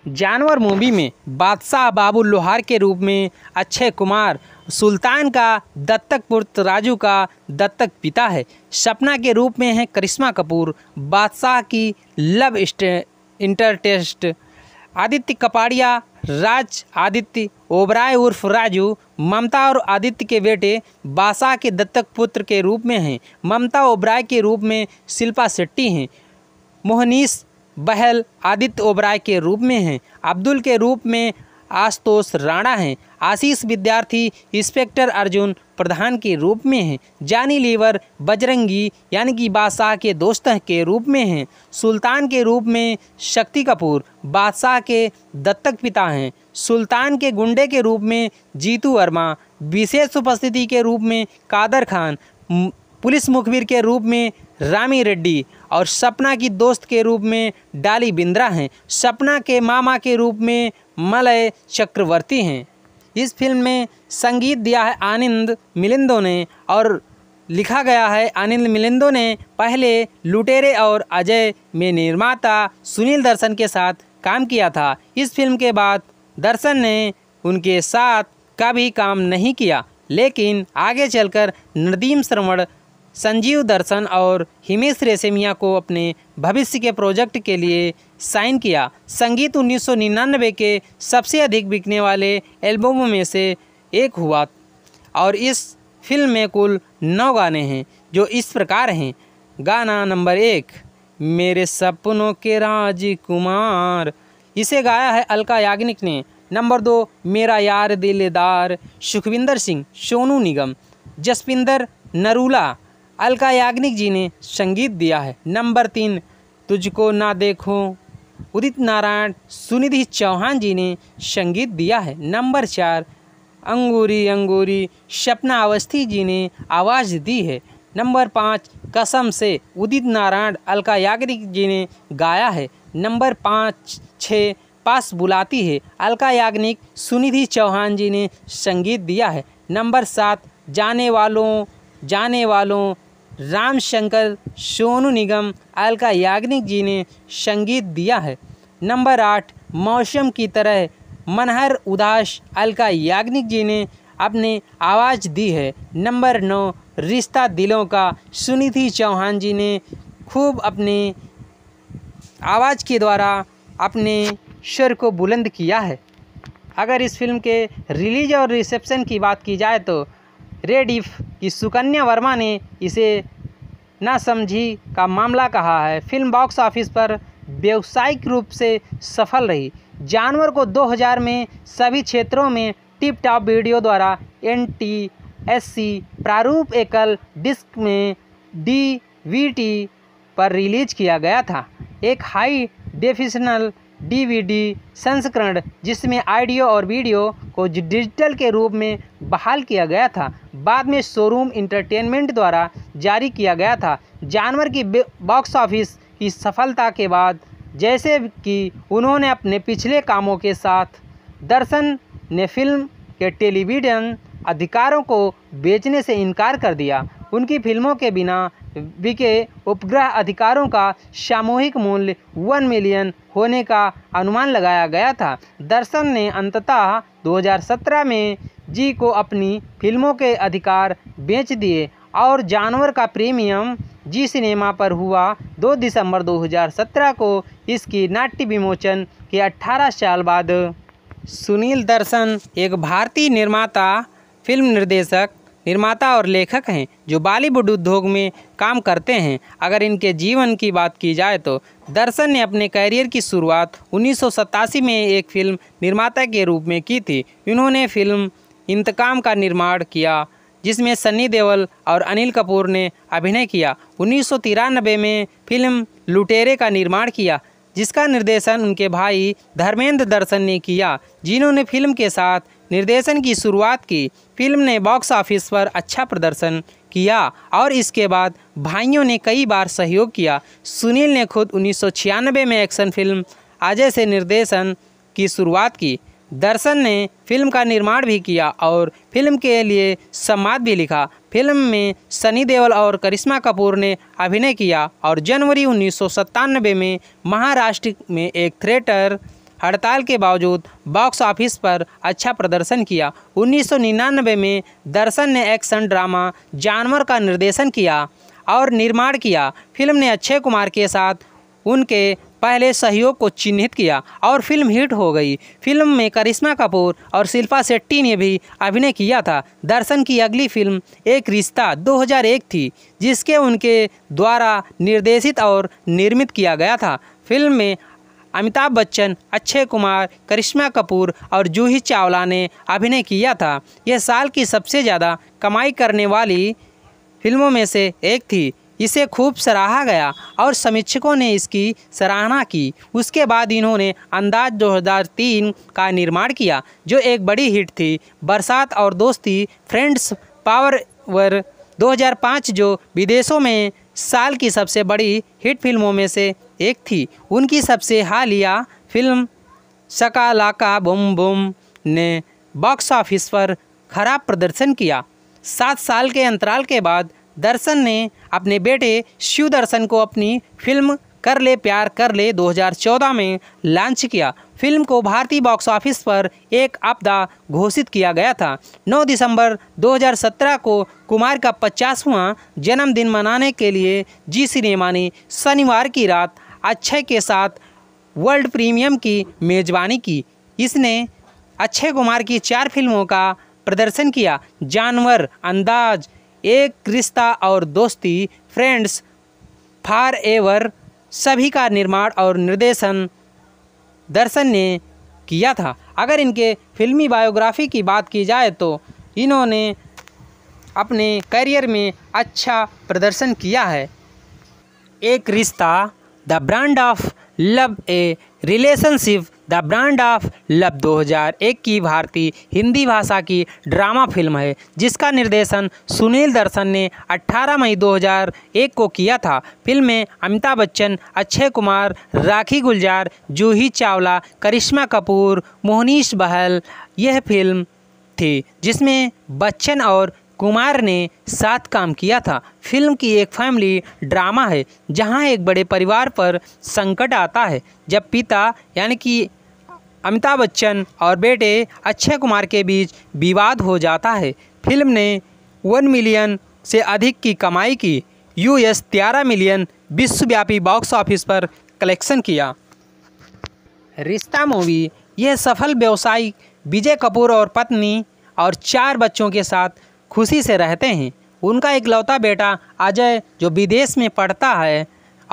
S1: जानवर मूवी में बादशाह बाबू लोहार के रूप में अक्षय कुमार सुल्तान का दत्तक पुत्र राजू का दत्तक पिता है सपना के रूप में है करिश्मा कपूर बादशाह की लव इंटरटेस्ट आदित्य कपाड़िया राज आदित्य ओबराय उर्फ राजू ममता और आदित्य के बेटे बादशाह के दत्तक पुत्र के रूप में हैं ममता ओबराय के रूप में शिल्पा शेट्टी हैं मोहनीश बहल आदित्य ओबराय के रूप में हैं अब्दुल के रूप में आशुतोष राणा हैं आशीष विद्यार्थी इंस्पेक्टर अर्जुन प्रधान के रूप में हैं जानी लीवर बजरंगी यानी कि बादशाह के दोस्त के रूप में हैं सुल्तान के रूप में शक्ति कपूर बादशाह के दत्तक पिता हैं सुल्तान के गुंडे के रूप में जीतू वर्मा विशेष उपस्थिति के रूप में कादर खान पुलिस मुखबिर के रूप में रामी रेड्डी और सपना की दोस्त के रूप में डाली बिंद्रा हैं सपना के मामा के रूप में मलय चक्रवर्ती हैं इस फिल्म में संगीत दिया है आनंद मिलिंदो ने और लिखा गया है आनंद मिलिंदो ने पहले लुटेरे और अजय में निर्माता सुनील दर्शन के साथ काम किया था इस फिल्म के बाद दर्शन ने उनके साथ कभी काम नहीं किया लेकिन आगे चलकर नदीम श्रवण संजीव दर्शन और हिमेश रेशमिया को अपने भविष्य के प्रोजेक्ट के लिए साइन किया संगीत 1999 के सबसे अधिक बिकने वाले एल्बमों में से एक हुआ और इस फिल्म में कुल नौ गाने हैं जो इस प्रकार हैं गाना नंबर एक मेरे सपनों के राजकुमार इसे गाया है अलका याग्निक ने नंबर दो मेरा यार दिलदार सुखविंदर सिंह सोनू निगम जसविंदर नरूला अलका याग्निक जी ने संगीत दिया है नंबर तीन तुझको ना देखो उदित नारायण सुनिधि चौहान जी ने संगीत दिया है नंबर चार अंगूरी अंगूरी सपना अवस्थी जी ने आवाज़ दी है नंबर पाँच कसम से उदित नारायण अलका याग्निक जी ने गाया है नंबर पाँच छः पास बुलाती है अलका याग्निक सुनिधि चौहान जी ने संगीत दिया है नंबर सात जाने वालों जाने वालों रामशंकर सोनू निगम अलका याग्निक जी ने संगीत दिया है नंबर आठ मौसम की तरह मनहर उदास अलका याग्निक जी ने अपने आवाज़ दी है नंबर नौ रिश्ता दिलों का सुनिधि चौहान जी ने खूब अपने आवाज़ के द्वारा अपने स्वर को बुलंद किया है अगर इस फिल्म के रिलीज और रिसेप्शन की बात की जाए तो रेडिफ की सुकन्या वर्मा ने इसे ना समझी का मामला कहा है फिल्म बॉक्स ऑफिस पर व्यावसायिक रूप से सफल रही जानवर को 2000 में सभी क्षेत्रों में टिप टॉप वीडियो द्वारा एन टी एस सी प्रारूप एकल डिस्क में डी वी टी पर रिलीज किया गया था एक हाई डेफिशनल डीवीडी संस्करण जिसमें ऑडियो और वीडियो को डिजिटल के रूप में बहाल किया गया था बाद में शोरूम इंटरटेनमेंट द्वारा जारी किया गया था जानवर की बॉक्स ऑफिस की सफलता के बाद जैसे कि उन्होंने अपने पिछले कामों के साथ दर्शन ने फिल्म के टेलीविजन अधिकारों को बेचने से इनकार कर दिया उनकी फिल्मों के बिना बिके उपग्रह अधिकारों का सामूहिक मूल्य वन मिलियन होने का अनुमान लगाया गया था दर्शन ने अंततः 2017 में जी को अपनी फिल्मों के अधिकार बेच दिए और जानवर का प्रीमियम जी सिनेमा पर हुआ 2 दिसंबर 2017 को इसकी नाट्य विमोचन के 18 साल बाद सुनील दर्शन एक भारतीय निर्माता फिल्म निर्देशक निर्माता और लेखक हैं जो बॉलीवुड उद्योग में काम करते हैं अगर इनके जीवन की बात की जाए तो दर्शन ने अपने कैरियर की शुरुआत उन्नीस में एक फिल्म निर्माता के रूप में की थी इन्होंने फिल्म इंतकाम का निर्माण किया जिसमें सन्नी देओल और अनिल कपूर ने अभिनय किया उन्नीस में फिल्म लुटेरे का निर्माण किया जिसका निर्देशन उनके भाई धर्मेंद्र दर्शन ने किया जिन्होंने फिल्म के साथ निर्देशन की शुरुआत की फिल्म ने बॉक्स ऑफिस पर अच्छा प्रदर्शन किया और इसके बाद भाइयों ने कई बार सहयोग किया सुनील ने खुद उन्नीस में एक्शन फिल्म अजय से निर्देशन की शुरुआत की दर्शन ने फिल्म का निर्माण भी किया और फिल्म के लिए संवाद भी लिखा फिल्म में सनी देओल और करिश्मा कपूर ने अभिनय किया और जनवरी उन्नीस में महाराष्ट्र में एक थिएटर हड़ताल के बावजूद बॉक्स ऑफिस पर अच्छा प्रदर्शन किया 1999 में दर्शन ने एक्शन ड्रामा जानवर का निर्देशन किया और निर्माण किया फिल्म ने अक्षय कुमार के साथ उनके पहले सहयोग को चिन्हित किया और फिल्म हिट हो गई फिल्म में करिश्मा कपूर और शिल्पा शेट्टी ने भी अभिनय किया था दर्शन की अगली फिल्म एक रिश्ता 2001 थी जिसके उनके द्वारा निर्देशित और निर्मित किया गया था फिल्म में अमिताभ बच्चन अक्षय कुमार करिश्मा कपूर और जूही चावला ने अभिनय किया था यह साल की सबसे ज़्यादा कमाई करने वाली फिल्मों में से एक थी इसे खूब सराहा गया और समीक्षकों ने इसकी सराहना की उसके बाद इन्होंने अंदाज 2003 का निर्माण किया जो एक बड़ी हिट थी बरसात और दोस्ती फ्रेंड्स पावर वर 2005 जो विदेशों में साल की सबसे बड़ी हिट फिल्मों में से एक थी उनकी सबसे हालिया फिल्म शकालाका बुम बुम ने बॉक्स ऑफिस पर खराब प्रदर्शन किया सात साल के अंतराल के बाद दर्शन ने अपने बेटे शिव दर्शन को अपनी फिल्म कर ले प्यार कर ले 2014 में लॉन्च किया फिल्म को भारतीय बॉक्स ऑफिस पर एक आपदा घोषित किया गया था 9 दिसंबर 2017 को कुमार का 50वां जन्मदिन मनाने के लिए जी सिनेमा ने शनिवार की रात अक्षय के साथ वर्ल्ड प्रीमियम की मेज़बानी की इसने अक्षय कुमार की चार फिल्मों का प्रदर्शन किया जानवर अंदाज एक रिश्ता और दोस्ती फ्रेंड्स फार एवर सभी का निर्माण और निर्देशन दर्शन ने किया था अगर इनके फिल्मी बायोग्राफी की बात की जाए तो इन्होंने अपने करियर में अच्छा प्रदर्शन किया है एक रिश्ता the brand of love a relationship the brand of love 2001 की भारतीय हिंदी भाषा की ड्रामा फिल्म है जिसका निर्देशन सुनील दर्शन ने 18 मई 2001 को किया था फिल्म में अमिताभ बच्चन अक्षय कुमार राखी गुलजार जूही चावला करिश्मा कपूर मोहनीश बहल यह फिल्म थी जिसमें बच्चन और कुमार ने साथ काम किया था फिल्म की एक फैमिली ड्रामा है जहां एक बड़े परिवार पर संकट आता है जब पिता यानी कि अमिताभ बच्चन और बेटे अक्षय कुमार के बीच विवाद हो जाता है फिल्म ने वन मिलियन से अधिक की कमाई की यूएस तेरह मिलियन विश्वव्यापी बॉक्स ऑफिस पर कलेक्शन किया रिश्ता मूवी यह सफल व्यवसायी विजय कपूर और पत्नी और चार बच्चों के साथ खुशी से रहते हैं उनका इकलौता बेटा अजय जो विदेश में पढ़ता है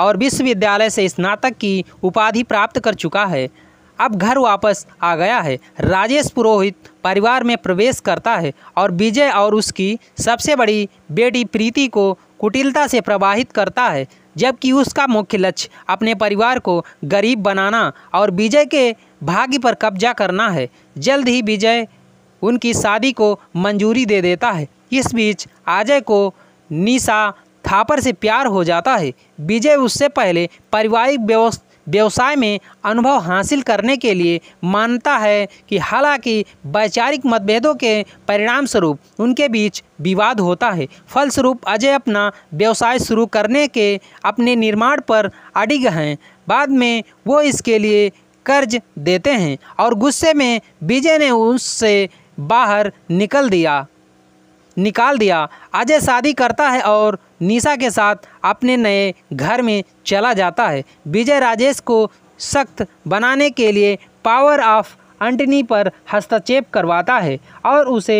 S1: और विश्वविद्यालय से स्नातक की उपाधि प्राप्त कर चुका है अब घर वापस आ गया है राजेश पुरोहित परिवार में प्रवेश करता है और विजय और उसकी सबसे बड़ी बेटी प्रीति को कुटिलता से प्रवाहित करता है जबकि उसका मुख्य लक्ष्य अपने परिवार को गरीब बनाना और विजय के भाग्य पर कब्जा करना है जल्द ही विजय उनकी शादी को मंजूरी दे देता है इस बीच अजय को निशा थापर से प्यार हो जाता है विजय उससे पहले पारिवारिक व्यवसाय में अनुभव हासिल करने के लिए मानता है कि हालांकि वैचारिक मतभेदों के परिणामस्वरूप उनके बीच विवाद होता है फलस्वरूप अजय अपना व्यवसाय शुरू करने के अपने निर्माण पर अडिग हैं बाद में वो इसके लिए कर्ज देते हैं और गुस्से में विजय ने उससे बाहर निकल दिया निकाल दिया अजय शादी करता है और निशा के साथ अपने नए घर में चला जाता है विजय राजेश को सख्त बनाने के लिए पावर ऑफ अंटनी पर हस्तक्षेप करवाता है और उसे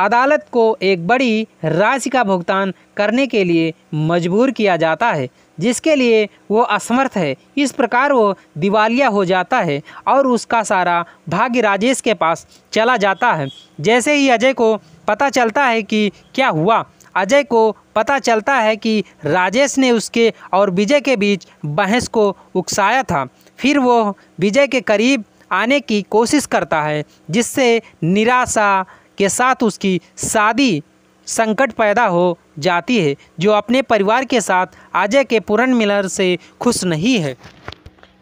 S1: अदालत को एक बड़ी राशि का भुगतान करने के लिए मजबूर किया जाता है जिसके लिए वो असमर्थ है इस प्रकार वो दिवालिया हो जाता है और उसका सारा भाग्य राजेश के पास चला जाता है जैसे ही अजय को पता चलता है कि क्या हुआ अजय को पता चलता है कि राजेश ने उसके और विजय के बीच बहस को उकसाया था फिर वो विजय के करीब आने की कोशिश करता है जिससे निराशा के साथ उसकी शादी संकट पैदा हो जाती है जो अपने परिवार के साथ अजय के पूर्ण मिलन से खुश नहीं है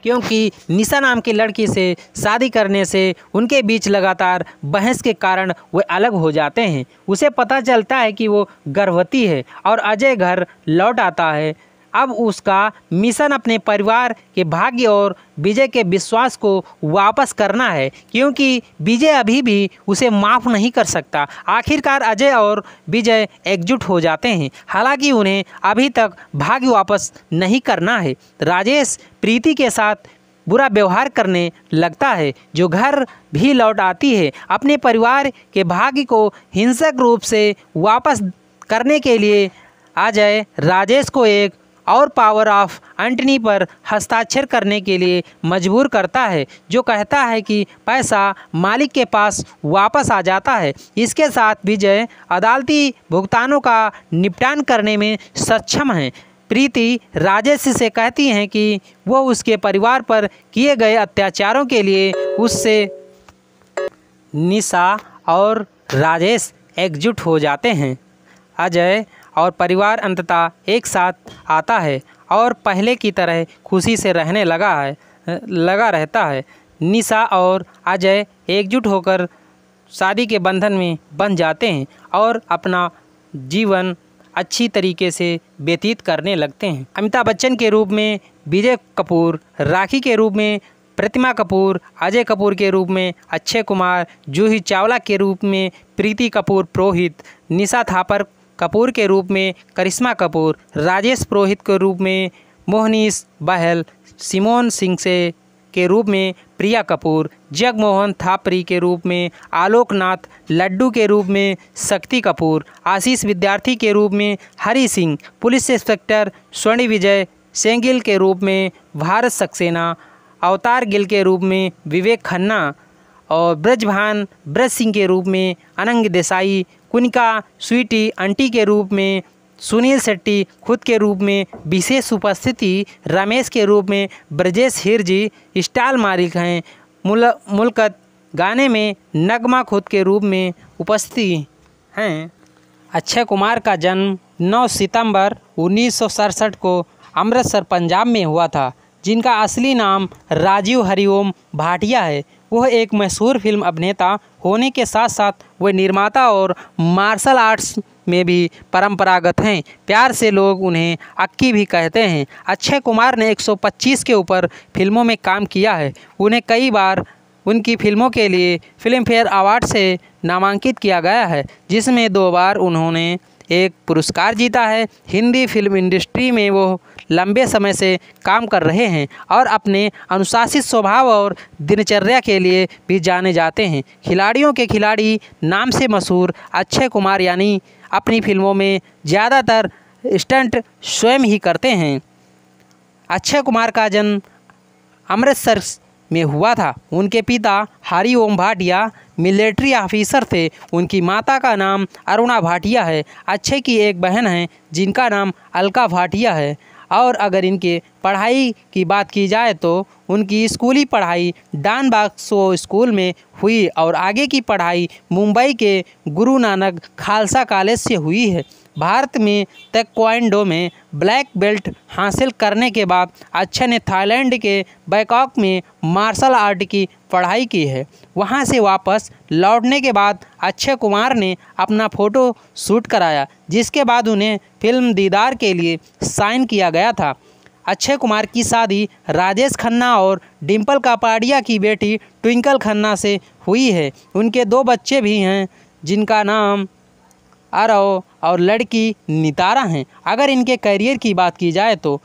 S1: क्योंकि निशा नाम की लड़की से शादी करने से उनके बीच लगातार बहस के कारण वे अलग हो जाते हैं उसे पता चलता है कि वो गर्भवती है और अजय घर लौट आता है अब उसका मिशन अपने परिवार के भाग्य और विजय के विश्वास को वापस करना है क्योंकि विजय अभी भी उसे माफ़ नहीं कर सकता आखिरकार अजय और विजय एकजुट हो जाते हैं हालांकि उन्हें अभी तक भाग्य वापस नहीं करना है राजेश प्रीति के साथ बुरा व्यवहार करने लगता है जो घर भी लौट आती है अपने परिवार के भाग्य को हिंसक रूप से वापस करने के लिए अजय राजेश को एक और पावर ऑफ एंटनी पर हस्ताक्षर करने के लिए मजबूर करता है जो कहता है कि पैसा मालिक के पास वापस आ जाता है इसके साथ विजय अदालती भुगतानों का निपटान करने में सक्षम है प्रीति राजेश से कहती हैं कि वो उसके परिवार पर किए गए अत्याचारों के लिए उससे निशा और राजेश एकजुट हो जाते हैं अजय और परिवार अंततः एक साथ आता है और पहले की तरह खुशी से रहने लगा है लगा रहता है निशा और अजय एकजुट होकर शादी के बंधन में बन जाते हैं और अपना जीवन अच्छी तरीके से व्यतीत करने लगते हैं अमिताभ बच्चन के रूप में विजय कपूर राखी के रूप में प्रतिमा कपूर अजय कपूर के रूप में अक्षय कुमार जूही चावला के रूप में प्रीति कपूर पुरोहित निशा थापर कपूर के रूप में करिश्मा कपूर राजेश पुरोहित के रूप में मोहनीश बहल सिमोन सिंह से के रूप में प्रिया कपूर जगमोहन थापरी के रूप में आलोकनाथ लड्डू के रूप में शक्ति कपूर आशीष विद्यार्थी के रूप में हरि सिंह पुलिस इंस्पेक्टर स्वर्ण विजय सेंगिल के रूप में भारत सक्सेना अवतार गिल के रूप में विवेक खन्ना और ब्रजभान ब्रज सिंह के रूप में अनंग देसाई कुनिका स्वीटी आंटी के रूप में सुनील शेट्टी खुद के रूप में विशेष उपस्थिति रमेश के रूप में ब्रजेश हिरजी स्टाल मालिक हैं मुल मुल्कत गाने में नगमा खुद के रूप में उपस्थिति हैं अक्षय कुमार का जन्म 9 सितंबर उन्नीस को अमृतसर पंजाब में हुआ था जिनका असली नाम राजीव हरिओम भाटिया है वह एक मशहूर फिल्म अभिनेता होने के साथ साथ वह निर्माता और मार्शल आर्ट्स में भी परंपरागत हैं प्यार से लोग उन्हें अक्की भी कहते हैं अक्षय कुमार ने 125 के ऊपर फिल्मों में काम किया है उन्हें कई बार उनकी फिल्मों के लिए फिल्म फेयर अवार्ड से नामांकित किया गया है जिसमें दो बार उन्होंने एक पुरस्कार जीता है हिंदी फिल्म इंडस्ट्री में वो लंबे समय से काम कर रहे हैं और अपने अनुशासित स्वभाव और दिनचर्या के लिए भी जाने जाते हैं खिलाड़ियों के खिलाड़ी नाम से मशहूर अक्षय कुमार यानी अपनी फिल्मों में ज़्यादातर स्टंट स्वयं ही करते हैं अक्षय कुमार का जन्म अमृतसर में हुआ था उनके पिता हरि ओम भाटिया मिलिट्री ऑफिसर थे उनकी माता का नाम अरुणा भाटिया है अक्षय की एक बहन है जिनका नाम अलका भाटिया है और अगर इनके पढ़ाई की बात की जाए तो उनकी स्कूली पढ़ाई डान बाक्सो स्कूल में हुई और आगे की पढ़ाई मुंबई के गुरु नानक खालसा कॉलेज से हुई है भारत में तेक्वाइंडो में ब्लैक बेल्ट हासिल करने के बाद अक्षय ने थाईलैंड के बैकॉक में मार्शल आर्ट की पढ़ाई की है वहाँ से वापस लौटने के बाद अक्षय कुमार ने अपना फ़ोटो शूट कराया जिसके बाद उन्हें फिल्म दीदार के लिए साइन किया गया था अक्षय कुमार की शादी राजेश खन्ना और डिम्पल कापाडिया की बेटी ट्विंकल खन्ना से हुई है उनके दो बच्चे भी हैं जिनका नाम अरव और लड़की नितारा हैं अगर इनके करियर की बात की जाए तो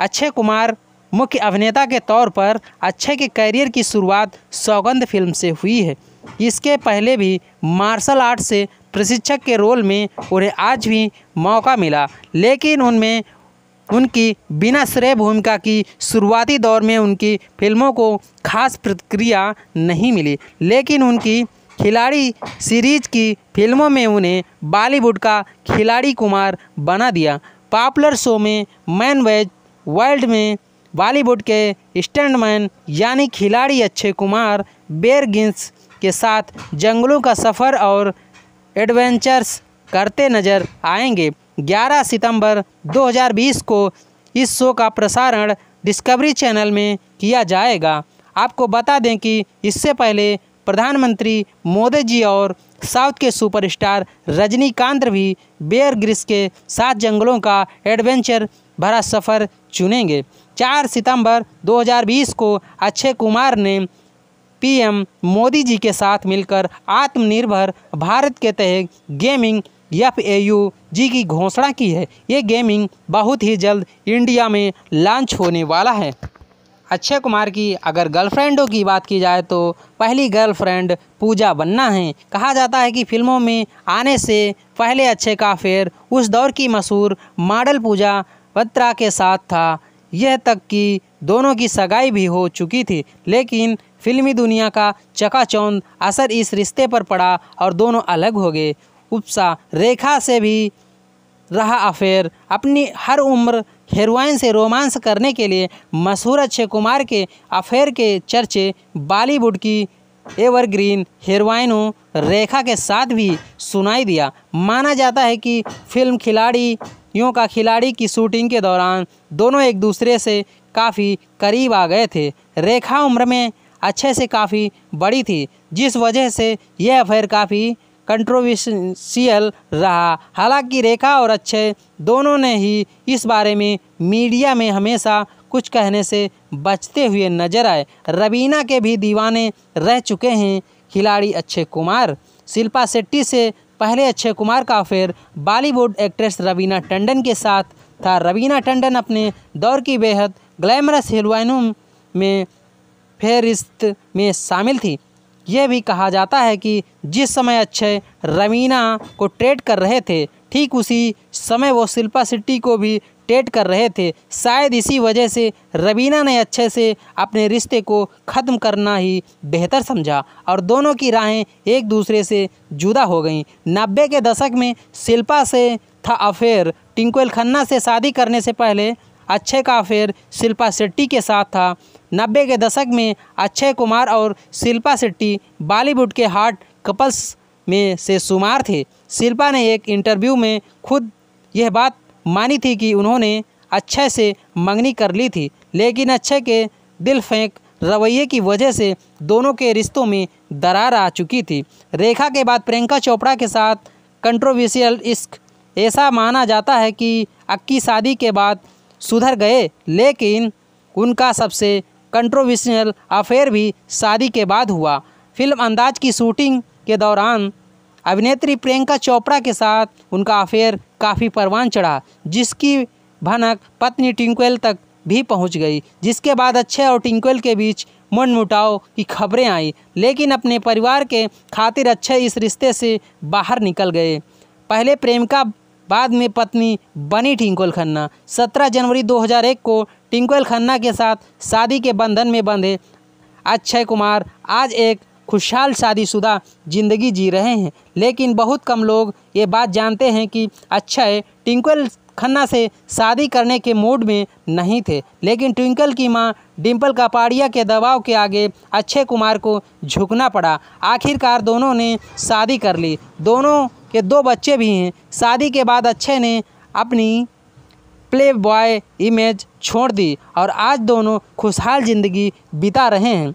S1: अक्षय कुमार मुख्य अभिनेता के तौर पर अक्षय के करियर की शुरुआत सौगंध फिल्म से हुई है इसके पहले भी मार्शल आर्ट से प्रशिक्षक के रोल में उन्हें आज भी मौका मिला लेकिन उनमें उनकी बिना श्रेय भूमिका की शुरुआती दौर में उनकी फिल्मों को खास प्रतिक्रिया नहीं मिली लेकिन उनकी खिलाड़ी सीरीज की फिल्मों में उन्हें बॉलीवुड का खिलाड़ी कुमार बना दिया पॉपुलर शो में मैन वेज वर्ल्ड में बॉलीवुड के स्टैंडमैन यानी खिलाड़ी अक्षय कुमार बेर गिंस के साथ जंगलों का सफ़र और एडवेंचर्स करते नजर आएंगे 11 सितंबर 2020 को इस शो का प्रसारण डिस्कवरी चैनल में किया जाएगा आपको बता दें कि इससे पहले प्रधानमंत्री मोदी जी और साउथ के सुपरस्टार रजनीकांत भी बेयर ग्रिस के सात जंगलों का एडवेंचर भरा सफ़र चुनेंगे 4 सितंबर 2020 को अक्षय कुमार ने पीएम मोदी जी के साथ मिलकर आत्मनिर्भर भारत के तहत gaming F A U G की घोषणा की है ये गेमिंग बहुत ही जल्द इंडिया में लॉन्च होने वाला है अक्षय कुमार की अगर गर्लफ्रेंडों की बात की जाए तो पहली गर्लफ्रेंड पूजा बन्ना है कहा जाता है कि फिल्मों में आने से पहले अक्षय का अफेयर उस दौर की मशहूर मॉडल पूजा बत्रा के साथ था यह तक कि दोनों की सगाई भी हो चुकी थी लेकिन फिल्मी दुनिया का चकाचौंध असर इस रिश्ते पर पड़ा और दोनों अलग हो गए उपसा रेखा से भी रहा अफेयर अपनी हर उम्र हेरोइन से रोमांस करने के लिए मशहूर अक्षय कुमार के अफेयर के चर्चे बॉलीवुड की एवरग्रीन हेरोइनों रेखा के साथ भी सुनाई दिया माना जाता है कि फिल्म खिलाड़ियों का खिलाड़ी की शूटिंग के दौरान दोनों एक दूसरे से काफ़ी करीब आ गए थे रेखा उम्र में अच्छे से काफ़ी बड़ी थी जिस वजह से यह अफेयर काफ़ी कंट्रोवर्शियल रहा हालांकि रेखा और अक्षय दोनों ने ही इस बारे में मीडिया में हमेशा कुछ कहने से बचते हुए नजर आए रवीना के भी दीवाने रह चुके हैं खिलाड़ी अक्षय कुमार शिल्पा शेट्टी से पहले अक्षय कुमार का affair Bollywood actress Raveena Tandon के साथ था रवीना टंडन अपने दौर की बेहद ग्लैमरस हेलोइनों में फेरिस्त में शामिल थी यह भी कहा जाता है कि जिस समय अक्षय रवीना को ट्रेड कर रहे थे ठीक उसी समय वो शिल्पा सिट्टी को भी ट्रेड कर रहे थे शायद इसी वजह से रवीना ने अच्छे से अपने रिश्ते को ख़त्म करना ही बेहतर समझा और दोनों की राहें एक दूसरे से जुदा हो गईं नब्बे के दशक में शिल्पा से था अफेयर टिंकुल खन्ना से शादी करने से पहले अच्छे का अफेयर शिल्पा शेट्टी के साथ था नब्बे के दशक में अक्षय कुमार और शिल्पा शेट्टी बॉलीवुड के हार्ट कपल्स में से शुमार थे शिल्पा ने एक इंटरव्यू में खुद यह बात मानी थी कि उन्होंने अक्षय से मंगनी कर ली थी लेकिन अक्षय के दिल फेंक रवैये की वजह से दोनों के रिश्तों में दरार आ चुकी थी रेखा के बाद प्रियंका चोपड़ा के साथ कंट्रोवर्शियल इश्क ऐसा माना जाता है कि अक्की शादी के बाद सुधर गए लेकिन उनका सबसे कंट्रोविशनल अफेयर भी शादी के बाद हुआ फिल्म अंदाज की शूटिंग के दौरान अभिनेत्री प्रियंका चोपड़ा के साथ उनका अफेयर काफ़ी परवान चढ़ा जिसकी भनक पत्नी टिंकुल तक भी पहुंच गई जिसके बाद अच्छे और टिंकुल के बीच मन मुटाव की खबरें आई लेकिन अपने परिवार के खातिर अच्छे इस रिश्ते से बाहर निकल गए पहले प्रेमिका बाद में पत्नी बनी टिंकुल खन्ना सत्रह जनवरी 2001 को टिंकुल खन्ना के साथ शादी के बंधन में बंधे अक्षय कुमार आज एक खुशहाल शादीशुदा जिंदगी जी रहे हैं लेकिन बहुत कम लोग ये बात जानते हैं कि अक्षय टिंकुल खन्ना से शादी करने के मूड में नहीं थे लेकिन ट्विंकल की मां डिम्पल कपाड़िया के दबाव के आगे अक्षय कुमार को झुकना पड़ा आखिरकार दोनों ने शादी कर ली दोनों के दो बच्चे भी हैं शादी के बाद अक्षय ने अपनी प्ले बॉय इमेज छोड़ दी और आज दोनों खुशहाल ज़िंदगी बिता रहे हैं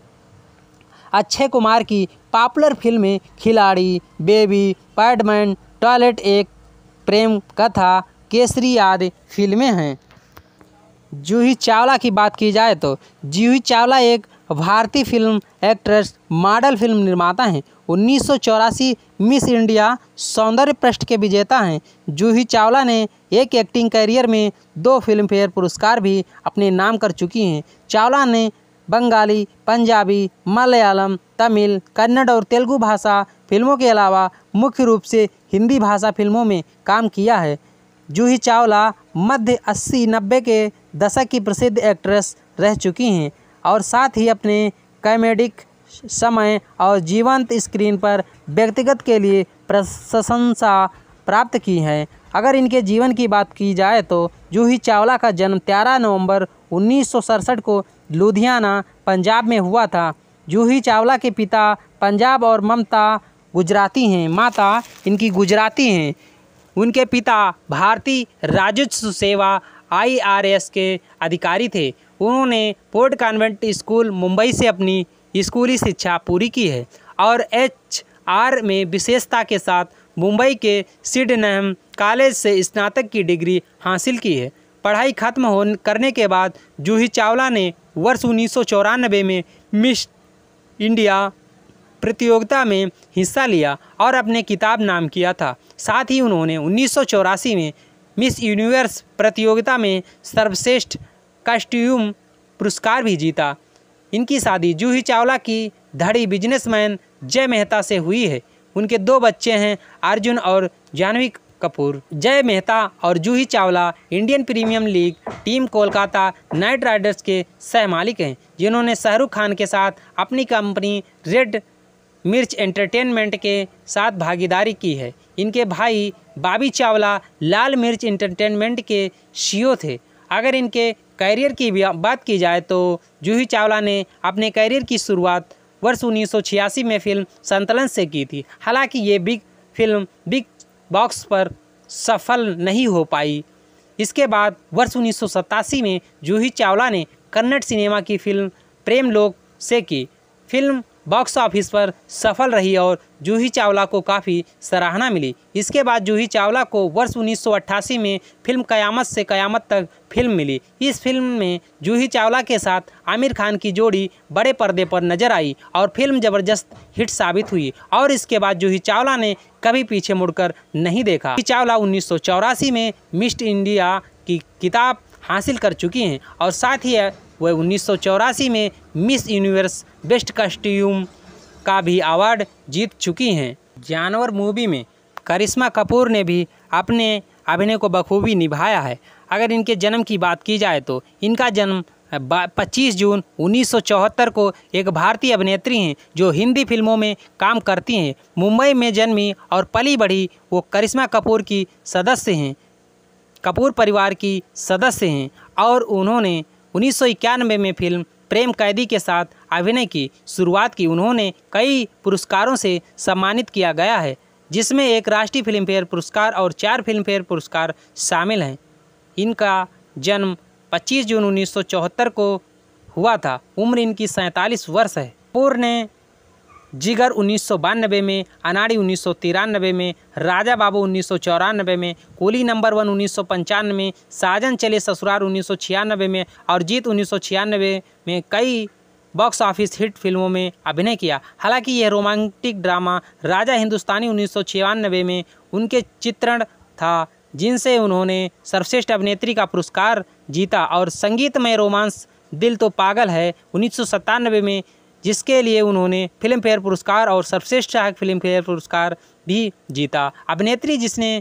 S1: अक्षय कुमार की पॉपुलर फिल्में खिलाड़ी बेबी पैडमैन टॉयलेट एक प्रेम कथा केसरी आदि फिल्में हैं जूही चावला की बात की जाए तो जूही चावला एक भारतीय फिल्म एक्ट्रेस मॉडल फिल्म निर्माता हैं उन्नीस मिस इंडिया सौंदर्य पृष्ठ के विजेता हैं जूही चावला ने एक एक्टिंग करियर में दो फिल्मफेयर पुरस्कार भी अपने नाम कर चुकी हैं चावला ने बंगाली पंजाबी मलयालम तमिल कन्नड़ और तेलुगु भाषा फिल्मों के अलावा मुख्य रूप से हिंदी भाषा फिल्मों में काम किया है जूही चावला मध्य अस्सी नब्बे के दशक की प्रसिद्ध एक्ट्रेस रह चुकी हैं और साथ ही अपने कॉमेडिक समय और जीवंत स्क्रीन पर व्यक्तिगत के लिए प्रशंसा प्राप्त की हैं अगर इनके जीवन की बात की जाए तो जूही चावला का जन्म 13 नवंबर उन्नीस को लुधियाना पंजाब में हुआ था जूही चावला के पिता पंजाब और ममता गुजराती हैं माता इनकी गुजराती हैं उनके पिता भारतीय राजस्व सेवा आईआरएस के अधिकारी थे उन्होंने पोर्ट कॉन्वेंट स्कूल मुंबई से अपनी स्कूली शिक्षा पूरी की है और एच आर में विशेषता के साथ मुंबई के सिडनहम कॉलेज से स्नातक की डिग्री हासिल की है पढ़ाई खत्म हो करने के बाद जूही चावला ने वर्ष उन्नीस में मिस इंडिया प्रतियोगिता में हिस्सा लिया और अपने किताब नाम किया था साथ ही उन्होंने उन्नीस में मिस यूनिवर्स प्रतियोगिता में सर्वश्रेष्ठ कस्ट्यूम पुरस्कार भी जीता इनकी शादी जूही चावला की धड़ी बिजनेसमैन जय मेहता से हुई है उनके दो बच्चे हैं अर्जुन और जाह्नवी कपूर जय मेहता और Juhi Chawla Indian Premier League team Kolkata Knight Riders के सह मालिक हैं जिन्होंने शाहरुख खान के साथ अपनी कंपनी रेड मिर्च एंटरटेनमेंट के साथ भागीदारी की है इनके भाई बाबी चावला लाल मिर्च एंटरटेनमेंट के सीईओ थे अगर इनके कैरियर की बात की जाए तो जूही चावला ने अपने कैरियर की शुरुआत वर्ष उन्नीस में फिल्म संतलन से की थी हालांकि ये बिग फिल्म बिग बॉक्स पर सफल नहीं हो पाई इसके बाद वर्ष उन्नीस में जूही चावला ने कन्नड़ सिनेमा की फिल्म प्रेम लोक से की फिल्म बॉक्स ऑफिस पर सफल रही और जूही चावला को काफ़ी सराहना मिली इसके बाद जूही चावला को वर्ष 1988 में फिल्म कयामत से कयामत तक फिल्म मिली इस फिल्म में जूही चावला के साथ आमिर खान की जोड़ी बड़े पर्दे पर नजर आई और फिल्म ज़बरदस्त हिट साबित हुई और इसके बाद जूही चावला ने कभी पीछे मुड़कर नहीं देखा चावला उन्नीस में मिस्ट इंडिया की किताब हासिल कर चुकी हैं और साथ ही वह उन्नीस में मिस यूनिवर्स बेस्ट कॉस्ट्यूम का भी अवार्ड जीत चुकी हैं जानवर मूवी में करिश्मा कपूर ने भी अपने अभिनय को बखूबी निभाया है अगर इनके जन्म की बात की जाए तो इनका जन्म 25 जून 1974 को एक भारतीय अभिनेत्री हैं जो हिंदी फिल्मों में काम करती हैं मुंबई में जन्मी और पली बढ़ी वो करिश्मा कपूर की सदस्य हैं कपूर परिवार की सदस्य हैं और उन्होंने उन्नीस में फिल्म प्रेम कैदी के साथ अभिनय की शुरुआत की उन्होंने कई पुरस्कारों से सम्मानित किया गया है जिसमें एक राष्ट्रीय फिल्म फेयर पुरस्कार और चार फिल्म फेयर पुरस्कार शामिल हैं इनका जन्म 25 जून 1974 को हुआ था उम्र इनकी सैंतालीस वर्ष है पूर्ण ने जिगर उन्नीस में अनाड़ी उन्नीस में राजा बाबू उन्नीस में कोली नंबर वन उन्नीस में साजन चले ससुराल उन्नीस में और जीत उन्नीस में कई बॉक्स ऑफिस हिट फिल्मों में अभिनय किया हालांकि यह रोमांटिक ड्रामा राजा हिंदुस्तानी उन्नीस में उनके चित्रण था जिनसे उन्होंने सर्वश्रेष्ठ अभिनेत्री का पुरस्कार जीता और संगीतमय रोमांस दिल तो पागल है उन्नीस में जिसके लिए उन्होंने फिल्म फेयर पुरस्कार और सर्वश्रेष्ठ सहायक फिल्म फेयर पुरस्कार भी जीता अभिनेत्री जिसने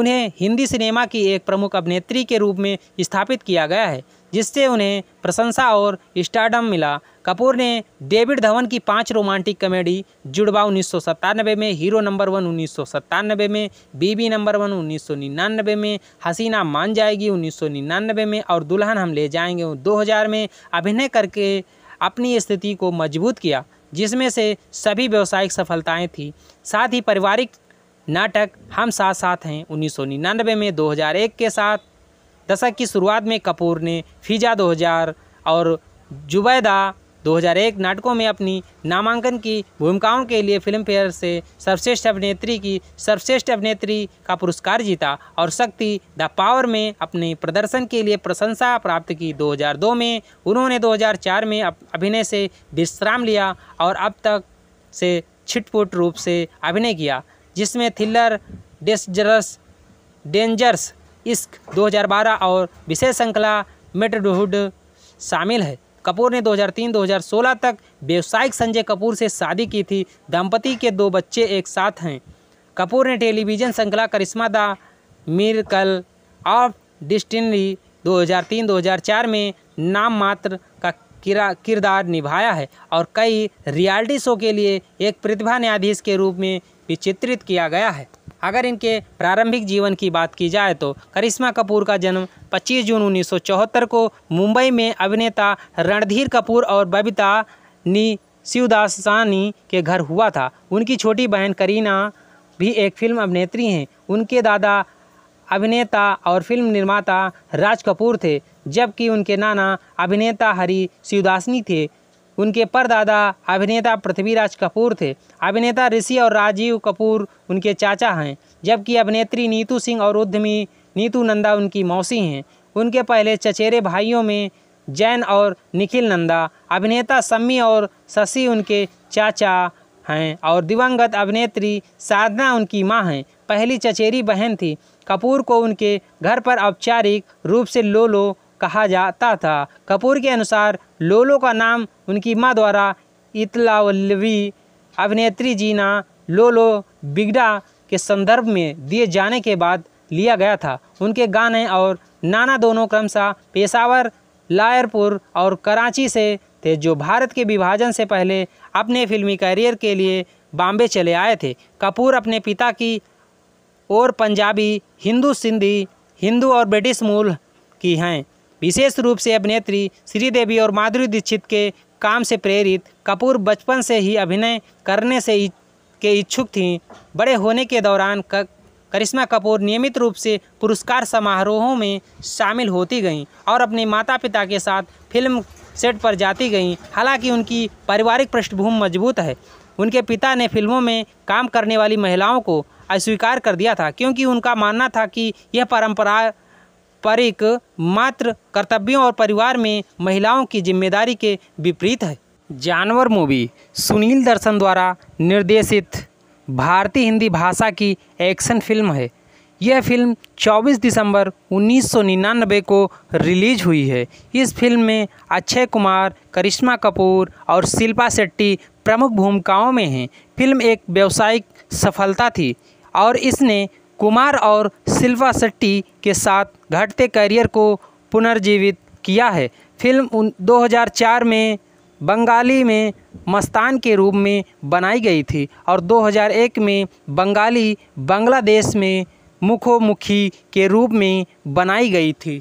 S1: उन्हें हिंदी सिनेमा की एक प्रमुख अभिनेत्री के रूप में स्थापित किया गया है जिससे उन्हें प्रशंसा और स्टारडम मिला कपूर ने डेविड धवन की पांच रोमांटिक कॉमेडी जुड़वा उन्नीस में हीरो नंबर वन उन्नीस में बीबी नंबर वन उन्नीस में हसीना मान जाएगी उन्नीस में और दुल्हन हम ले जाएंगे 2000 में अभिनय करके अपनी स्थिति को मजबूत किया जिसमें से सभी व्यवसायिक सफलताएं थी साथ ही पारिवारिक नाटक हम साथ साथ हैं उन्नीस में 2001 के साथ दशक की शुरुआत में कपूर ने फिजा 2000 और जुबैदा 2001 नाटकों में अपनी नामांकन की भूमिकाओं के लिए फिल्म फेयर से सर्वश्रेष्ठ अभिनेत्री की सर्वश्रेष्ठ अभिनेत्री का पुरस्कार जीता और शक्ति द पावर में अपने प्रदर्शन के लिए प्रशंसा प्राप्त की 2002 में उन्होंने 2004 में अभिनय से विश्राम लिया और अब तक से छिटपुट रूप से अभिनय किया जिसमें थ्रिलर डेस्जरस डेंजर्स इश्क दो और विशेष श्रृंखला मेटडहुड शामिल है कपूर ने 2003-2016 तक व्यवसायिक संजय कपूर से शादी की थी दंपति के दो बच्चे एक साथ हैं कपूर ने टेलीविज़न श्रृंखला Karishma the miracle of destiny 2003-2004 में नाम मात्र का किरदार निभाया है और कई रियलिटी शो के लिए एक प्रतिभा न्यायाधीश के रूप में भी चित्रित किया गया है अगर इनके प्रारंभिक जीवन की बात की जाए तो करिश्मा कपूर का जन्म 25 जून उन्नीस को मुंबई में अभिनेता रणधीर कपूर और बबिता नी शिवदासानी के घर हुआ था उनकी छोटी बहन करीना भी एक फिल्म अभिनेत्री हैं उनके दादा अभिनेता और फिल्म निर्माता राज कपूर थे जबकि उनके नाना अभिनेता हरी शिवदासनी थे उनके परदादा अभिनेता पृथ्वीराज कपूर थे अभिनेता ऋषि और राजीव कपूर उनके चाचा हैं जबकि अभिनेत्री नीतू सिंह और उद्यमी नीतू नंदा उनकी मौसी हैं उनके पहले चचेरे भाइयों में जैन और निखिल नंदा अभिनेता सम्मी और शशि उनके चाचा हैं और दिवंगत अभिनेत्री साधना उनकी माँ हैं पहली चचेरी बहन थी कपूर को उनके घर पर औपचारिक रूप से लोलो कहा जाता था कपूर के अनुसार लोलो का नाम उनकी माँ द्वारा इतलावलवी अभिनेत्री जीना लोलो बिगड़ा के संदर्भ में दिए जाने के बाद लिया गया था उनके गाने और नाना दोनों क्रमशः पेशावर लायरपुर और कराची से थे जो भारत के विभाजन से पहले अपने फिल्मी करियर के लिए बॉम्बे चले आए थे कपूर अपने पिता की और पंजाबी हिंदू सिंधी हिंदू और ब्रिटिश मूल की हैं विशेष रूप से अभिनेत्री श्रीदेवी और माधुरी दीक्षित के काम से प्रेरित कपूर बचपन से ही अभिनय करने से के इच्छुक थीं बड़े होने के दौरान करिश्मा कपूर नियमित रूप से पुरस्कार समारोहों में शामिल होती गईं और अपने माता पिता के साथ फिल्म सेट पर जाती गईं हालांकि उनकी पारिवारिक पृष्ठभूमि मजबूत है उनके पिता ने फिल्मों में काम करने वाली महिलाओं को अस्वीकार कर दिया था क्योंकि उनका मानना था कि यह परंपरा पर एक मात्र कर्तव्यों और परिवार में महिलाओं की जिम्मेदारी के विपरीत है जानवर मूवी सुनील दर्शन द्वारा निर्देशित भारतीय हिंदी भाषा की एक्शन फिल्म है यह फिल्म 24 दिसंबर 1999 को रिलीज हुई है इस फिल्म में अक्षय कुमार करिश्मा कपूर और शिल्पा शेट्टी प्रमुख भूमिकाओं में हैं फिल्म एक व्यावसायिक सफलता थी और इसने कुमार और शिल्पा शेट्टी के साथ घटते करियर को पुनर्जीवित किया है फिल्म उन 2004 में बंगाली में मस्तान के रूप में बनाई गई थी और 2001 में बंगाली बांग्लादेश में मुखोमुखी के रूप में बनाई गई थी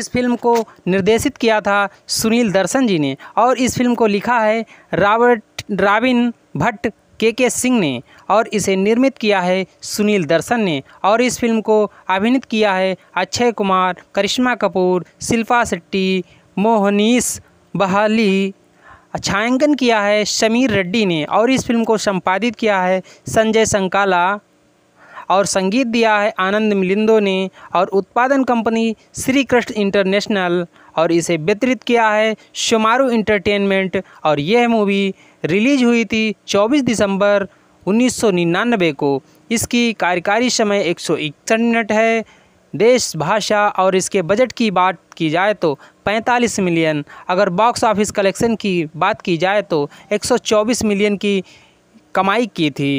S1: इस फिल्म को निर्देशित किया था सुनील दर्शन जी ने और इस फिल्म को लिखा है रॉबर्ट राविन भट्ट के के सिंह ने और इसे निर्मित किया है सुनील दर्शन ने और इस फिल्म को अभिनीत किया है अक्षय कुमार करिश्मा कपूर शिल्पा शेट्टी मोहनीस बहाली छायांकन किया है शमीर रेड्डी ने और इस फिल्म को संपादित किया है संजय संकाला और संगीत दिया है आनंद मिलिंदो ने और उत्पादन कंपनी श्री कृष्ण इंटरनेशनल और इसे वितरित किया है शुमारू इंटरटेनमेंट और यह मूवी रिलीज हुई थी 24 दिसंबर 1999 को इसकी कार्यकारी समय एक मिनट है देश भाषा और इसके बजट की बात की जाए तो 45 मिलियन अगर बॉक्स ऑफिस कलेक्शन की बात की जाए तो 124 मिलियन की कमाई की थी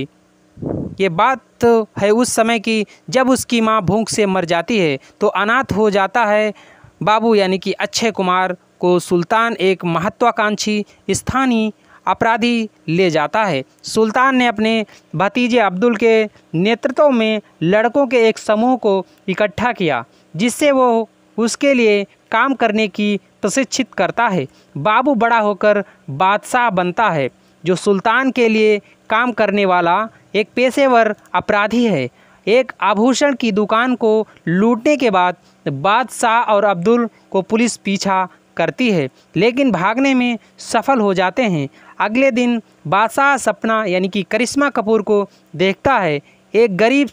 S1: ये बात है उस समय की जब उसकी माँ भूख से मर जाती है तो अनाथ हो जाता है बाबू यानी कि अक्षय कुमार को सुल्तान एक महत्वाकांक्षी स्थानीय अपराधी ले जाता है सुल्तान ने अपने भतीजे अब्दुल के नेतृत्व में लड़कों के एक समूह को इकट्ठा किया जिससे वो उसके लिए काम करने की प्रशिक्षित करता है बाबू बड़ा होकर बादशाह बनता है जो सुल्तान के लिए काम करने वाला एक पेशेवर अपराधी है एक आभूषण की दुकान को लूटने के बाद बादशाह और अब्दुल को पुलिस पीछा करती है लेकिन भागने में सफल हो जाते हैं अगले दिन बादशाह सपना यानी कि करिश्मा कपूर को देखता है एक गरीब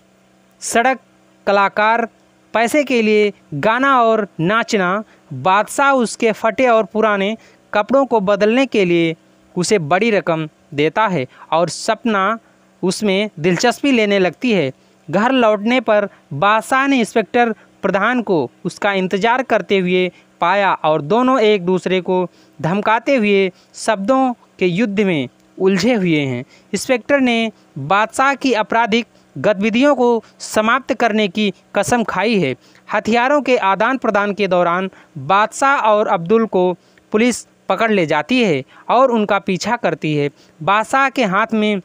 S1: सड़क कलाकार पैसे के लिए गाना और नाचना बादशाह उसके फटे और पुराने कपड़ों को बदलने के लिए उसे बड़ी रकम देता है और सपना उसमें दिलचस्पी लेने लगती है घर लौटने पर बादशाह ने इंस्पेक्टर प्रधान को उसका इंतज़ार करते हुए पाया और दोनों एक दूसरे को धमकाते हुए शब्दों के युद्ध में उलझे हुए हैं इंस्पेक्टर ने बादशाह की आपराधिक गतिविधियों को समाप्त करने की कसम खाई है हथियारों के आदान प्रदान के दौरान बादशाह और अब्दुल को पुलिस पकड़ ले जाती है और उनका पीछा करती है बादशाह के हाथ में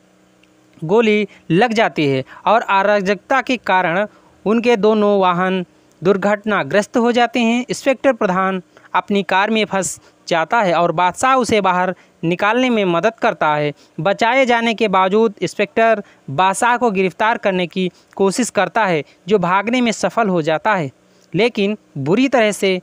S1: गोली लग जाती है और अराजकता के कारण उनके दोनों वाहन दुर्घटनाग्रस्त हो जाते हैं इंस्पेक्टर प्रधान अपनी कार में फंस जाता है और बादशाह उसे बाहर निकालने में मदद करता है बचाए जाने के बावजूद इंस्पेक्टर बादशाह को गिरफ्तार करने की कोशिश करता है जो भागने में सफल हो जाता है लेकिन बुरी तरह से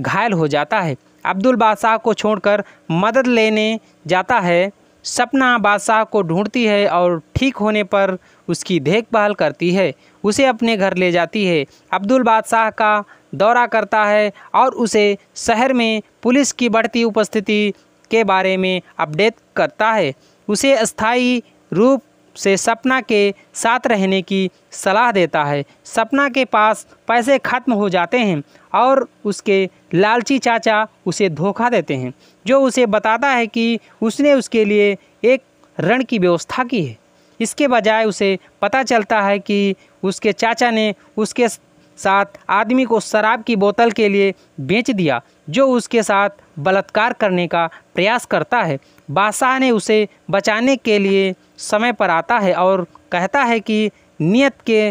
S1: घायल हो जाता है अब्दुल बादशाह को छोड़कर मदद लेने जाता है सपना बादशाह को ढूंढती है और ठीक होने पर उसकी देखभाल करती है उसे अपने घर ले जाती है अब्दुल बादशाह का दौरा करता है और उसे शहर में पुलिस की बढ़ती उपस्थिति के बारे में अपडेट करता है उसे स्थायी रूप से सपना के साथ रहने की सलाह देता है सपना के पास पैसे खत्म हो जाते हैं और उसके लालची चाचा उसे धोखा देते हैं जो उसे बताता है कि उसने उसके लिए एक ऋण की व्यवस्था की है इसके बजाय उसे पता चलता है कि उसके चाचा ने उसके साथ आदमी को शराब की बोतल के लिए बेच दिया जो उसके साथ बलात्कार करने का प्रयास करता है बादशाह ने उसे बचाने के लिए समय पर आता है और कहता है कि नियत के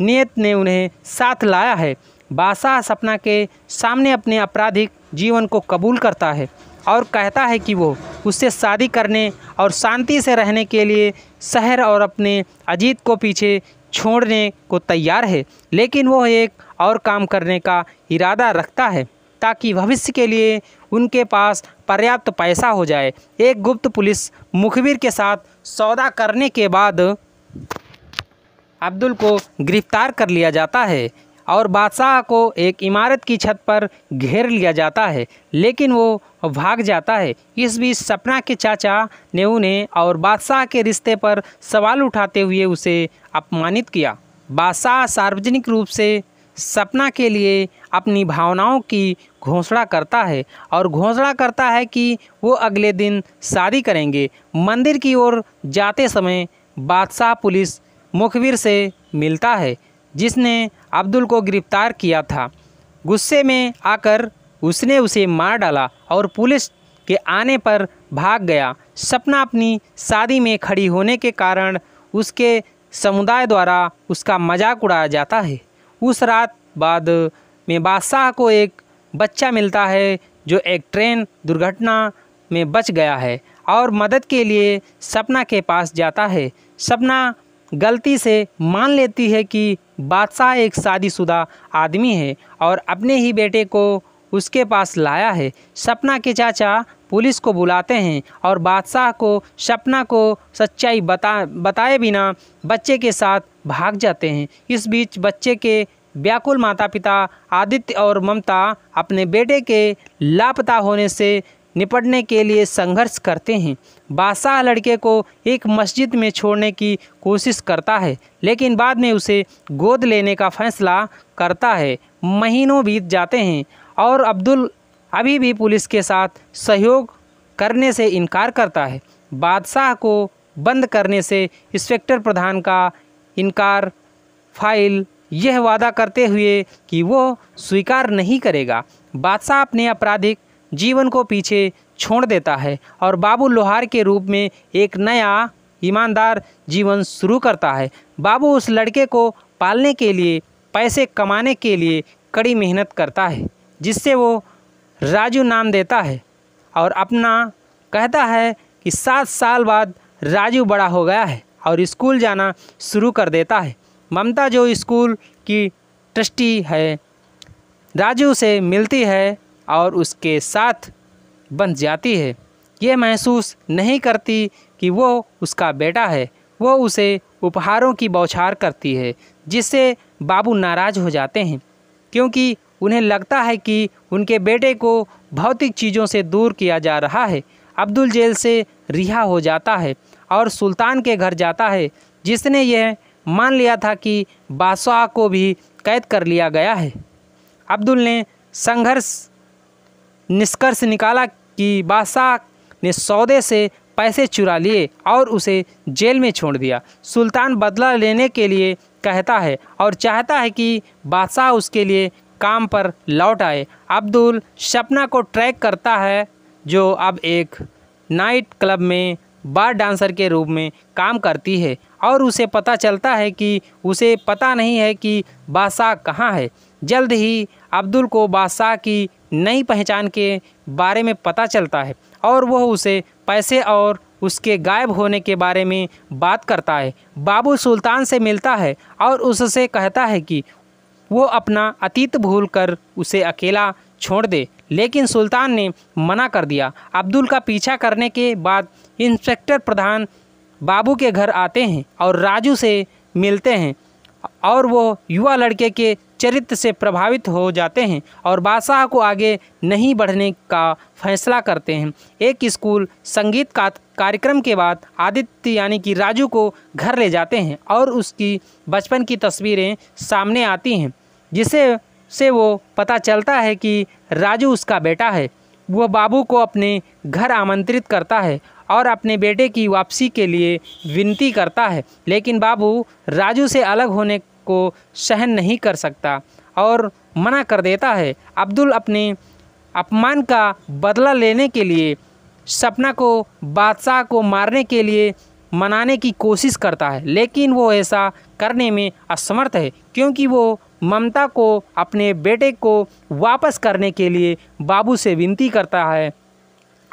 S1: नियत ने उन्हें साथ लाया है बादशाह सपना के सामने अपने आपराधिक जीवन को कबूल करता है और कहता है कि वो उससे शादी करने और शांति से रहने के लिए शहर और अपने अजीत को पीछे छोड़ने को तैयार है लेकिन वो एक और काम करने का इरादा रखता है ताकि भविष्य के लिए उनके पास पर्याप्त पैसा हो जाए एक गुप्त पुलिस मुखबिर के साथ सौदा करने के बाद अब्दुल को गिरफ्तार कर लिया जाता है और बादशाह को एक इमारत की छत पर घेर लिया जाता है लेकिन वो भाग जाता है इस बीच सपना के चाचा ने उन्हें और बादशाह के रिश्ते पर सवाल उठाते हुए उसे अपमानित किया बादशाह सार्वजनिक रूप से सपना के लिए अपनी भावनाओं की घोषणा करता है और घोषणा करता है कि वो अगले दिन शादी करेंगे मंदिर की ओर जाते समय बादशाह पुलिस मुखबिर से मिलता है जिसने अब्दुल को गिरफ्तार किया था गुस्से में आकर उसने उसे मार डाला और पुलिस के आने पर भाग गया सपना अपनी शादी में खड़ी होने के कारण उसके समुदाय द्वारा उसका मजाक उड़ाया जाता है उस रात बाद में बादशाह को एक बच्चा मिलता है जो एक ट्रेन दुर्घटना में बच गया है और मदद के लिए सपना के पास जाता है सपना गलती से मान लेती है कि बादशाह एक शादीशुदा आदमी है और अपने ही बेटे को उसके पास लाया है सपना के चाचा पुलिस को बुलाते हैं और बादशाह को सपना को सच्चाई बता बताए बिना बच्चे के साथ भाग जाते हैं इस बीच बच्चे के व्याकुल माता पिता आदित्य और ममता अपने बेटे के लापता होने से निपटने के लिए संघर्ष करते हैं बादशाह लड़के को एक मस्जिद में छोड़ने की कोशिश करता है लेकिन बाद में उसे गोद लेने का फैसला करता है महीनों बीत जाते हैं और अब्दुल अभी भी पुलिस के साथ सहयोग करने से इनकार करता है बादशाह को बंद करने से इंस्पेक्टर प्रधान का इनकार फाइल यह वादा करते हुए कि वो स्वीकार नहीं करेगा बादशाह अपने आपराधिक जीवन को पीछे छोड़ देता है और बाबू लोहार के रूप में एक नया ईमानदार जीवन शुरू करता है बाबू उस लड़के को पालने के लिए पैसे कमाने के लिए कड़ी मेहनत करता है जिससे वो राजू नाम देता है और अपना कहता है कि सात साल बाद राजू बड़ा हो गया है और स्कूल जाना शुरू कर देता है ममता जो स्कूल की ट्रस्टी है राजू से मिलती है और उसके साथ बन जाती है ये महसूस नहीं करती कि वो उसका बेटा है वो उसे उपहारों की बौछार करती है जिससे बाबू नाराज़ हो जाते हैं क्योंकि उन्हें लगता है कि उनके बेटे को भौतिक चीज़ों से दूर किया जा रहा है अब्दुल जेल से रिहा हो जाता है और सुल्तान के घर जाता है जिसने यह मान लिया था कि बादशाह को भी कैद कर लिया गया है अब्दुल ने संघर्ष निष्कर्ष निकाला कि बादशाह ने सौदे से पैसे चुरा लिए और उसे जेल में छोड़ दिया सुल्तान बदला लेने के लिए कहता है और चाहता है कि बादशाह उसके लिए काम पर लौट आए अब्दुल सपना को ट्रैक करता है जो अब एक नाइट क्लब में बार डांसर के रूप में काम करती है और उसे पता चलता है कि उसे पता नहीं है कि बादशाह कहाँ है जल्द ही अब्दुल को बादशाह की नई पहचान के बारे में पता चलता है और वह उसे पैसे और उसके गायब होने के बारे में बात करता है बाबू सुल्तान से मिलता है और उससे कहता है कि वो अपना अतीत भूलकर उसे अकेला छोड़ दे लेकिन सुल्तान ने मना कर दिया अब्दुल का पीछा करने के बाद इंस्पेक्टर प्रधान बाबू के घर आते हैं और राजू से मिलते हैं और वो युवा लड़के के चरित्र से प्रभावित हो जाते हैं और बादशाह को आगे नहीं बढ़ने का फैसला करते हैं एक स्कूल संगीत का कार्यक्रम के बाद आदित्य यानी कि राजू को घर ले जाते हैं और उसकी बचपन की तस्वीरें सामने आती हैं जिसे से वो पता चलता है कि राजू उसका बेटा है वह बाबू को अपने घर आमंत्रित करता है और अपने बेटे की वापसी के लिए विनती करता है लेकिन बाबू राजू से अलग होने को सहन नहीं कर सकता और मना कर देता है अब्दुल अपने अपमान का बदला लेने के लिए सपना को बादशाह को मारने के लिए मनाने की कोशिश करता है लेकिन वो ऐसा करने में असमर्थ है क्योंकि वो ममता को अपने बेटे को वापस करने के लिए बाबू से विनती करता है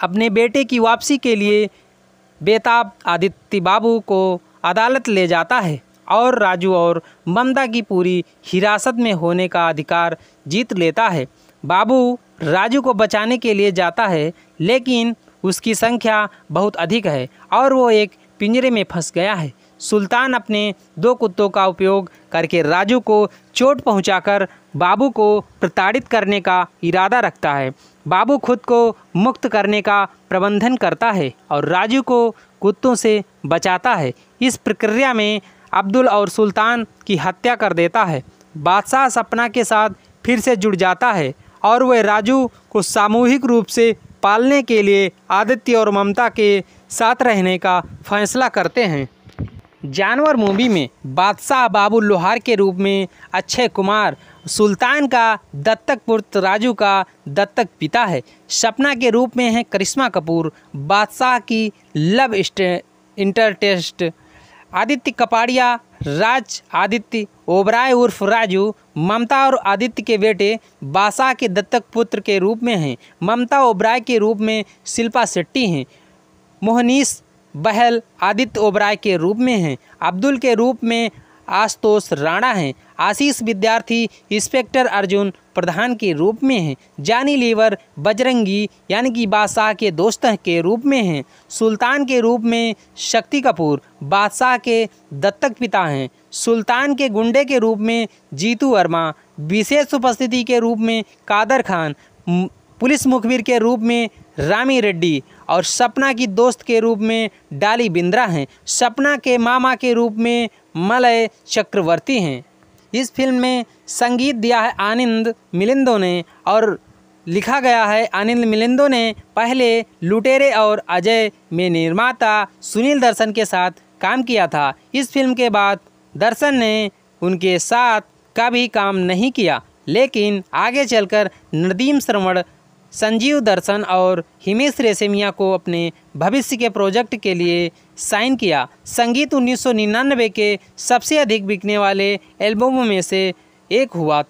S1: अपने बेटे की वापसी के लिए बेताब आदित्य बाबू को अदालत ले जाता है और राजू और ममता की पूरी हिरासत में होने का अधिकार जीत लेता है बाबू राजू को बचाने के लिए जाता है लेकिन उसकी संख्या बहुत अधिक है और वो एक पिंजरे में फंस गया है सुल्तान अपने दो कुत्तों का उपयोग करके राजू को चोट पहुंचाकर बाबू को प्रताड़ित करने का इरादा रखता है बाबू खुद को मुक्त करने का प्रबंधन करता है और राजू को कुत्तों से बचाता है इस प्रक्रिया में अब्दुल और सुल्तान की हत्या कर देता है बादशाह सपना के साथ फिर से जुड़ जाता है और वह राजू को सामूहिक रूप से पालने के लिए आदित्य और ममता के साथ रहने का फैसला करते हैं जानवर मूवी में बादशाह बाबू लोहार के रूप में अक्षय कुमार सुल्तान का दत्तक पुत्र राजू का दत्तक पिता है सपना के रूप में है करिश्मा कपूर बादशाह की लव इंटरटेस्ट आदित्य कपाड़िया राज आदित्य ओबराय उर्फ राजू ममता और आदित्य के बेटे बासा के दत्तक पुत्र के रूप में हैं ममता ओबराय के रूप में शिल्पा शेट्टी हैं मोहनीश बहल आदित्य ओबराय के रूप में हैं अब्दुल के रूप में आशुतोष राणा हैं आशीष विद्यार्थी इंस्पेक्टर अर्जुन प्रधान के रूप में हैं जानी लीवर बजरंगी यानी कि बादशाह के दोस्त के रूप में हैं सुल्तान के रूप में शक्ति कपूर बादशाह के दत्तक पिता हैं सुल्तान के गुंडे के रूप में जीतू वर्मा विशेष उपस्थिति के रूप में कादर खान पुलिस मुखबिर के रूप में रामी रेड्डी और सपना की दोस्त के रूप में डाली बिंद्रा हैं सपना के मामा के रूप में मलय चक्रवर्ती हैं इस फिल्म में संगीत दिया है आनंद मिलिंदो ने और लिखा गया है आनंद मिलिंदो ने पहले लुटेरे और अजय में निर्माता सुनील दर्शन के साथ काम किया था इस फिल्म के बाद दर्शन ने उनके साथ कभी काम नहीं किया लेकिन आगे चलकर नदीम श्रवण संजीव दर्शन और हिमेश रेशमिया को अपने भविष्य के प्रोजेक्ट के लिए साइन किया संगीत 1999 के सबसे अधिक बिकने वाले एल्बमों में से एक हुआ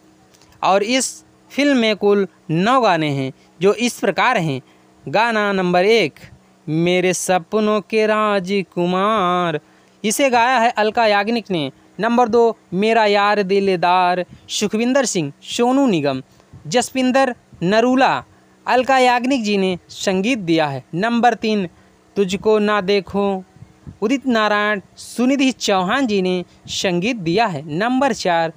S1: और इस फिल्म में कुल नौ गाने हैं जो इस प्रकार हैं गाना नंबर एक मेरे सपनों के राजकुमार इसे गाया है अलका याग्निक ने नंबर दो मेरा यार दिलेदार सुखविंदर सिंह सोनू निगम जसविंदर नरूला अलका याग्निक जी ने संगीत दिया है नंबर तीन तुझको ना देखो उदित नारायण सुनिधि चौहान जी ने संगीत दिया है नंबर चार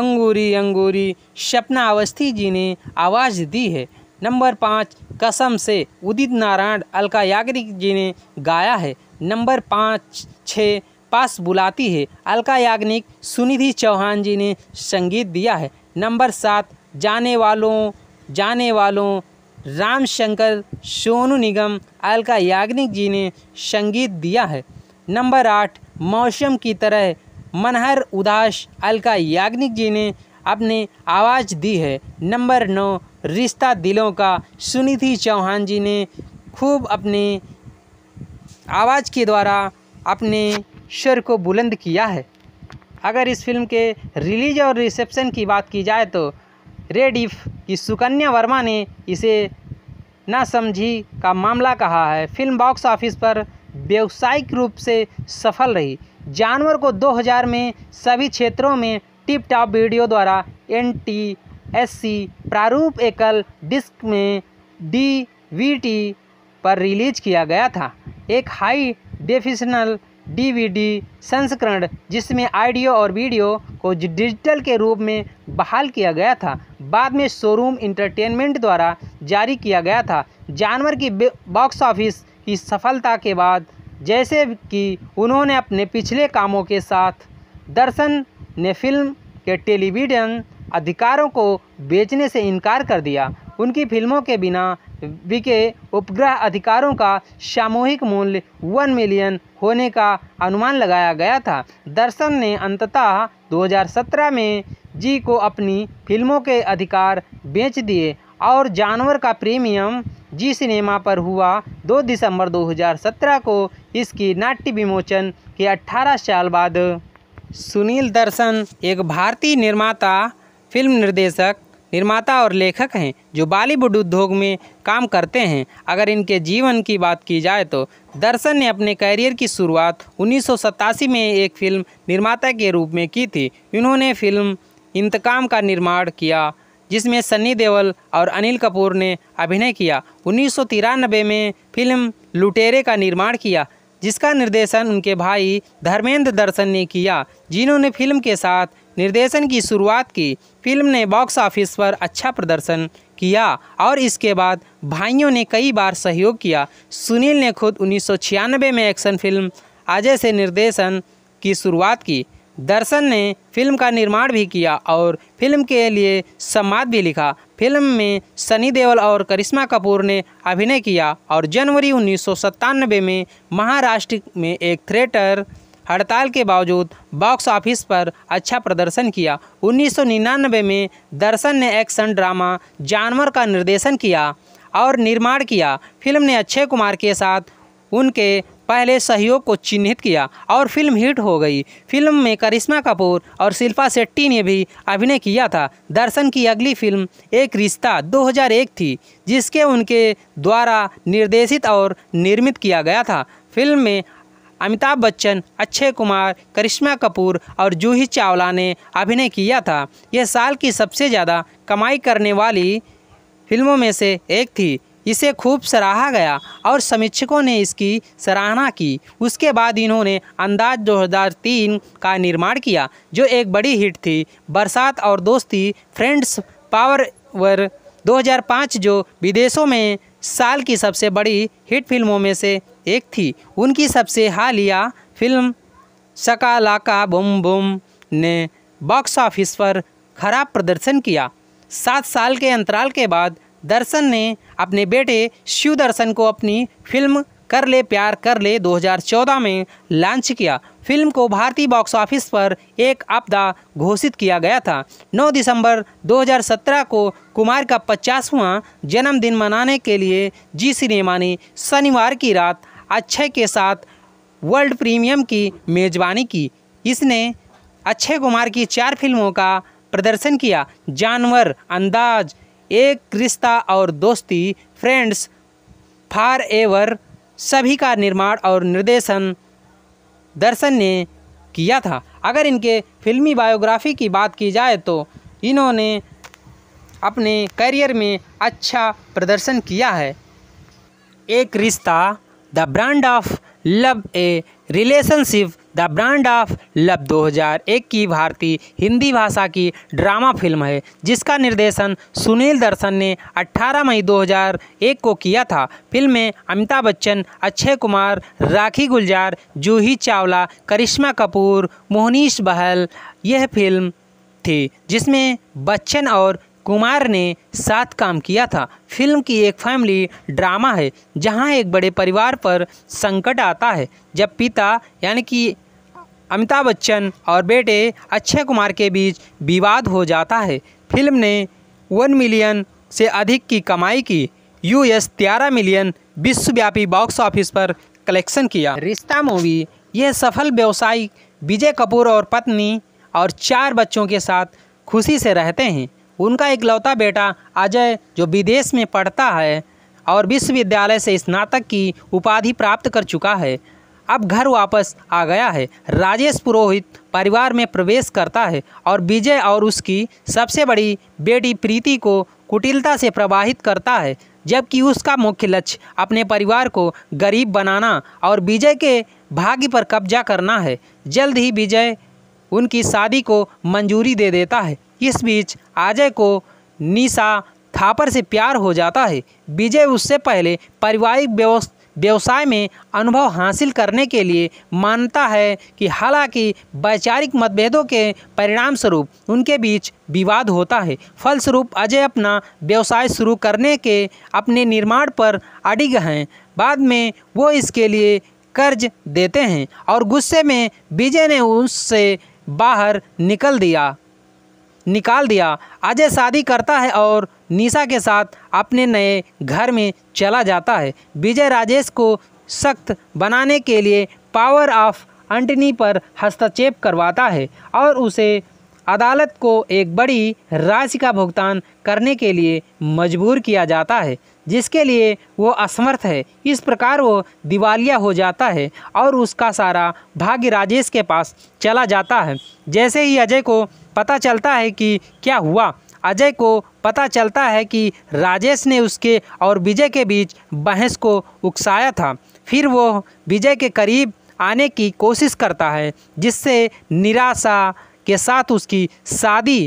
S1: अंगूरी अंगूरी सपना अवस्थी जी ने आवाज़ दी है नंबर पाँच कसम से उदित नारायण अलका याग्निक जी ने गाया है नंबर पाँच छः पास बुलाती है अलका याग्निक सुनिधि चौहान जी ने संगीत दिया है नंबर सात जाने वालों जाने वालों रामशंकर सोनू निगम अलका याग्निक जी ने संगीत दिया है नंबर आठ मौसम की तरह मनहर उदास अलका याग्निक जी ने अपने आवाज़ दी है नंबर नौ रिश्ता दिलों का सुनिधि चौहान जी ने खूब अपने आवाज़ के द्वारा अपने स्वर को बुलंद किया है अगर इस फिल्म के रिलीज और रिसेप्शन की बात की जाए तो रेडिफ की सुकन्या वर्मा ने इसे ना समझी का मामला कहा है फिल्म बॉक्स ऑफिस पर व्यावसायिक रूप से सफल रही जानवर को 2000 में सभी क्षेत्रों में टिप टॉप वीडियो द्वारा एन टी एस सी प्रारूप एकल डिस्क में डी वी टी पर रिलीज किया गया था एक हाई डेफिशनल डीवीडी संस्करण जिसमें ऑडियो और वीडियो को डिजिटल के रूप में बहाल किया गया था बाद में शोरूम इंटरटेनमेंट द्वारा जारी किया गया था जानवर की बॉक्स ऑफिस की सफलता के बाद जैसे कि उन्होंने अपने पिछले कामों के साथ दर्शन ने फिल्म के टेलीविजन अधिकारों को बेचने से इनकार कर दिया उनकी फिल्मों के बिना विके उपग्रह अधिकारों का सामूहिक मूल्य वन मिलियन होने का अनुमान लगाया गया था दर्शन ने अंततः 2017 में जी को अपनी फिल्मों के अधिकार बेच दिए और जानवर का प्रीमियम जी सिनेमा पर हुआ 2 दिसंबर 2017 को इसकी नाट्य विमोचन के 18 साल बाद सुनील दर्शन एक भारतीय निर्माता फिल्म निर्देशक निर्माता और लेखक हैं जो बॉलीवुड उद्योग में काम करते हैं अगर इनके जीवन की बात की जाए तो दर्शन ने अपने करियर की शुरुआत उन्नीस में एक फिल्म निर्माता के रूप में की थी इन्होंने फिल्म इंतकाम का निर्माण किया जिसमें सन्नी देवल और अनिल कपूर ने अभिनय किया उन्नीस में फिल्म लुटेरे का निर्माण किया जिसका निर्देशन उनके भाई धर्मेंद्र दर्शन ने किया जिन्होंने फिल्म के साथ निर्देशन की शुरुआत की फिल्म ने बॉक्स ऑफिस पर अच्छा प्रदर्शन किया और इसके बाद भाइयों ने कई बार सहयोग किया सुनील ने खुद उन्नीस में एक्शन फिल्म अजय से निर्देशन की शुरुआत की दर्शन ने फिल्म का निर्माण भी किया और फिल्म के लिए संवाद भी लिखा फिल्म में सनी देओल और करिश्मा कपूर ने अभिनय किया और जनवरी उन्नीस में महाराष्ट्र में एक थिएटर हड़ताल के बावजूद बॉक्स ऑफिस पर अच्छा प्रदर्शन किया 1999 में दर्शन ने एक्शन ड्रामा जानवर का निर्देशन किया और निर्माण किया फिल्म ने अक्षय कुमार के साथ उनके पहले सहयोग को चिन्हित किया और फिल्म हिट हो गई फिल्म में करिश्मा कपूर और शिल्पा शेट्टी ने भी अभिनय किया था दर्शन की अगली फिल्म एक रिश्ता 2001 थी जिसके उनके द्वारा निर्देशित और निर्मित किया गया था फिल्म में अमिताभ बच्चन अक्षय कुमार करिश्मा कपूर और जूही चावला ने अभिनय किया था यह साल की सबसे ज़्यादा कमाई करने वाली फिल्मों में से एक थी इसे खूब सराहा गया और समीक्षकों ने इसकी सराहना की उसके बाद इन्होंने अंदाज 2003 का निर्माण किया जो एक बड़ी हिट थी बरसात और दोस्ती फ्रेंड्स पावर वर 2005 जो विदेशों में साल की सबसे बड़ी हिट फिल्मों में से एक थी उनकी सबसे हालिया फिल्म शकालाका बुम बुम ने बॉक्स ऑफिस पर खराब प्रदर्शन किया सात साल के अंतराल के बाद दर्शन ने अपने बेटे शिव दर्शन को अपनी फिल्म कर ले प्यार कर ले 2014 में लॉन्च किया फिल्म को भारतीय बॉक्स ऑफिस पर एक आपदा घोषित किया गया था 9 दिसंबर 2017 को कुमार का पचासवां जन्मदिन मनाने के लिए जी सिनेमा ने शनिवार की रात अक्षय के साथ वर्ल्ड प्रीमियम की मेज़बानी की इसने अक्षय कुमार की चार फिल्मों का प्रदर्शन किया जानवर अंदाज एक रिश्ता और दोस्ती फ्रेंड्स फार एवर सभी का निर्माण और निर्देशन दर्शन ने किया था अगर इनके फिल्मी बायोग्राफी की बात की जाए तो इन्होंने अपने करियर में अच्छा प्रदर्शन किया है एक रिश्ता the brand of love a relationship the brand of love 2001 की भारतीय हिंदी भाषा की ड्रामा फिल्म है जिसका निर्देशन सुनील दर्शन ने 18 मई 2001 को किया था फिल्म में अमिताभ बच्चन अक्षय कुमार राखी गुलजार जूही चावला करिश्मा कपूर मोहनीश बहल यह फिल्म थी जिसमें बच्चन और कुमार ने साथ काम किया था फिल्म की एक फैमिली ड्रामा है जहां एक बड़े परिवार पर संकट आता है जब पिता यानी कि अमिताभ बच्चन और बेटे अक्षय कुमार के बीच विवाद हो जाता है फिल्म ने वन मिलियन से अधिक की कमाई की यूएस तेरह मिलियन विश्वव्यापी बॉक्स ऑफिस पर कलेक्शन किया रिश्ता मूवी यह सफल व्यवसायी विजय कपूर और पत्नी और चार बच्चों के साथ खुशी से रहते हैं उनका एक लौता बेटा अजय जो विदेश में पढ़ता है और विश्वविद्यालय से स्नातक की उपाधि प्राप्त कर चुका है अब घर वापस आ गया है राजेश पुरोहित परिवार में प्रवेश करता है और विजय और उसकी सबसे बड़ी बेटी प्रीति को कुटिलता से प्रवाहित करता है जबकि उसका मुख्य लक्ष्य अपने परिवार को गरीब बनाना और विजय के भाग्य पर कब्जा करना है जल्द ही विजय उनकी शादी को मंजूरी दे देता है इस बीच अजय को निशा थापर से प्यार हो जाता है विजय उससे पहले पारिवारिक व्यवसाय में अनुभव हासिल करने के लिए मानता है कि हालांकि वैचारिक मतभेदों के परिणाम स्वरूप उनके बीच विवाद होता है फलस्वरूप अजय अपना व्यवसाय शुरू करने के अपने निर्माण पर अडिग हैं बाद में वो इसके लिए कर्ज देते हैं और गुस्से में विजय ने उससे बाहर निकल दिया निकाल दिया अजय शादी करता है और निशा के साथ अपने नए घर में चला जाता है विजय राजेश को सख्त बनाने के लिए पावर ऑफ अंटनी पर हस्तक्षेप करवाता है और उसे अदालत को एक बड़ी राशि का भुगतान करने के लिए मजबूर किया जाता है जिसके लिए वो असमर्थ है इस प्रकार वो दिवालिया हो जाता है और उसका सारा भाग्य राजेश के पास चला जाता है जैसे ही अजय को पता चलता है कि क्या हुआ अजय को पता चलता है कि राजेश ने उसके और विजय के बीच बहस को उकसाया था फिर वो विजय के करीब आने की कोशिश करता है जिससे निराशा के साथ उसकी शादी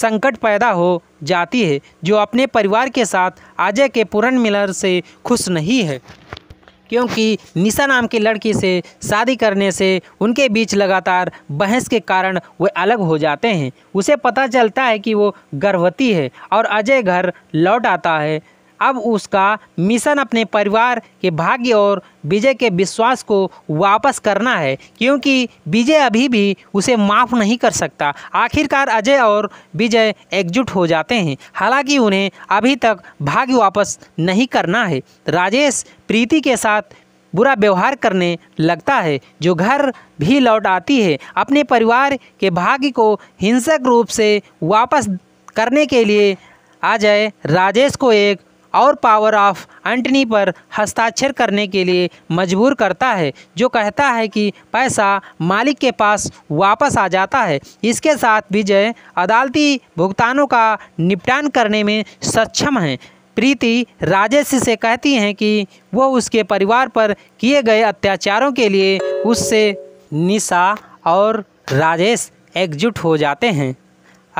S1: संकट पैदा हो जाती है जो अपने परिवार के साथ अजय के पुरन मिलन से खुश नहीं है क्योंकि निशा नाम की लड़की से शादी करने से उनके बीच लगातार बहस के कारण वे अलग हो जाते हैं उसे पता चलता है कि वो गर्भवती है और अजय घर लौट आता है अब उसका मिशन अपने परिवार के भाग्य और विजय के विश्वास को वापस करना है क्योंकि विजय अभी भी उसे माफ़ नहीं कर सकता आखिरकार अजय और विजय एकजुट हो जाते हैं हालांकि उन्हें अभी तक भाग्य वापस नहीं करना है राजेश प्रीति के साथ बुरा व्यवहार करने लगता है जो घर भी लौट आती है अपने परिवार के भाग्य को हिंसक रूप से वापस करने के लिए अजय राजेश को एक और पावर ऑफ एंटनी पर हस्ताक्षर करने के लिए मजबूर करता है जो कहता है कि पैसा मालिक के पास वापस आ जाता है इसके साथ विजय अदालती भुगतानों का निपटान करने में सक्षम है प्रीति राजेश से कहती हैं कि वो उसके परिवार पर किए गए अत्याचारों के लिए उससे निशा और राजेश एकजुट हो जाते हैं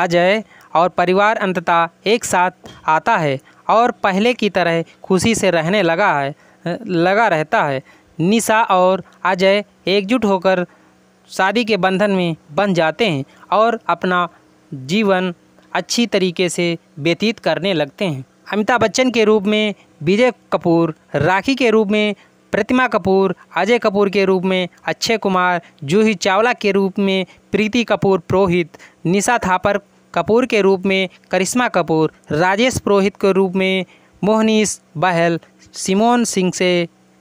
S1: अजय और परिवार अंततः एक साथ आता है और पहले की तरह खुशी से रहने लगा है लगा रहता है निशा और अजय एकजुट होकर शादी के बंधन में बंध जाते हैं और अपना जीवन अच्छी तरीके से व्यतीत करने लगते हैं अमिताभ बच्चन के रूप में विजय कपूर राखी के रूप में प्रतिमा कपूर अजय कपूर के रूप में अक्षय कुमार जूही चावला के रूप में प्रीति कपूर पुरोहित निशा थापर कपूर के रूप में करिश्मा कपूर राजेश पुरोहित के रूप में मोहनीश बहल सिमोन सिंह से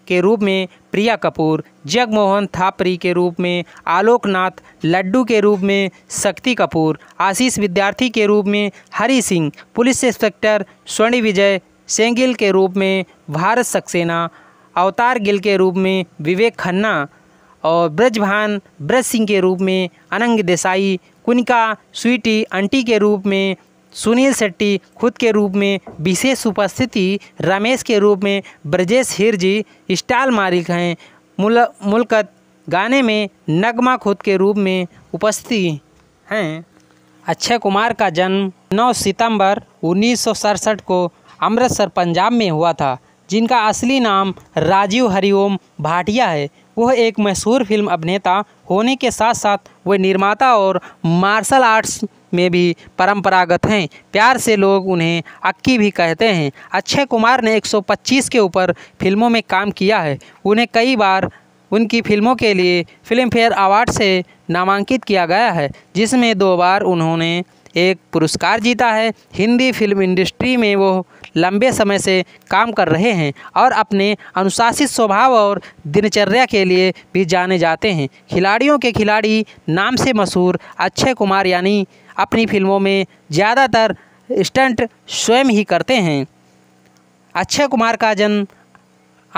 S1: के रूप में प्रिया कपूर जगमोहन थापरी के रूप में आलोकनाथ लड्डू के रूप में शक्ति कपूर आशीष विद्यार्थी के रूप में हरि सिंह पुलिस इंस्पेक्टर स्वर्णि विजय सेंगिल के रूप में भारत सक्सेना अवतार गिल के रूप में विवेक खन्ना और ब्रजभान ब्रज सिंह के रूप में अनंग देसाई कुनिका स्वीटी आंटी के रूप में सुनील शेट्टी खुद के रूप में विशेष उपस्थिति रमेश के रूप में ब्रजेश हिरजी स्टाल मालिक हैं मुल मुल्कत गाने में नगमा खुद के रूप में उपस्थिति हैं अक्षय कुमार का जन्म 9 सितंबर उन्नीस को अमृतसर पंजाब में हुआ था जिनका असली नाम राजीव हरिओम भाटिया है वह एक मशहूर फिल्म अभिनेता होने के साथ साथ वे निर्माता और मार्शल आर्ट्स में भी परंपरागत हैं प्यार से लोग उन्हें अक्की भी कहते हैं अक्षय कुमार ने 125 के ऊपर फिल्मों में काम किया है उन्हें कई बार उनकी फिल्मों के लिए फिल्म फेयर अवार्ड से नामांकित किया गया है जिसमें दो बार उन्होंने एक पुरस्कार जीता है हिंदी फिल्म इंडस्ट्री में वो लंबे समय से काम कर रहे हैं और अपने अनुशासित स्वभाव और दिनचर्या के लिए भी जाने जाते हैं खिलाड़ियों के खिलाड़ी नाम से मशहूर अक्षय कुमार यानी अपनी फिल्मों में ज़्यादातर स्टंट स्वयं ही करते हैं अक्षय कुमार का जन्म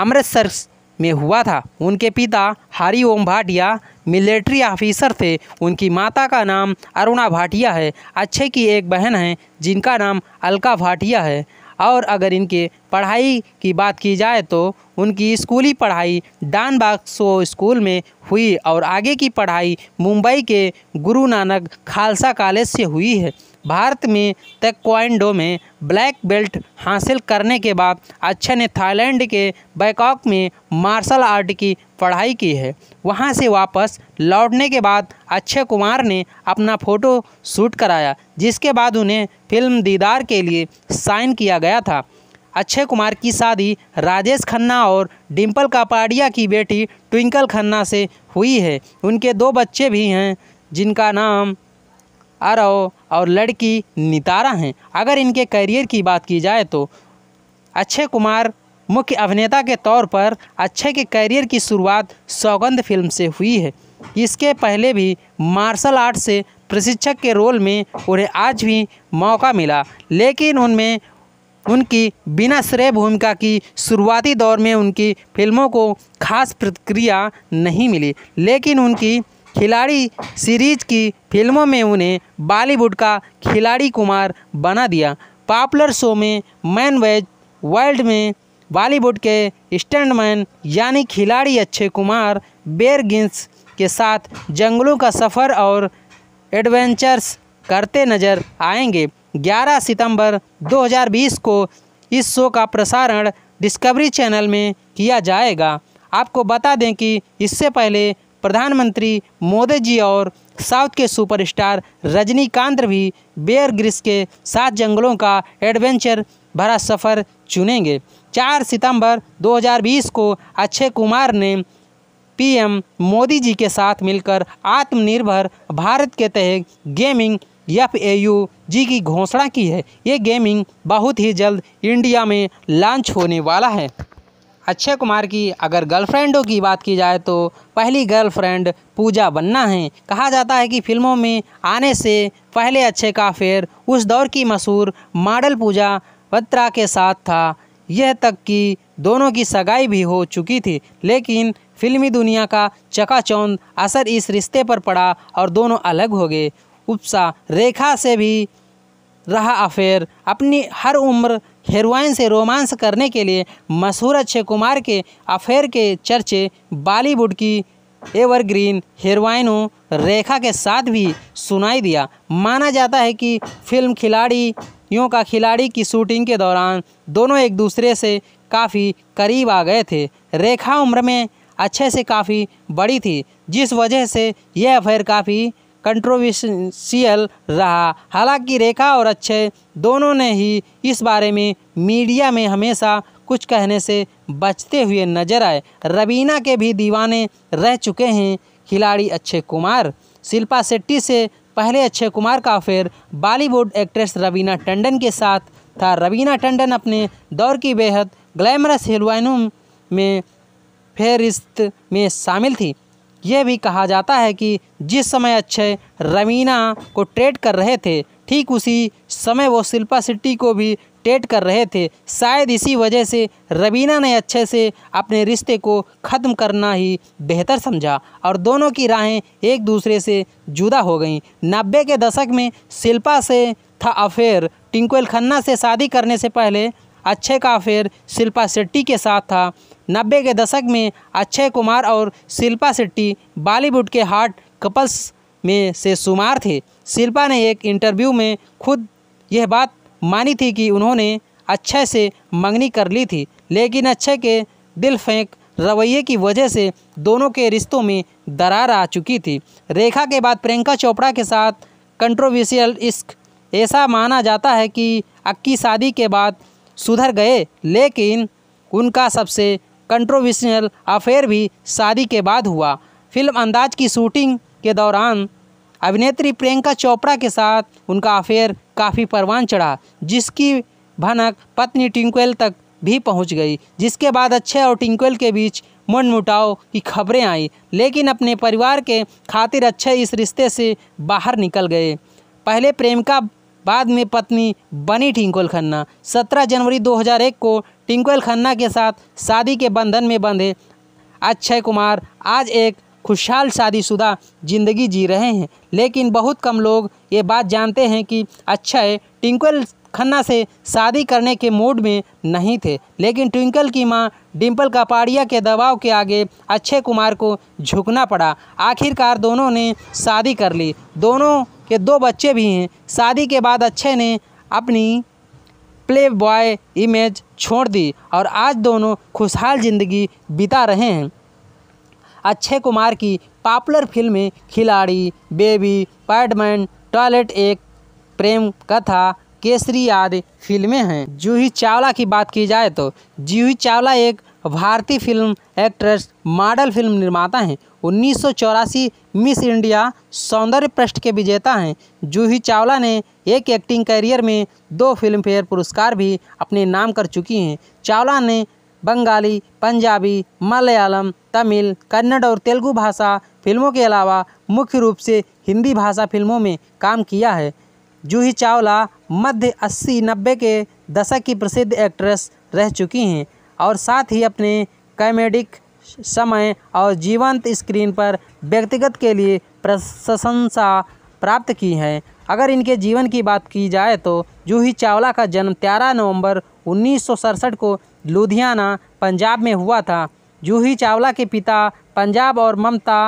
S1: अमृतसर में हुआ था उनके पिता हरी ओम भाटिया मिलिट्री ऑफिसर थे उनकी माता का नाम अरुणा भाटिया है अक्षय की एक बहन है जिनका नाम अलका भाटिया है और अगर इनके पढ़ाई की बात की जाए तो उनकी स्कूली पढ़ाई डान बाक्सो स्कूल में हुई और आगे की पढ़ाई मुंबई के गुरु नानक खालसा कॉलेज से हुई है भारत में तेक्वाइंडो में ब्लैक बेल्ट हासिल करने के बाद अच्छा ने थाईलैंड के बैंकॉक में मार्शल आर्ट की पढ़ाई की है वहाँ से वापस लौटने के बाद अक्षय कुमार ने अपना फ़ोटो शूट कराया जिसके बाद उन्हें फिल्म दीदार के लिए साइन किया गया था अक्षय कुमार की शादी राजेश खन्ना और डिम्पल कापाडिया की बेटी ट्विंकल खन्ना से हुई है उनके दो बच्चे भी हैं जिनका नाम अरव और लड़की नितारा हैं अगर इनके करियर की बात की जाए तो अक्षय कुमार मुख्य अभिनेता के तौर पर अक्षय के करियर की शुरुआत सौगंध फिल्म से हुई है इसके पहले भी मार्शल आर्ट से प्रशिक्षक के रोल में उन्हें आज भी मौका मिला लेकिन उनमें उनकी बिना श्रेय भूमिका की शुरुआती दौर में उनकी फिल्मों को खास प्रतिक्रिया नहीं मिली लेकिन उनकी खिलाड़ी सीरीज की फिल्मों में उन्हें बॉलीवुड का खिलाड़ी कुमार बना दिया पॉपुलर शो में मैन वेज वर्ल्ड में बॉलीवुड के स्टैंडमैन यानी खिलाड़ी अक्षय कुमार बेर गिंस के साथ जंगलों का सफ़र और एडवेंचर्स करते नजर आएंगे 11 सितंबर 2020 को इस शो का प्रसारण डिस्कवरी चैनल में किया जाएगा आपको बता दें कि इससे पहले प्रधानमंत्री मोदी जी और साउथ के सुपरस्टार रजनीकांत भी बेयर ग्रिस के साथ जंगलों का एडवेंचर भरा सफ़र चुनेंगे 4 सितंबर 2020 को अक्षय कुमार ने पीएम मोदी जी के साथ मिलकर आत्मनिर्भर भारत के तहत gaming F A U G की घोषणा की है ये गेमिंग बहुत ही जल्द इंडिया में लॉन्च होने वाला है अक्षय कुमार की अगर गर्लफ्रेंडों की बात की जाए तो पहली गर्लफ्रेंड पूजा बन्ना है कहा जाता है कि फिल्मों में आने से पहले अक्षय का अफेयर उस दौर की मशहूर मॉडल पूजा बत्रा के साथ था यह तक कि दोनों की सगाई भी हो चुकी थी लेकिन फिल्मी दुनिया का चकाचौंध असर इस रिश्ते पर पड़ा और दोनों अलग हो गए उपसा रेखा से भी रहा अफेयर अपनी हर उम्र हेरोइन से रोमांस करने के लिए मशहूर अक्षय कुमार के अफेयर के चर्चे बॉलीवुड की एवरग्रीन हेरोइनों रेखा के साथ भी सुनाई दिया माना जाता है कि फिल्म खिलाड़ियों का खिलाड़ी की शूटिंग के दौरान दोनों एक दूसरे से काफ़ी करीब आ गए थे रेखा उम्र में अच्छे से काफ़ी बड़ी थी जिस वजह से यह अफेयर काफ़ी कंट्रोवर्शियल रहा हालांकि रेखा और अक्षय दोनों ने ही इस बारे में मीडिया में हमेशा कुछ कहने से बचते हुए नजर आए रवीना के भी दीवाने रह चुके हैं खिलाड़ी अक्षय कुमार शिल्पा शेट्टी से पहले अक्षय कुमार का affair Bollywood actress Raveena Tandon के साथ था रवीना टंडन अपने दौर की बेहद ग्लैमरस हीरोइनों में फहरिस्त में शामिल थी यह भी कहा जाता है कि जिस समय अक्षय रवीना को ट्रेड कर रहे थे ठीक उसी समय वो शिल्पा शेट्टी को भी टेट कर रहे थे शायद इसी वजह से रवीना ने अच्छे से अपने रिश्ते को ख़त्म करना ही बेहतर समझा और दोनों की राहें एक दूसरे से जुदा हो गईं नब्बे के दशक में शिल्पा से था अफेयर टिंकुल खन्ना से शादी करने से पहले अच्छे का अफेयर शिल्पा शेट्टी के साथ था नब्बे के दशक में अक्षय कुमार और शिल्पा शेट्टी बॉलीवुड के हार्ट कपल्स में से शुमार थे शिल्पा ने एक इंटरव्यू में खुद यह बात मानी थी कि उन्होंने अच्छे से मंगनी कर ली थी लेकिन अच्छे के दिल फेंक रवैये की वजह से दोनों के रिश्तों में दरार आ चुकी थी रेखा के बाद प्रियंका चोपड़ा के साथ कंट्रोवर्शियल इश्क ऐसा माना जाता है कि अक्की शादी के बाद सुधर गए लेकिन उनका सबसे कंट्रोवर्शियल अफेयर भी शादी के बाद हुआ फिल्म अंदाज की शूटिंग के दौरान अभिनेत्री प्रियंका चोपड़ा के साथ उनका अफेयर काफ़ी परवान चढ़ा जिसकी भनक पत्नी टिंकुएल तक भी पहुंच गई जिसके बाद अक्षय और टिंकुएल के बीच मन मुटाव की खबरें आई लेकिन अपने परिवार के खातिर अक्षय इस रिश्ते से बाहर निकल गए पहले प्रेमिका बाद में पत्नी बनी टिंकुएल खन्ना सत्रह जनवरी 2001 को टिंकुएल खन्ना के साथ शादी के बंधन में बंधे अक्षय कुमार आज एक खुशहाल शादीशुदा ज़िंदगी जी रहे हैं लेकिन बहुत कम लोग ये बात जानते हैं कि अक्षय अच्छा टिंकल खन्ना से शादी करने के मूड में नहीं थे लेकिन ट्विंकल की मां डिम्पल कपाड़िया के दबाव के आगे अक्षय कुमार को झुकना पड़ा आखिरकार दोनों ने शादी कर ली दोनों के दो बच्चे भी हैं शादी के बाद अक्षय ने अपनी प्ले बॉय इमेज छोड़ दी और आज दोनों खुशहाल ज़िंदगी बिता रहे हैं अक्षय कुमार की पॉपुलर फिल्में खिलाड़ी बेबी पैडमैन टॉयलेट एक प्रेम कथा केसरी आदि फिल्में हैं जूही चावला की बात की जाए तो जूही चावला एक भारतीय फिल्म एक्ट्रेस मॉडल फिल्म निर्माता हैं उन्नीस मिस इंडिया सौंदर्य पृष्ठ के विजेता हैं जूही चावला ने एक एक्टिंग करियर में दो फिल्म फेयर पुरस्कार भी अपने नाम कर चुकी हैं चावला ने बंगाली पंजाबी मलयालम तमिल कन्नड़ और तेलुगु भाषा फिल्मों के अलावा मुख्य रूप से हिंदी भाषा फिल्मों में काम किया है जूही चावला मध्य अस्सी नब्बे के दशक की प्रसिद्ध एक्ट्रेस रह चुकी हैं और साथ ही अपने कॉमेडिक समय और जीवंत स्क्रीन पर व्यक्तिगत के लिए प्रशंसा प्राप्त की हैं अगर इनके जीवन की बात की जाए तो जूही चावला का जन्म 13 नवंबर उन्नीस को लुधियाना पंजाब में हुआ था जूही चावला के पिता पंजाब और ममता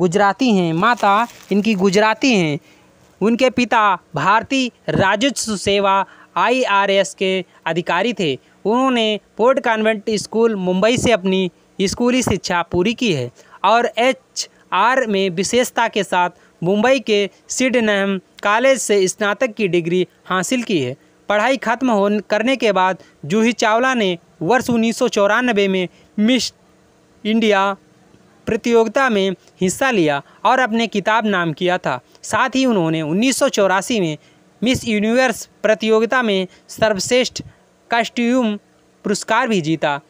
S1: गुजराती हैं माता इनकी गुजराती हैं उनके पिता भारतीय राजस्व सेवा आईआरएस के अधिकारी थे उन्होंने पोर्ट कॉन्वेंट स्कूल मुंबई से अपनी स्कूली शिक्षा पूरी की है और एच आर में विशेषता के साथ मुंबई के सिडनहम कॉलेज से स्नातक की डिग्री हासिल की है पढ़ाई खत्म हो करने के बाद जूही चावला ने वर्ष उन्नीस में मिस इंडिया प्रतियोगिता में हिस्सा लिया और अपने किताब नाम किया था साथ ही उन्होंने उन्नीस में मिस यूनिवर्स प्रतियोगिता में सर्वश्रेष्ठ कास्ट्यूम पुरस्कार भी जीता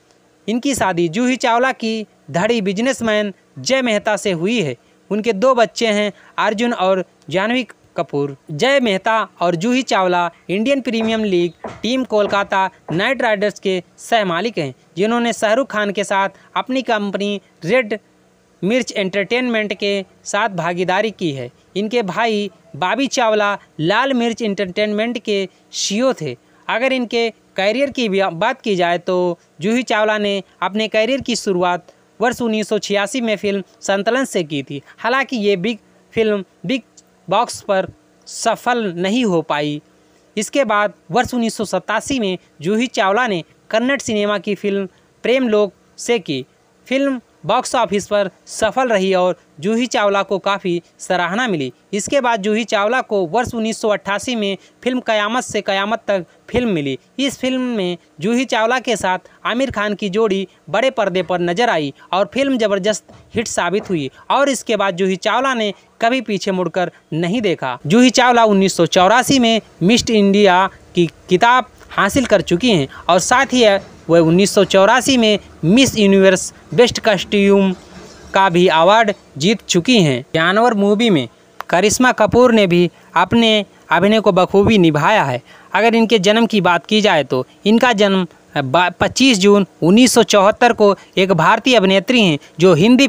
S1: इनकी शादी जूही चावला की धड़ी बिजनेसमैन जय मेहता से हुई है उनके दो बच्चे हैं अर्जुन और जानवी कपूर जय मेहता और Juhi Chawla Indian Premier League team Kolkata Knight Riders के सह मालिक हैं जिन्होंने शाहरुख खान के साथ अपनी कंपनी रेड मिर्च एंटरटेनमेंट के साथ भागीदारी की है इनके भाई बाबी चावला लाल मिर्च एंटरटेनमेंट के शीओ थे अगर इनके करियर की बात की जाए तो जूही चावला ने अपने करियर की शुरुआत वर्ष 1986 में फिल्म संतलन से की थी हालांकि ये बिग फिल्म बिग बॉक्स पर सफल नहीं हो पाई इसके बाद वर्ष उन्नीस में जूही चावला ने कन्नड़ सिनेमा की फिल्म प्रेम लोक से की फिल्म बॉक्स ऑफिस पर सफल रही और जूही चावला को काफ़ी सराहना मिली इसके बाद जूही चावला को वर्ष 1988 में फिल्म कयामत से कयामत तक फिल्म मिली इस फिल्म में जूही चावला के साथ आमिर खान की जोड़ी बड़े पर्दे पर नजर आई और फिल्म ज़बरदस्त हिट साबित हुई और इसके बाद जूही चावला ने कभी पीछे मुड़कर नहीं देखा जूही चावला उन्नीस में मिस्ट इंडिया की किताब हासिल कर चुकी हैं और साथ ही वह उन्नीस में मिस यूनिवर्स बेस्ट कॉस्ट्यूम का भी अवार्ड जीत चुकी हैं जानवर मूवी में करिश्मा कपूर ने भी अपने अभिनय को बखूबी निभाया है अगर इनके जन्म की बात की जाए तो इनका जन्म 25 जून 1974 को एक भारतीय अभिनेत्री हैं जो हिंदी